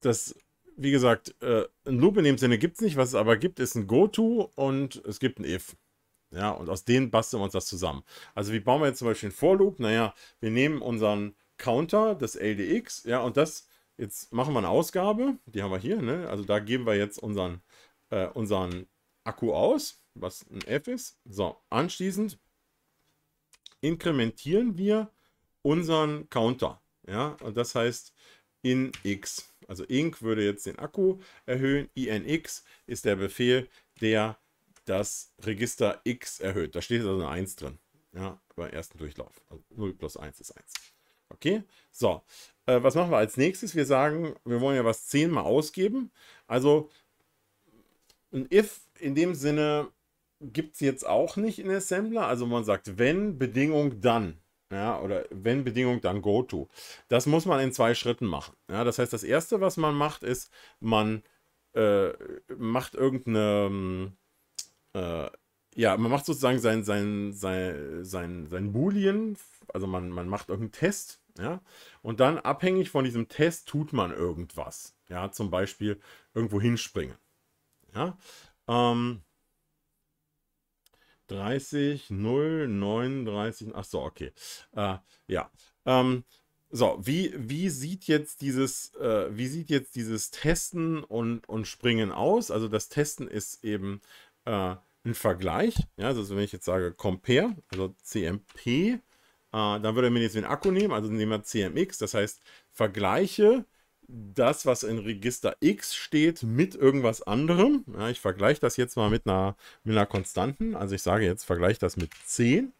Speaker 1: das, wie gesagt, äh, ein Loop in dem Sinne gibt es nicht. Was es aber gibt, ist ein Goto und es gibt ein if. Ja, und aus denen basteln wir uns das zusammen. Also, wie bauen wir jetzt zum Beispiel einen For-Loop? Naja, wir nehmen unseren Counter, das LDX, ja, und das, jetzt machen wir eine Ausgabe, die haben wir hier, ne? Also da geben wir jetzt unseren, äh, unseren Akku aus was ein F ist. So, anschließend inkrementieren wir unseren Counter. Ja, und das heißt in x. Also inc würde jetzt den Akku erhöhen. inx ist der Befehl, der das Register x erhöht. Da steht also eine 1 drin. Ja, beim ersten Durchlauf. Also 0 plus 1 ist 1. Okay, so. Äh, was machen wir als nächstes? Wir sagen, wir wollen ja was 10 mal ausgeben. Also ein if in dem Sinne gibt es jetzt auch nicht in Assembler. Also man sagt, wenn Bedingung, dann. Ja, oder wenn Bedingung, dann go to. Das muss man in zwei Schritten machen. Ja, das heißt, das Erste, was man macht, ist, man äh, macht irgendeine, äh, ja, man macht sozusagen sein, sein, sein, sein, sein Boolean, also man, man macht irgendeinen Test, ja, und dann abhängig von diesem Test tut man irgendwas. Ja, zum Beispiel irgendwo hinspringen. Ja, ähm, 30, 0, 39, ach so, okay. Äh, ja. Ähm, so, wie, wie sieht jetzt dieses, äh, wie sieht jetzt dieses Testen und, und Springen aus? Also das Testen ist eben äh, ein Vergleich. Ja, also wenn ich jetzt sage Compare, also CMP, äh, dann würde er mir jetzt den Akku nehmen, also nehmen wir CMX, das heißt Vergleiche das, was in Register X steht, mit irgendwas anderem. Ja, ich vergleiche das jetzt mal mit einer, mit einer Konstanten. Also ich sage jetzt, vergleiche das mit 10.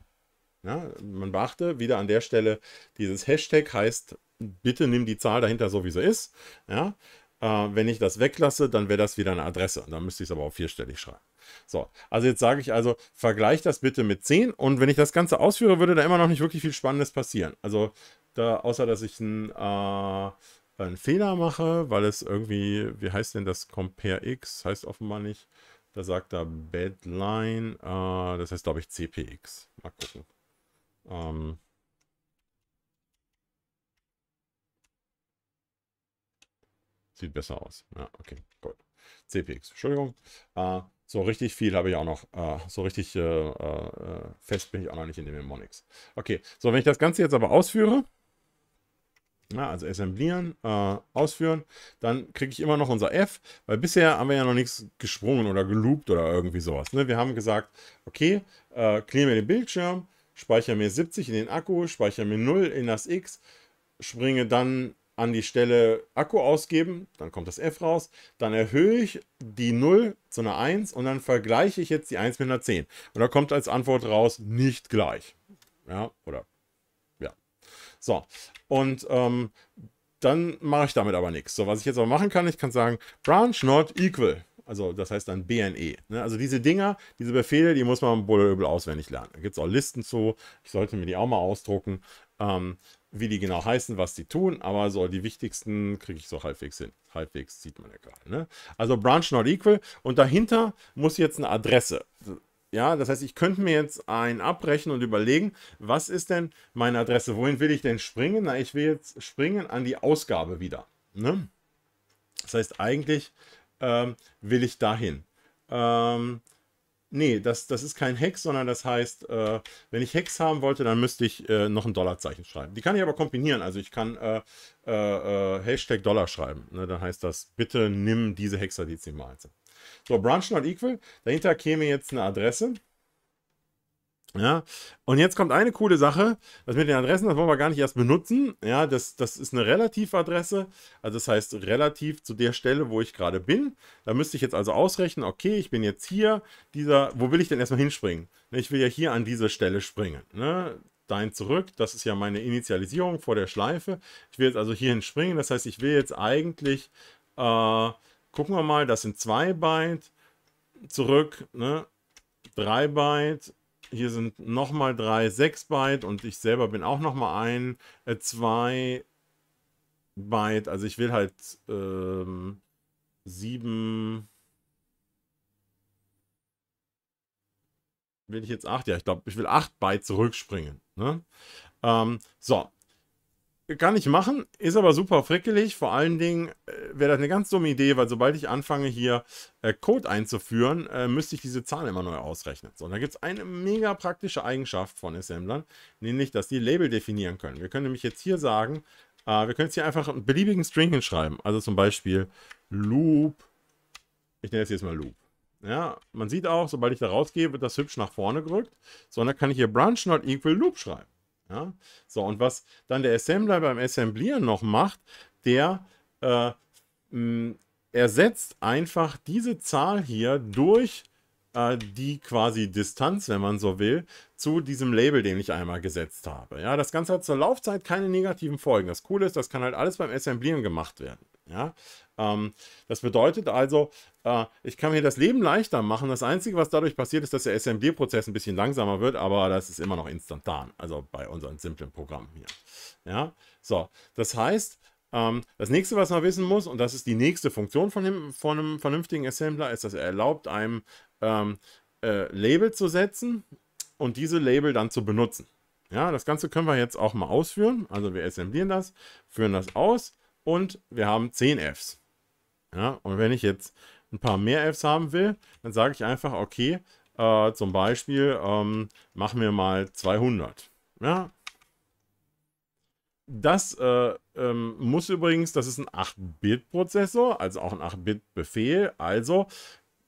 Speaker 1: Ja, man beachte wieder an der Stelle, dieses Hashtag heißt, bitte nimm die Zahl dahinter so, wie sie ist. Ja, äh, wenn ich das weglasse, dann wäre das wieder eine Adresse. Dann müsste ich es aber auf vierstellig schreiben. So, also jetzt sage ich also, vergleiche das bitte mit 10 und wenn ich das Ganze ausführe, würde da immer noch nicht wirklich viel Spannendes passieren. Also, da, außer dass ich ein, äh, einen Fehler mache, weil es irgendwie, wie heißt denn das Compare X? Heißt offenbar nicht. Da sagt er Bedline, äh, das heißt glaube ich CPX. Mal gucken. Ähm, sieht besser aus. Ja, okay, gut. CPX, Entschuldigung. Äh, so richtig viel habe ich auch noch, äh, so richtig äh, äh, fest bin ich auch noch nicht in dem Mnemonics. Okay, so wenn ich das Ganze jetzt aber ausführe, ja, also assemblieren, äh, ausführen. Dann kriege ich immer noch unser F, weil bisher haben wir ja noch nichts gesprungen oder geloopt oder irgendwie sowas. Ne? Wir haben gesagt, okay, äh, clear mir den Bildschirm, speichere mir 70 in den Akku, speichere mir 0 in das X, springe dann an die Stelle Akku ausgeben, dann kommt das F raus, dann erhöhe ich die 0 zu einer 1 und dann vergleiche ich jetzt die 1 mit einer 10. Und da kommt als Antwort raus, nicht gleich. Ja, oder so, und ähm, dann mache ich damit aber nichts. So, was ich jetzt aber machen kann, ich kann sagen, branch not equal. Also das heißt dann BNE. Ne? Also diese Dinger, diese Befehle, die muss man wohl übel auswendig lernen. Da gibt es auch Listen zu. Ich sollte mir die auch mal ausdrucken, ähm, wie die genau heißen, was die tun. Aber so die wichtigsten kriege ich so halbwegs hin. Halbwegs sieht man ja gerade. Ne? Also branch not equal. Und dahinter muss jetzt eine Adresse ja, das heißt, ich könnte mir jetzt ein abbrechen und überlegen, was ist denn meine Adresse? Wohin will ich denn springen? Na, ich will jetzt springen an die Ausgabe wieder. Ne? Das heißt, eigentlich ähm, will ich dahin. Ähm, nee, das, das ist kein Hex, sondern das heißt, äh, wenn ich Hex haben wollte, dann müsste ich äh, noch ein Dollarzeichen schreiben. Die kann ich aber kombinieren. Also ich kann äh, äh, äh Hashtag Dollar schreiben. Ne? Dann heißt das, bitte nimm diese Hexadezimalzeichen. So, Branch Not Equal. Dahinter käme jetzt eine Adresse. Ja, und jetzt kommt eine coole Sache, das mit den Adressen, das wollen wir gar nicht erst benutzen. Ja, das, das ist eine Relativadresse, also das heißt relativ zu der Stelle, wo ich gerade bin. Da müsste ich jetzt also ausrechnen, okay, ich bin jetzt hier, dieser, wo will ich denn erstmal hinspringen? Ich will ja hier an diese Stelle springen. Ne? Dein zurück, das ist ja meine Initialisierung vor der Schleife. Ich will jetzt also hier hinspringen, das heißt, ich will jetzt eigentlich äh, Gucken wir mal, das sind zwei Byte, zurück, ne? 3 Byte, hier sind nochmal drei, sechs Byte und ich selber bin auch nochmal ein, 2 äh, Byte, also ich will halt 7... Ähm, will ich jetzt acht? ja, ich glaube, ich will acht Byte zurückspringen. Ne? Ähm, so, kann ich machen, ist aber super frickelig. Vor allen Dingen äh, wäre das eine ganz dumme Idee, weil sobald ich anfange, hier äh, Code einzuführen, äh, müsste ich diese Zahlen immer neu ausrechnen. So, und da gibt es eine mega praktische Eigenschaft von Assemblern, nämlich, dass die Label definieren können. Wir können nämlich jetzt hier sagen, äh, wir können jetzt hier einfach einen beliebigen String hinschreiben. Also zum Beispiel Loop. Ich nenne es jetzt mal Loop. Ja, man sieht auch, sobald ich da rausgehe, wird das hübsch nach vorne gerückt. Sondern kann ich hier Branch not equal Loop schreiben. Ja? So, und was dann der Assembler beim Assemblieren noch macht, der äh, mh, ersetzt einfach diese Zahl hier durch äh, die quasi Distanz, wenn man so will, zu diesem Label, den ich einmal gesetzt habe. Ja, das Ganze hat zur Laufzeit keine negativen Folgen. Das Coole ist, das kann halt alles beim Assemblieren gemacht werden. Ja, ähm, das bedeutet also, äh, ich kann mir das Leben leichter machen. Das Einzige, was dadurch passiert, ist, dass der SMD-Prozess ein bisschen langsamer wird, aber das ist immer noch instantan. Also bei unseren simplen Programmen hier. Ja, so. Das heißt, ähm, das nächste, was man wissen muss, und das ist die nächste Funktion von, dem, von einem vernünftigen Assembler, ist, dass er erlaubt, einem ähm, äh, Label zu setzen und diese Label dann zu benutzen. Ja, das Ganze können wir jetzt auch mal ausführen. Also wir assemblieren das, führen das aus und wir haben 10 Fs. Ja, und wenn ich jetzt ein paar mehr Elfs haben will, dann sage ich einfach, okay, äh, zum Beispiel, ähm, machen wir mal 200. Ja. Das äh, ähm, muss übrigens, das ist ein 8-Bit-Prozessor, also auch ein 8-Bit-Befehl. Also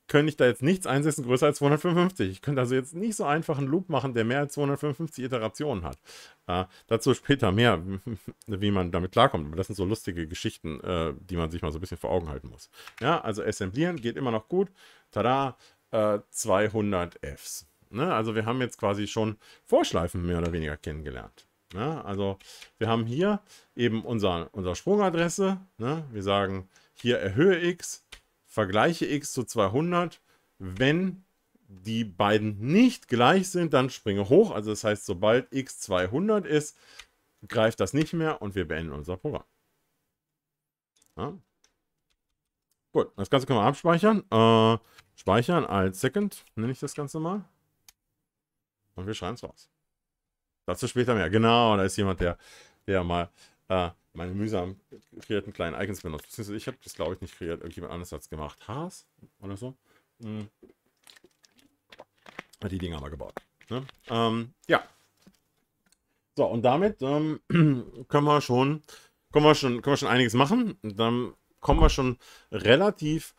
Speaker 1: könnte ich da jetzt nichts einsetzen größer als 255. Ich könnte also jetzt nicht so einfach einen Loop machen, der mehr als 255 Iterationen hat. Äh, dazu später mehr, wie man damit klarkommt. Aber das sind so lustige Geschichten, äh, die man sich mal so ein bisschen vor Augen halten muss. Ja, also assemblieren geht immer noch gut. Tada, äh, 200 Fs. Ne? Also wir haben jetzt quasi schon Vorschleifen mehr oder weniger kennengelernt. Ne? Also wir haben hier eben unser, unsere Sprungadresse. Ne? Wir sagen hier erhöhe x, vergleiche x zu 200, wenn die beiden nicht gleich sind, dann springe hoch. Also das heißt, sobald x 200 ist, greift das nicht mehr und wir beenden unser Programm. Ja. Gut, das Ganze können wir abspeichern. Äh, speichern als Second, nenne ich das Ganze mal. Und wir schreiben es raus. Dazu später mehr. Genau, da ist jemand, der, der mal äh, meine mühsam kreierten kleinen Icons benutzt. Beziehungsweise ich habe das, glaube ich, nicht kreiert. Irgendjemand anders hat es gemacht. Haas oder so. Hm. Hat die Dinger mal gebaut. Ne? Ähm, ja. So, und damit ähm, können wir schon können wir schon, können wir schon einiges machen. Und dann kommen wir schon relativ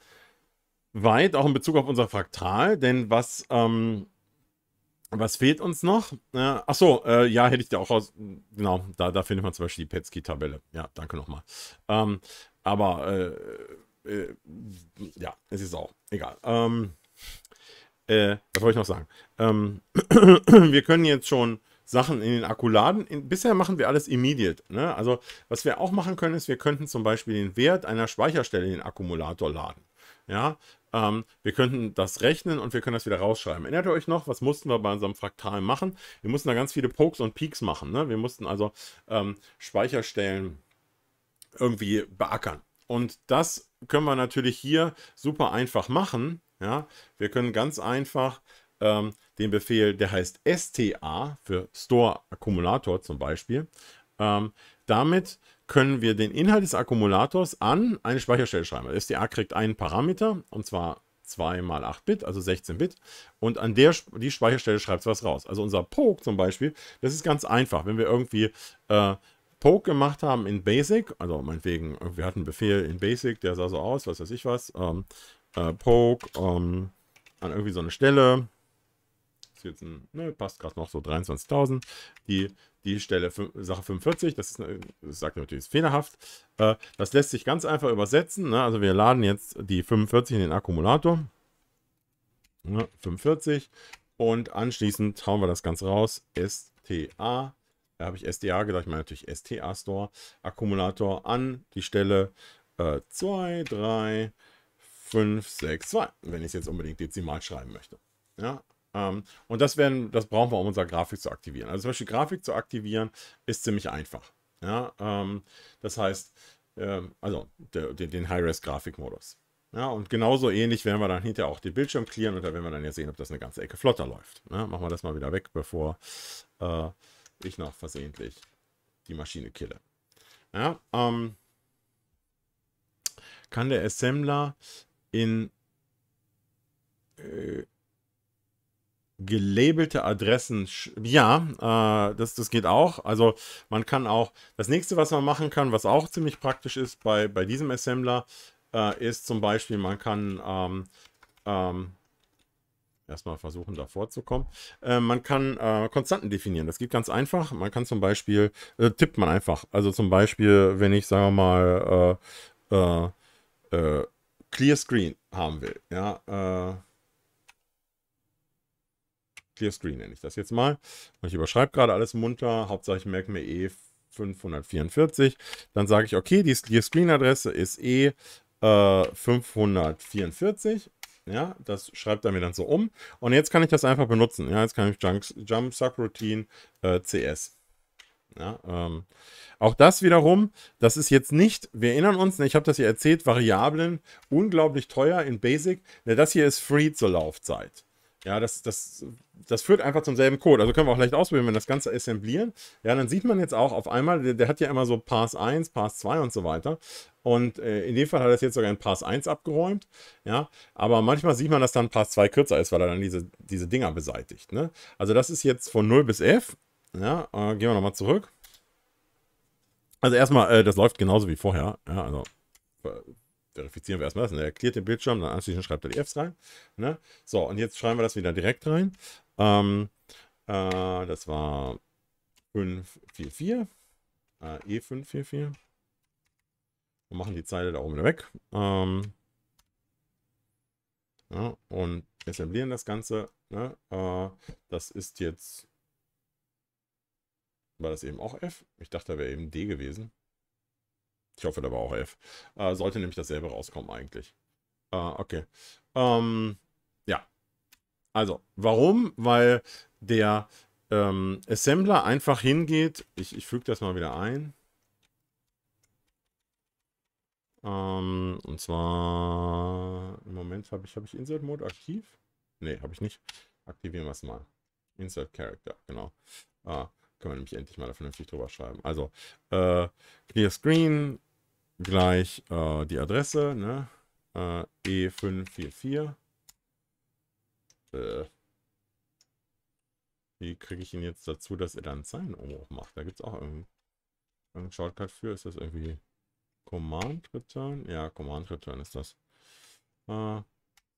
Speaker 1: weit, auch in Bezug auf unser Fraktal. Denn was ähm, was fehlt uns noch? Äh, achso, äh, ja, hätte ich dir auch aus. Genau, da, da findet man zum Beispiel die Petsky-Tabelle. Ja, danke nochmal. Ähm, aber äh, äh, ja, es ist auch egal. Ähm, äh, was wollte ich noch sagen? Ähm, wir können jetzt schon Sachen in den Akku laden. In, bisher machen wir alles immediate. Ne? Also, was wir auch machen können, ist, wir könnten zum Beispiel den Wert einer Speicherstelle in den Akkumulator laden. Ja, ähm, wir könnten das rechnen und wir können das wieder rausschreiben. Erinnert ihr euch noch, was mussten wir bei unserem Fraktal machen? Wir mussten da ganz viele Pokes und Peaks machen. Ne? Wir mussten also ähm, Speicherstellen irgendwie beackern. Und das können wir natürlich hier super einfach machen. Ja? Wir können ganz einfach ähm, den Befehl, der heißt STA für Store Akkumulator zum Beispiel, ähm, damit können wir den Inhalt des Akkumulators an eine Speicherstelle schreiben. Der also SDA kriegt einen Parameter, und zwar 2 mal 8 Bit, also 16 Bit. Und an der die Speicherstelle schreibt es was raus. Also unser Poke zum Beispiel, das ist ganz einfach. Wenn wir irgendwie äh, Poke gemacht haben in Basic, also meinetwegen, wir hatten einen Befehl in Basic, der sah so aus, was weiß ich was, ähm, äh, Poke ähm, an irgendwie so eine Stelle, jetzt ein, ne, passt gerade noch so 23.000. Die, die Stelle Sache 45, das ist, das sagt natürlich, ist fehlerhaft. Äh, das lässt sich ganz einfach übersetzen. Ne? Also wir laden jetzt die 45 in den Akkumulator. Ne? 45. Und anschließend hauen wir das Ganze raus. STA. Da habe ich SDA gedacht, ich meine natürlich STA Store. Akkumulator an die Stelle äh, 2, 3, 5, 6, 2, wenn ich es jetzt unbedingt dezimal schreiben möchte. Ja, ähm, und das, werden, das brauchen wir, um unsere Grafik zu aktivieren. Also zum Beispiel Grafik zu aktivieren ist ziemlich einfach. Ja, ähm, das heißt, ähm, also den High-Res-Grafik-Modus. Ja, und genauso ähnlich werden wir dann hinterher auch den Bildschirm clearen und da werden wir dann ja sehen, ob das eine ganze Ecke flotter läuft. Ja, ne? machen wir das mal wieder weg, bevor äh, ich noch versehentlich die Maschine kille. Ja, ähm, kann der Assembler in äh, gelabelte Adressen. Ja, äh, das, das geht auch. Also man kann auch, das nächste, was man machen kann, was auch ziemlich praktisch ist bei, bei diesem Assembler, äh, ist zum Beispiel, man kann ähm, ähm, erstmal versuchen, da vorzukommen. Äh, man kann äh, Konstanten definieren. Das geht ganz einfach. Man kann zum Beispiel, äh, tippt man einfach. Also zum Beispiel, wenn ich, sagen wir mal, äh, äh, äh, Clear Screen haben will. Ja, Clear Screen nenne ich das jetzt mal. Ich überschreibe gerade alles munter. Hauptsache ich merke mir E eh 544. Dann sage ich, okay, die Clear Screen Adresse ist E eh, 544. Äh, ja, das schreibt er mir dann so um. Und jetzt kann ich das einfach benutzen. Ja, jetzt kann ich Jump, Subroutine äh, CS. Ja, ähm, auch das wiederum, das ist jetzt nicht, wir erinnern uns, ne, ich habe das ja erzählt, Variablen, unglaublich teuer in Basic. Ne, das hier ist free zur Laufzeit. Ja, das, das, das führt einfach zum selben Code. Also können wir auch leicht ausprobieren, wenn das Ganze assemblieren. Ja, dann sieht man jetzt auch auf einmal, der, der hat ja immer so Pass 1, Pass 2 und so weiter. Und äh, in dem Fall hat er es jetzt sogar in Pass 1 abgeräumt. Ja, aber manchmal sieht man, dass dann Pass 2 kürzer ist, weil er dann diese, diese Dinger beseitigt. Ne? Also das ist jetzt von 0 bis F. Ja, äh, gehen wir nochmal zurück. Also erstmal, äh, das läuft genauso wie vorher. Ja, also äh, verifizieren wir erstmal das. Und er erklärt den Bildschirm, dann anschließend schreibt er die Fs rein. Ne? So, und jetzt schreiben wir das wieder direkt rein. Ähm, äh, das war 544, äh, E544. Wir machen die Zeile da oben wieder weg. Ähm, ja, und assemblieren das Ganze. Ne? Äh, das ist jetzt, war das eben auch F? Ich dachte, da wäre eben D gewesen. Ich hoffe, da war auch 11. Äh, sollte nämlich dasselbe rauskommen eigentlich. Äh, okay. Ähm, ja. Also, warum? Weil der ähm, Assembler einfach hingeht. Ich, ich füge das mal wieder ein. Ähm, und zwar, im Moment habe ich, habe ich Insert Mode aktiv? Ne, habe ich nicht. Aktivieren wir es mal. Insert Character, genau. Ah, können wir nämlich endlich mal da vernünftig drüber schreiben. Also, äh, Clear Screen, gleich äh, die Adresse, ne? Äh, E544. Äh, wie kriege ich ihn jetzt dazu, dass er dann sein Umbruch macht? Da gibt es auch irgendeinen Shortcut für. Ist das irgendwie Command Return? Ja, Command Return ist das. Äh,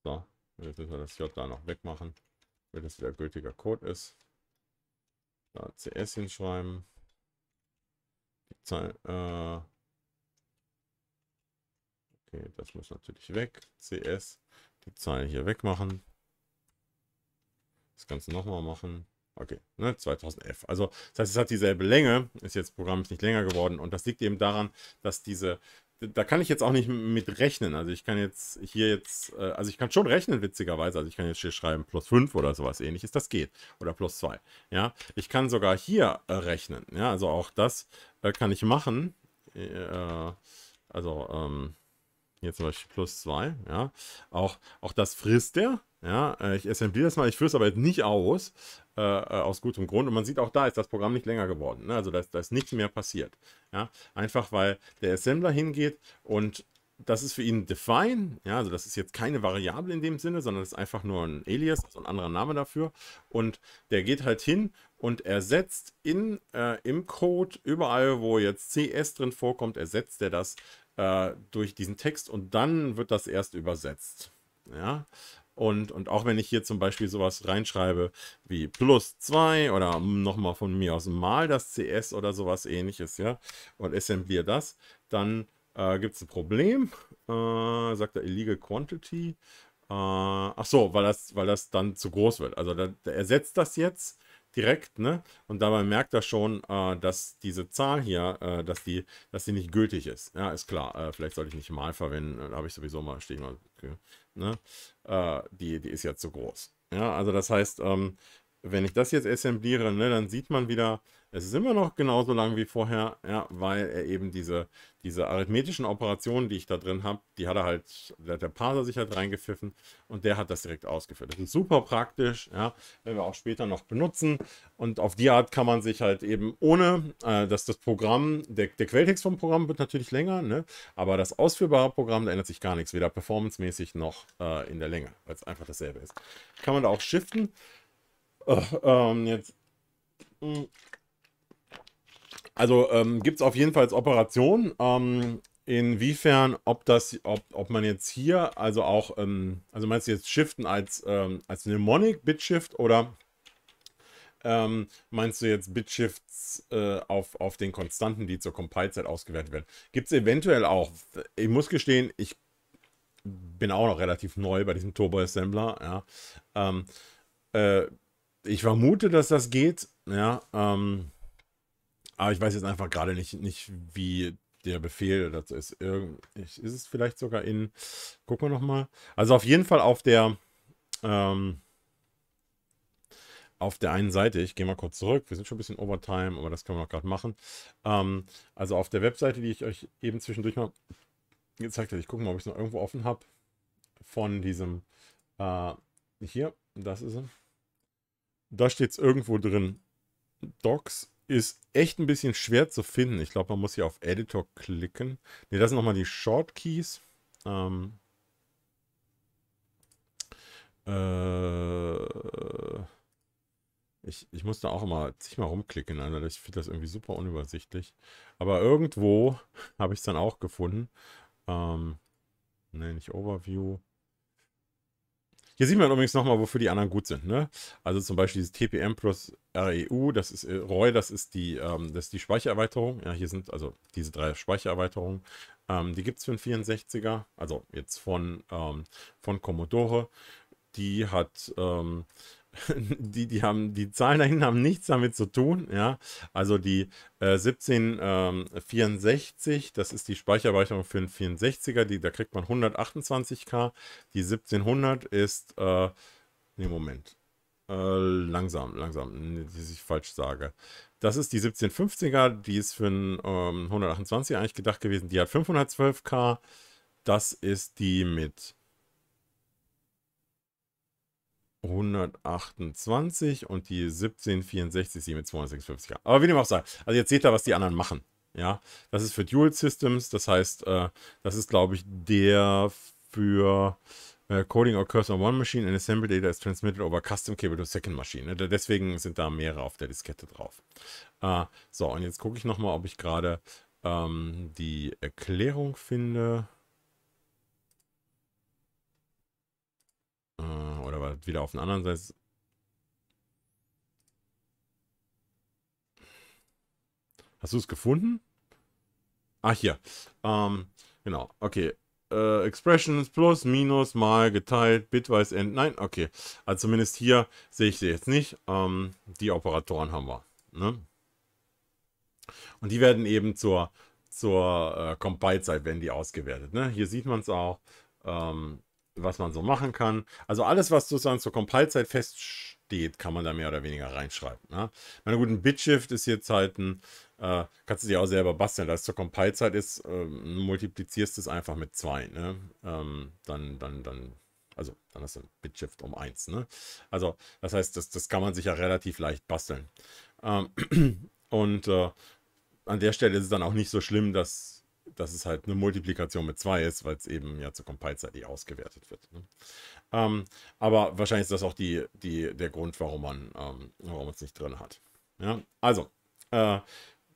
Speaker 1: so, jetzt müssen wir das J da noch wegmachen, wenn das wieder gültiger Code ist. Da CS hinschreiben. Die Zeit, äh, Okay, das muss natürlich weg. CS, die Zahlen hier wegmachen. Das Ganze nochmal machen. Okay, ne, 2011. Also das heißt, es hat dieselbe Länge, ist jetzt programmisch nicht länger geworden. Und das liegt eben daran, dass diese, da kann ich jetzt auch nicht mit rechnen. Also ich kann jetzt hier jetzt, äh, also ich kann schon rechnen, witzigerweise. Also ich kann jetzt hier schreiben plus 5 oder sowas ähnliches, das geht. Oder plus 2. Ja, ich kann sogar hier äh, rechnen. Ja, also auch das äh, kann ich machen. also, ähm, hier zum Beispiel plus 2, ja. Auch, auch das frisst er, ja. Äh, ich assembliere das mal, ich führe es aber jetzt nicht aus, äh, äh, aus gutem Grund. Und man sieht auch, da ist das Programm nicht länger geworden. Ne? Also da ist, da ist nichts mehr passiert, ja. Einfach, weil der Assembler hingeht und das ist für ihn define, ja, also das ist jetzt keine Variable in dem Sinne, sondern das ist einfach nur ein Alias, also ein anderer Name dafür. Und der geht halt hin und ersetzt in, äh, im Code überall, wo jetzt CS drin vorkommt, ersetzt er das äh, durch diesen Text und dann wird das erst übersetzt. Ja. Und, und auch wenn ich hier zum Beispiel sowas reinschreibe wie plus 2 oder nochmal von mir aus mal das CS oder sowas ähnliches, ja, und assembliere das, dann äh, gibt es ein Problem, äh, sagt er illegal quantity. Äh, ach so, weil das, weil das dann zu groß wird. Also da, da ersetzt das jetzt direkt, ne? Und dabei merkt er schon, äh, dass diese Zahl hier, äh, dass die, dass die nicht gültig ist. Ja, ist klar. Äh, vielleicht sollte ich nicht mal verwenden, äh, da habe ich sowieso mal stehen. Okay, ne? Äh, die, die ist ja zu groß. Ja, also das heißt, ähm, wenn ich das jetzt assembliere, ne, dann sieht man wieder, es ist immer noch genauso lang wie vorher, ja, weil er eben diese, diese arithmetischen Operationen, die ich da drin habe, die hat er halt, hat der Parser sich halt reingepfiffen und der hat das direkt ausgeführt. Das ist super praktisch, ja, werden wir auch später noch benutzen. Und auf die Art kann man sich halt eben ohne, äh, dass das Programm, der, der Quelltext vom Programm wird natürlich länger, ne, aber das ausführbare Programm, da ändert sich gar nichts, weder performancemäßig noch äh, in der Länge, weil es einfach dasselbe ist. Kann man da auch shiften. Äh, ähm, jetzt. Mh. Hm, also ähm, gibt es auf jeden Fall Operationen. Ähm, inwiefern, ob das, ob, ob man jetzt hier, also auch, ähm, also meinst du jetzt Shiften als, ähm, als Mnemonic Bitshift oder ähm, meinst du jetzt Bitshifts äh, auf, auf den Konstanten, die zur Compile-Zeit ausgewertet werden? Gibt es eventuell auch, ich muss gestehen, ich bin auch noch relativ neu bei diesem Turbo-Assembler, ja. Ähm, äh, ich vermute, dass das geht, ja, ähm, aber ich weiß jetzt einfach gerade nicht, nicht, wie der Befehl dazu ist. Irgend, ist es vielleicht sogar in. Gucken wir nochmal. Also auf jeden Fall auf der. Ähm, auf der einen Seite, ich gehe mal kurz zurück, wir sind schon ein bisschen Overtime, aber das können wir noch gerade machen. Ähm, also auf der Webseite, die ich euch eben zwischendurch mal gezeigt habe, ich gucke mal, ob ich es noch irgendwo offen habe, von diesem, äh, hier, das ist es. Da steht es irgendwo drin, Docs ist echt ein bisschen schwer zu finden. Ich glaube, man muss hier auf Editor klicken. Ne, das sind nochmal die Short Keys. Ähm, äh, ich, ich muss da auch immer zigmal rumklicken. Alter. Ich finde das irgendwie super unübersichtlich. Aber irgendwo habe ich es dann auch gefunden. Ähm, ne, nicht Overview. Hier sieht man übrigens nochmal, wofür die anderen gut sind. Ne? Also zum Beispiel dieses TPM plus REU, das ist äh, ROI, das ist die, ähm, das ist die Speichererweiterung. Ja, hier sind also diese drei Speichererweiterungen. Ähm, die gibt es für den 64er, also jetzt von, ähm, von Commodore. Die hat ähm, die, die, haben, die Zahlen dahin haben nichts damit zu tun. Ja? Also die äh, 1764, ähm, das ist die Speichererweiterung für den 64er, die, da kriegt man 128k. Die 1700 ist, äh, nee, Moment, äh, langsam, langsam, dass ich falsch sage. Das ist die 1750er, die ist für den ähm, 128 eigentlich gedacht gewesen. Die hat 512k. Das ist die mit 128 und die 1764 sie mit 256. Aber wie dem auch sei. Also jetzt seht ihr, was die anderen machen. Ja, das ist für Dual Systems. Das heißt, äh, das ist, glaube ich, der für äh, Coding occurs on one machine and assembly data is transmitted over custom cable to second machine. Ne? Deswegen sind da mehrere auf der Diskette drauf. Äh, so, und jetzt gucke ich nochmal, ob ich gerade ähm, die Erklärung finde. Äh, oder war das wieder auf den anderen Seite? Hast du es gefunden? Ach hier. Ähm, genau, okay. Äh, Expressions plus, minus, mal, geteilt, bitwise, end. Nein, okay. Also zumindest hier sehe ich sie jetzt nicht. Ähm, die Operatoren haben wir. Ne? Und die werden eben zur, zur äh, Compile-Zeit, werden die ausgewertet. Ne? Hier sieht man es auch. Ähm, was man so machen kann. Also alles, was sozusagen zur Compile-Zeit feststeht, kann man da mehr oder weniger reinschreiben. Ne? Na gut, ein Bitshift ist hier halt Zeiten, äh, kannst du dir auch selber basteln. es zur Compile-Zeit ist, äh, multiplizierst es einfach mit 2. Ne? Ähm, dann, dann, dann, also dann hast du ein Bitshift um 1. Ne? Also das heißt, das, das kann man sich ja relativ leicht basteln. Ähm, und äh, an der Stelle ist es dann auch nicht so schlimm, dass dass es halt eine Multiplikation mit 2 ist, weil es eben ja zur Compile-Zeit ausgewertet wird. Ne? Ähm, aber wahrscheinlich ist das auch die, die, der Grund, warum man ähm, es nicht drin hat. Ja? Also, äh,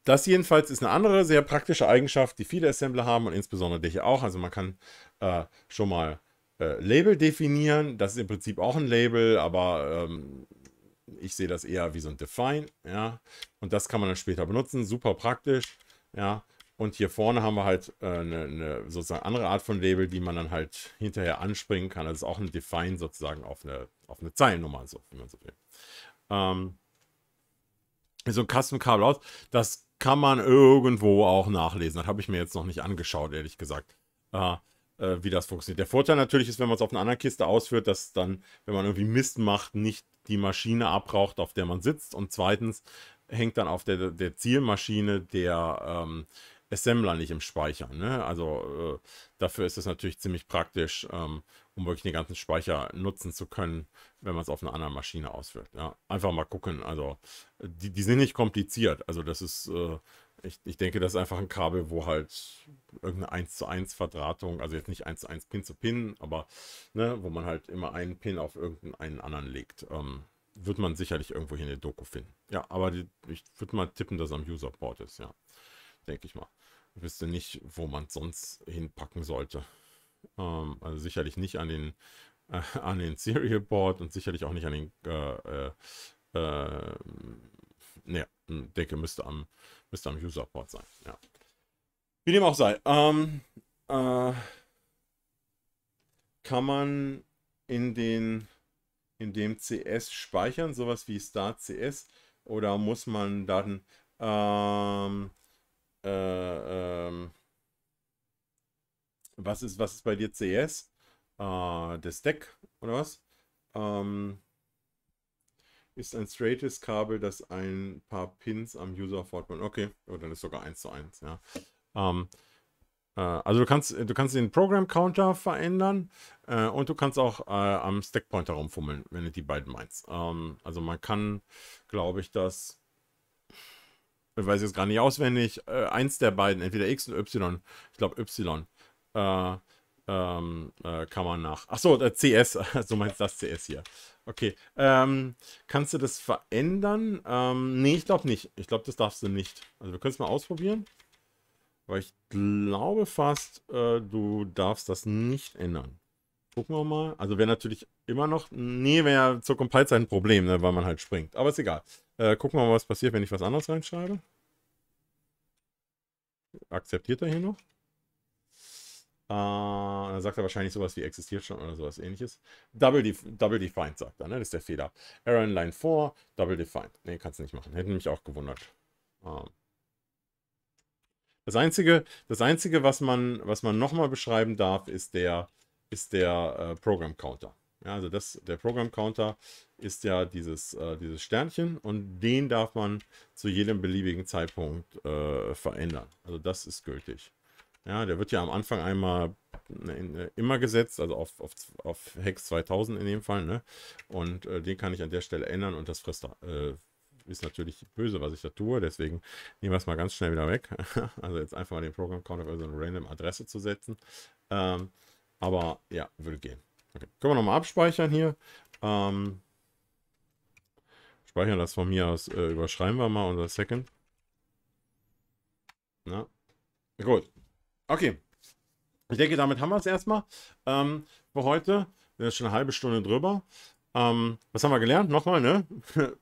Speaker 1: das jedenfalls ist eine andere sehr praktische Eigenschaft, die viele Assembler haben und insbesondere dich auch. Also man kann äh, schon mal äh, Label definieren. Das ist im Prinzip auch ein Label, aber ähm, ich sehe das eher wie so ein Define. Ja? Und das kann man dann später benutzen. Super praktisch. Ja, und hier vorne haben wir halt eine, äh, eine, sozusagen andere Art von Label, die man dann halt hinterher anspringen kann. Das ist auch ein Define sozusagen auf eine, auf eine Zeilennummer, so, wie man so will. Ähm, so ein Custom-Kabel aus, das kann man irgendwo auch nachlesen. Das habe ich mir jetzt noch nicht angeschaut, ehrlich gesagt, äh, äh, wie das funktioniert. Der Vorteil natürlich ist, wenn man es auf einer anderen Kiste ausführt, dass dann, wenn man irgendwie Mist macht, nicht die Maschine abraucht, auf der man sitzt. Und zweitens hängt dann auf der, der Zielmaschine der... Ähm, Assembler nicht im Speicher. Ne? Also äh, dafür ist es natürlich ziemlich praktisch, ähm, um wirklich den ganzen Speicher nutzen zu können, wenn man es auf einer anderen Maschine ausführt. Ja? Einfach mal gucken. Also die, die sind nicht kompliziert. Also das ist, äh, ich, ich denke, das ist einfach ein Kabel, wo halt irgendeine 1 zu 1 Verdrahtung, also jetzt nicht 1 zu 1 Pin zu Pin, aber ne, wo man halt immer einen Pin auf irgendeinen anderen legt. Ähm, wird man sicherlich irgendwo hier eine Doku finden. Ja, aber die, ich würde mal tippen, dass am Userport ist, ja denke ich mal wüsste nicht, wo man sonst hinpacken sollte. Ähm, also sicherlich nicht an den, äh, an den Serial Board und sicherlich auch nicht an den, äh, äh, ähm, ne, denke, müsste am, müsste am User Board sein, ja. Wie dem auch sei, ähm, äh, kann man in den, in dem CS speichern, sowas wie Start CS, oder muss man dann, ähm, äh, ähm, was ist, was ist bei dir CS? Äh, ah, das Deck oder was? Ähm, ist ein straightes Kabel, das ein paar Pins am User fortbringt. Okay, oh, dann ist sogar 1 zu 1, ja. Ähm, äh, also du kannst, du kannst den Program Counter verändern äh, und du kannst auch äh, am Stack Pointer rumfummeln, wenn du die beiden meinst. Ähm, also man kann, glaube ich, das ich weiß jetzt gar nicht auswendig, äh, eins der beiden, entweder X und Y, ich glaube Y, äh, ähm, äh, kann man nach. Achso, äh, CS, so meinst das CS hier. Okay, ähm, kannst du das verändern? Ähm, nee, ich glaube nicht. Ich glaube, das darfst du nicht. Also wir können es mal ausprobieren. Aber ich glaube fast, äh, du darfst das nicht ändern. Gucken wir mal. Also wäre natürlich immer noch, nee, wäre ja zur Compile-Zeit ein Problem, ne, weil man halt springt. Aber ist egal. Äh, gucken wir mal, was passiert, wenn ich was anderes reinschreibe. Akzeptiert er hier noch? Äh, dann sagt er wahrscheinlich sowas wie existiert schon oder sowas ähnliches. Double, def double defined sagt er, ne? Das ist der Fehler. Error in Line 4, double defined. Ne, kannst du nicht machen. Hätte mich auch gewundert. Ähm. Das einzige, das einzige was man, was man nochmal beschreiben darf, ist der, ist der äh, Program Counter. Ja, also das, der Program Counter ist ja dieses, äh, dieses Sternchen und den darf man zu jedem beliebigen Zeitpunkt äh, verändern. Also das ist gültig. Ja, der wird ja am Anfang einmal ne, äh, immer gesetzt, also auf, auf, auf Hex 2000 in dem Fall. Ne? Und äh, den kann ich an der Stelle ändern und das frisst, äh, ist natürlich böse, was ich da tue. Deswegen nehmen wir es mal ganz schnell wieder weg. also jetzt einfach mal den Programm Counter für so eine random Adresse zu setzen. Ähm, aber ja, würde gehen. Okay. Können wir nochmal abspeichern hier. Ähm, speichern das von mir aus, äh, überschreiben wir mal unser Second. Na? Gut. Okay. Ich denke, damit haben wir es erstmal ähm, für heute. Wir sind schon eine halbe Stunde drüber. Ähm, was haben wir gelernt? Nochmal, ne?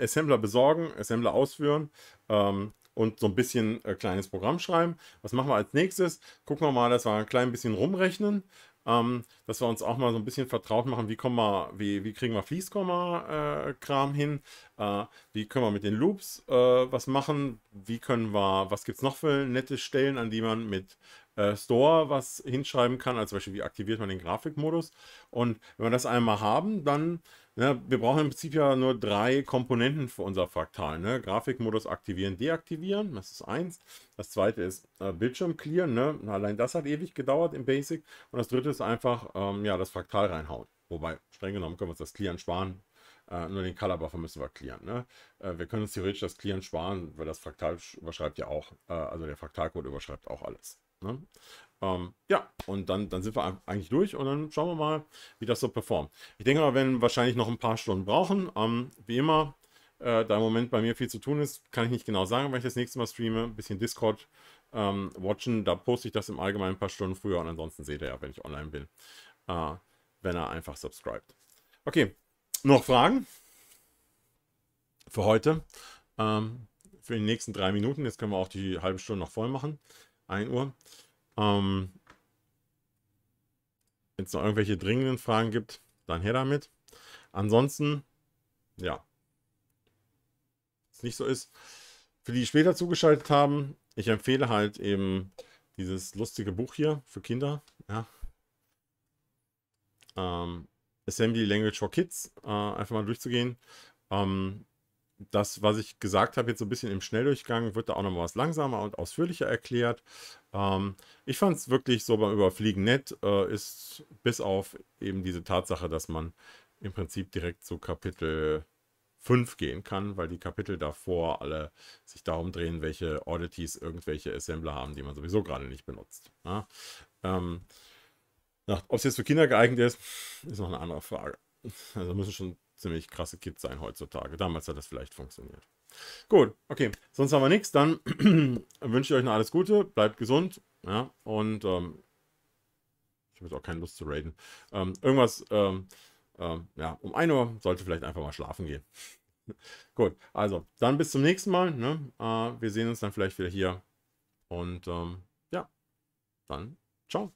Speaker 1: Assembler besorgen, Assembler ausführen ähm, und so ein bisschen äh, kleines Programm schreiben. Was machen wir als nächstes? Gucken wir mal, dass wir ein klein bisschen rumrechnen ähm, dass wir uns auch mal so ein bisschen vertraut machen, wie, kommen wir, wie, wie kriegen wir Fließkomma-Kram äh, hin, äh, wie können wir mit den Loops äh, was machen, wie können wir, was gibt es noch für nette Stellen, an die man mit äh, Store was hinschreiben kann, also zum Beispiel, wie aktiviert man den Grafikmodus und wenn wir das einmal haben, dann ja, wir brauchen im Prinzip ja nur drei Komponenten für unser Fraktal. Ne? Grafikmodus aktivieren, deaktivieren, das ist eins. Das zweite ist äh, Bildschirm clearen, ne? allein das hat ewig gedauert im Basic. Und das dritte ist einfach ähm, ja, das Fraktal reinhauen. Wobei, streng genommen können wir uns das Clearen sparen. Äh, nur den Color Buffer müssen wir clearen. Ne? Äh, wir können uns theoretisch das Clearen sparen, weil das Fraktal überschreibt ja auch, äh, also der Fraktalcode überschreibt auch alles. Ne? Ähm, ja, und dann, dann sind wir eigentlich durch und dann schauen wir mal, wie das so performt. Ich denke wir werden wahrscheinlich noch ein paar Stunden brauchen. Ähm, wie immer, äh, da im Moment bei mir viel zu tun ist, kann ich nicht genau sagen, weil ich das nächste Mal streame. Ein bisschen Discord ähm, watchen, da poste ich das im Allgemeinen ein paar Stunden früher und ansonsten seht ihr ja, wenn ich online bin, äh, wenn er einfach subscribt. Okay, noch Fragen für heute? Ähm, für die nächsten drei Minuten. Jetzt können wir auch die halbe Stunde noch voll machen. 1 Uhr. Ähm, Wenn es noch irgendwelche dringenden Fragen gibt, dann her damit. Ansonsten, ja, es nicht so ist, für die, die später zugeschaltet haben, ich empfehle halt eben dieses lustige Buch hier für Kinder. Ja. Ähm, Assembly Language for Kids, äh, einfach mal durchzugehen. Ähm, das, was ich gesagt habe, jetzt so ein bisschen im Schnelldurchgang, wird da auch nochmal was langsamer und ausführlicher erklärt. Ähm, ich fand es wirklich so beim Überfliegen nett, äh, ist bis auf eben diese Tatsache, dass man im Prinzip direkt zu Kapitel 5 gehen kann, weil die Kapitel davor alle sich darum drehen, welche Oddities irgendwelche Assembler haben, die man sowieso gerade nicht benutzt. Ja? Ne? Ähm, Ob es jetzt für Kinder geeignet ist, ist noch eine andere Frage. Also müssen schon ziemlich krasse Kids sein heutzutage. Damals hat das vielleicht funktioniert. Gut, okay, sonst haben wir nichts. Dann wünsche ich euch noch alles Gute, bleibt gesund, ja, und ähm, ich habe jetzt auch keine Lust zu raiden. Ähm, irgendwas, ähm, ähm ja, um 1 Uhr sollte vielleicht einfach mal schlafen gehen. Gut, also, dann bis zum nächsten Mal, ne? äh, wir sehen uns dann vielleicht wieder hier und ähm, ja, dann ciao.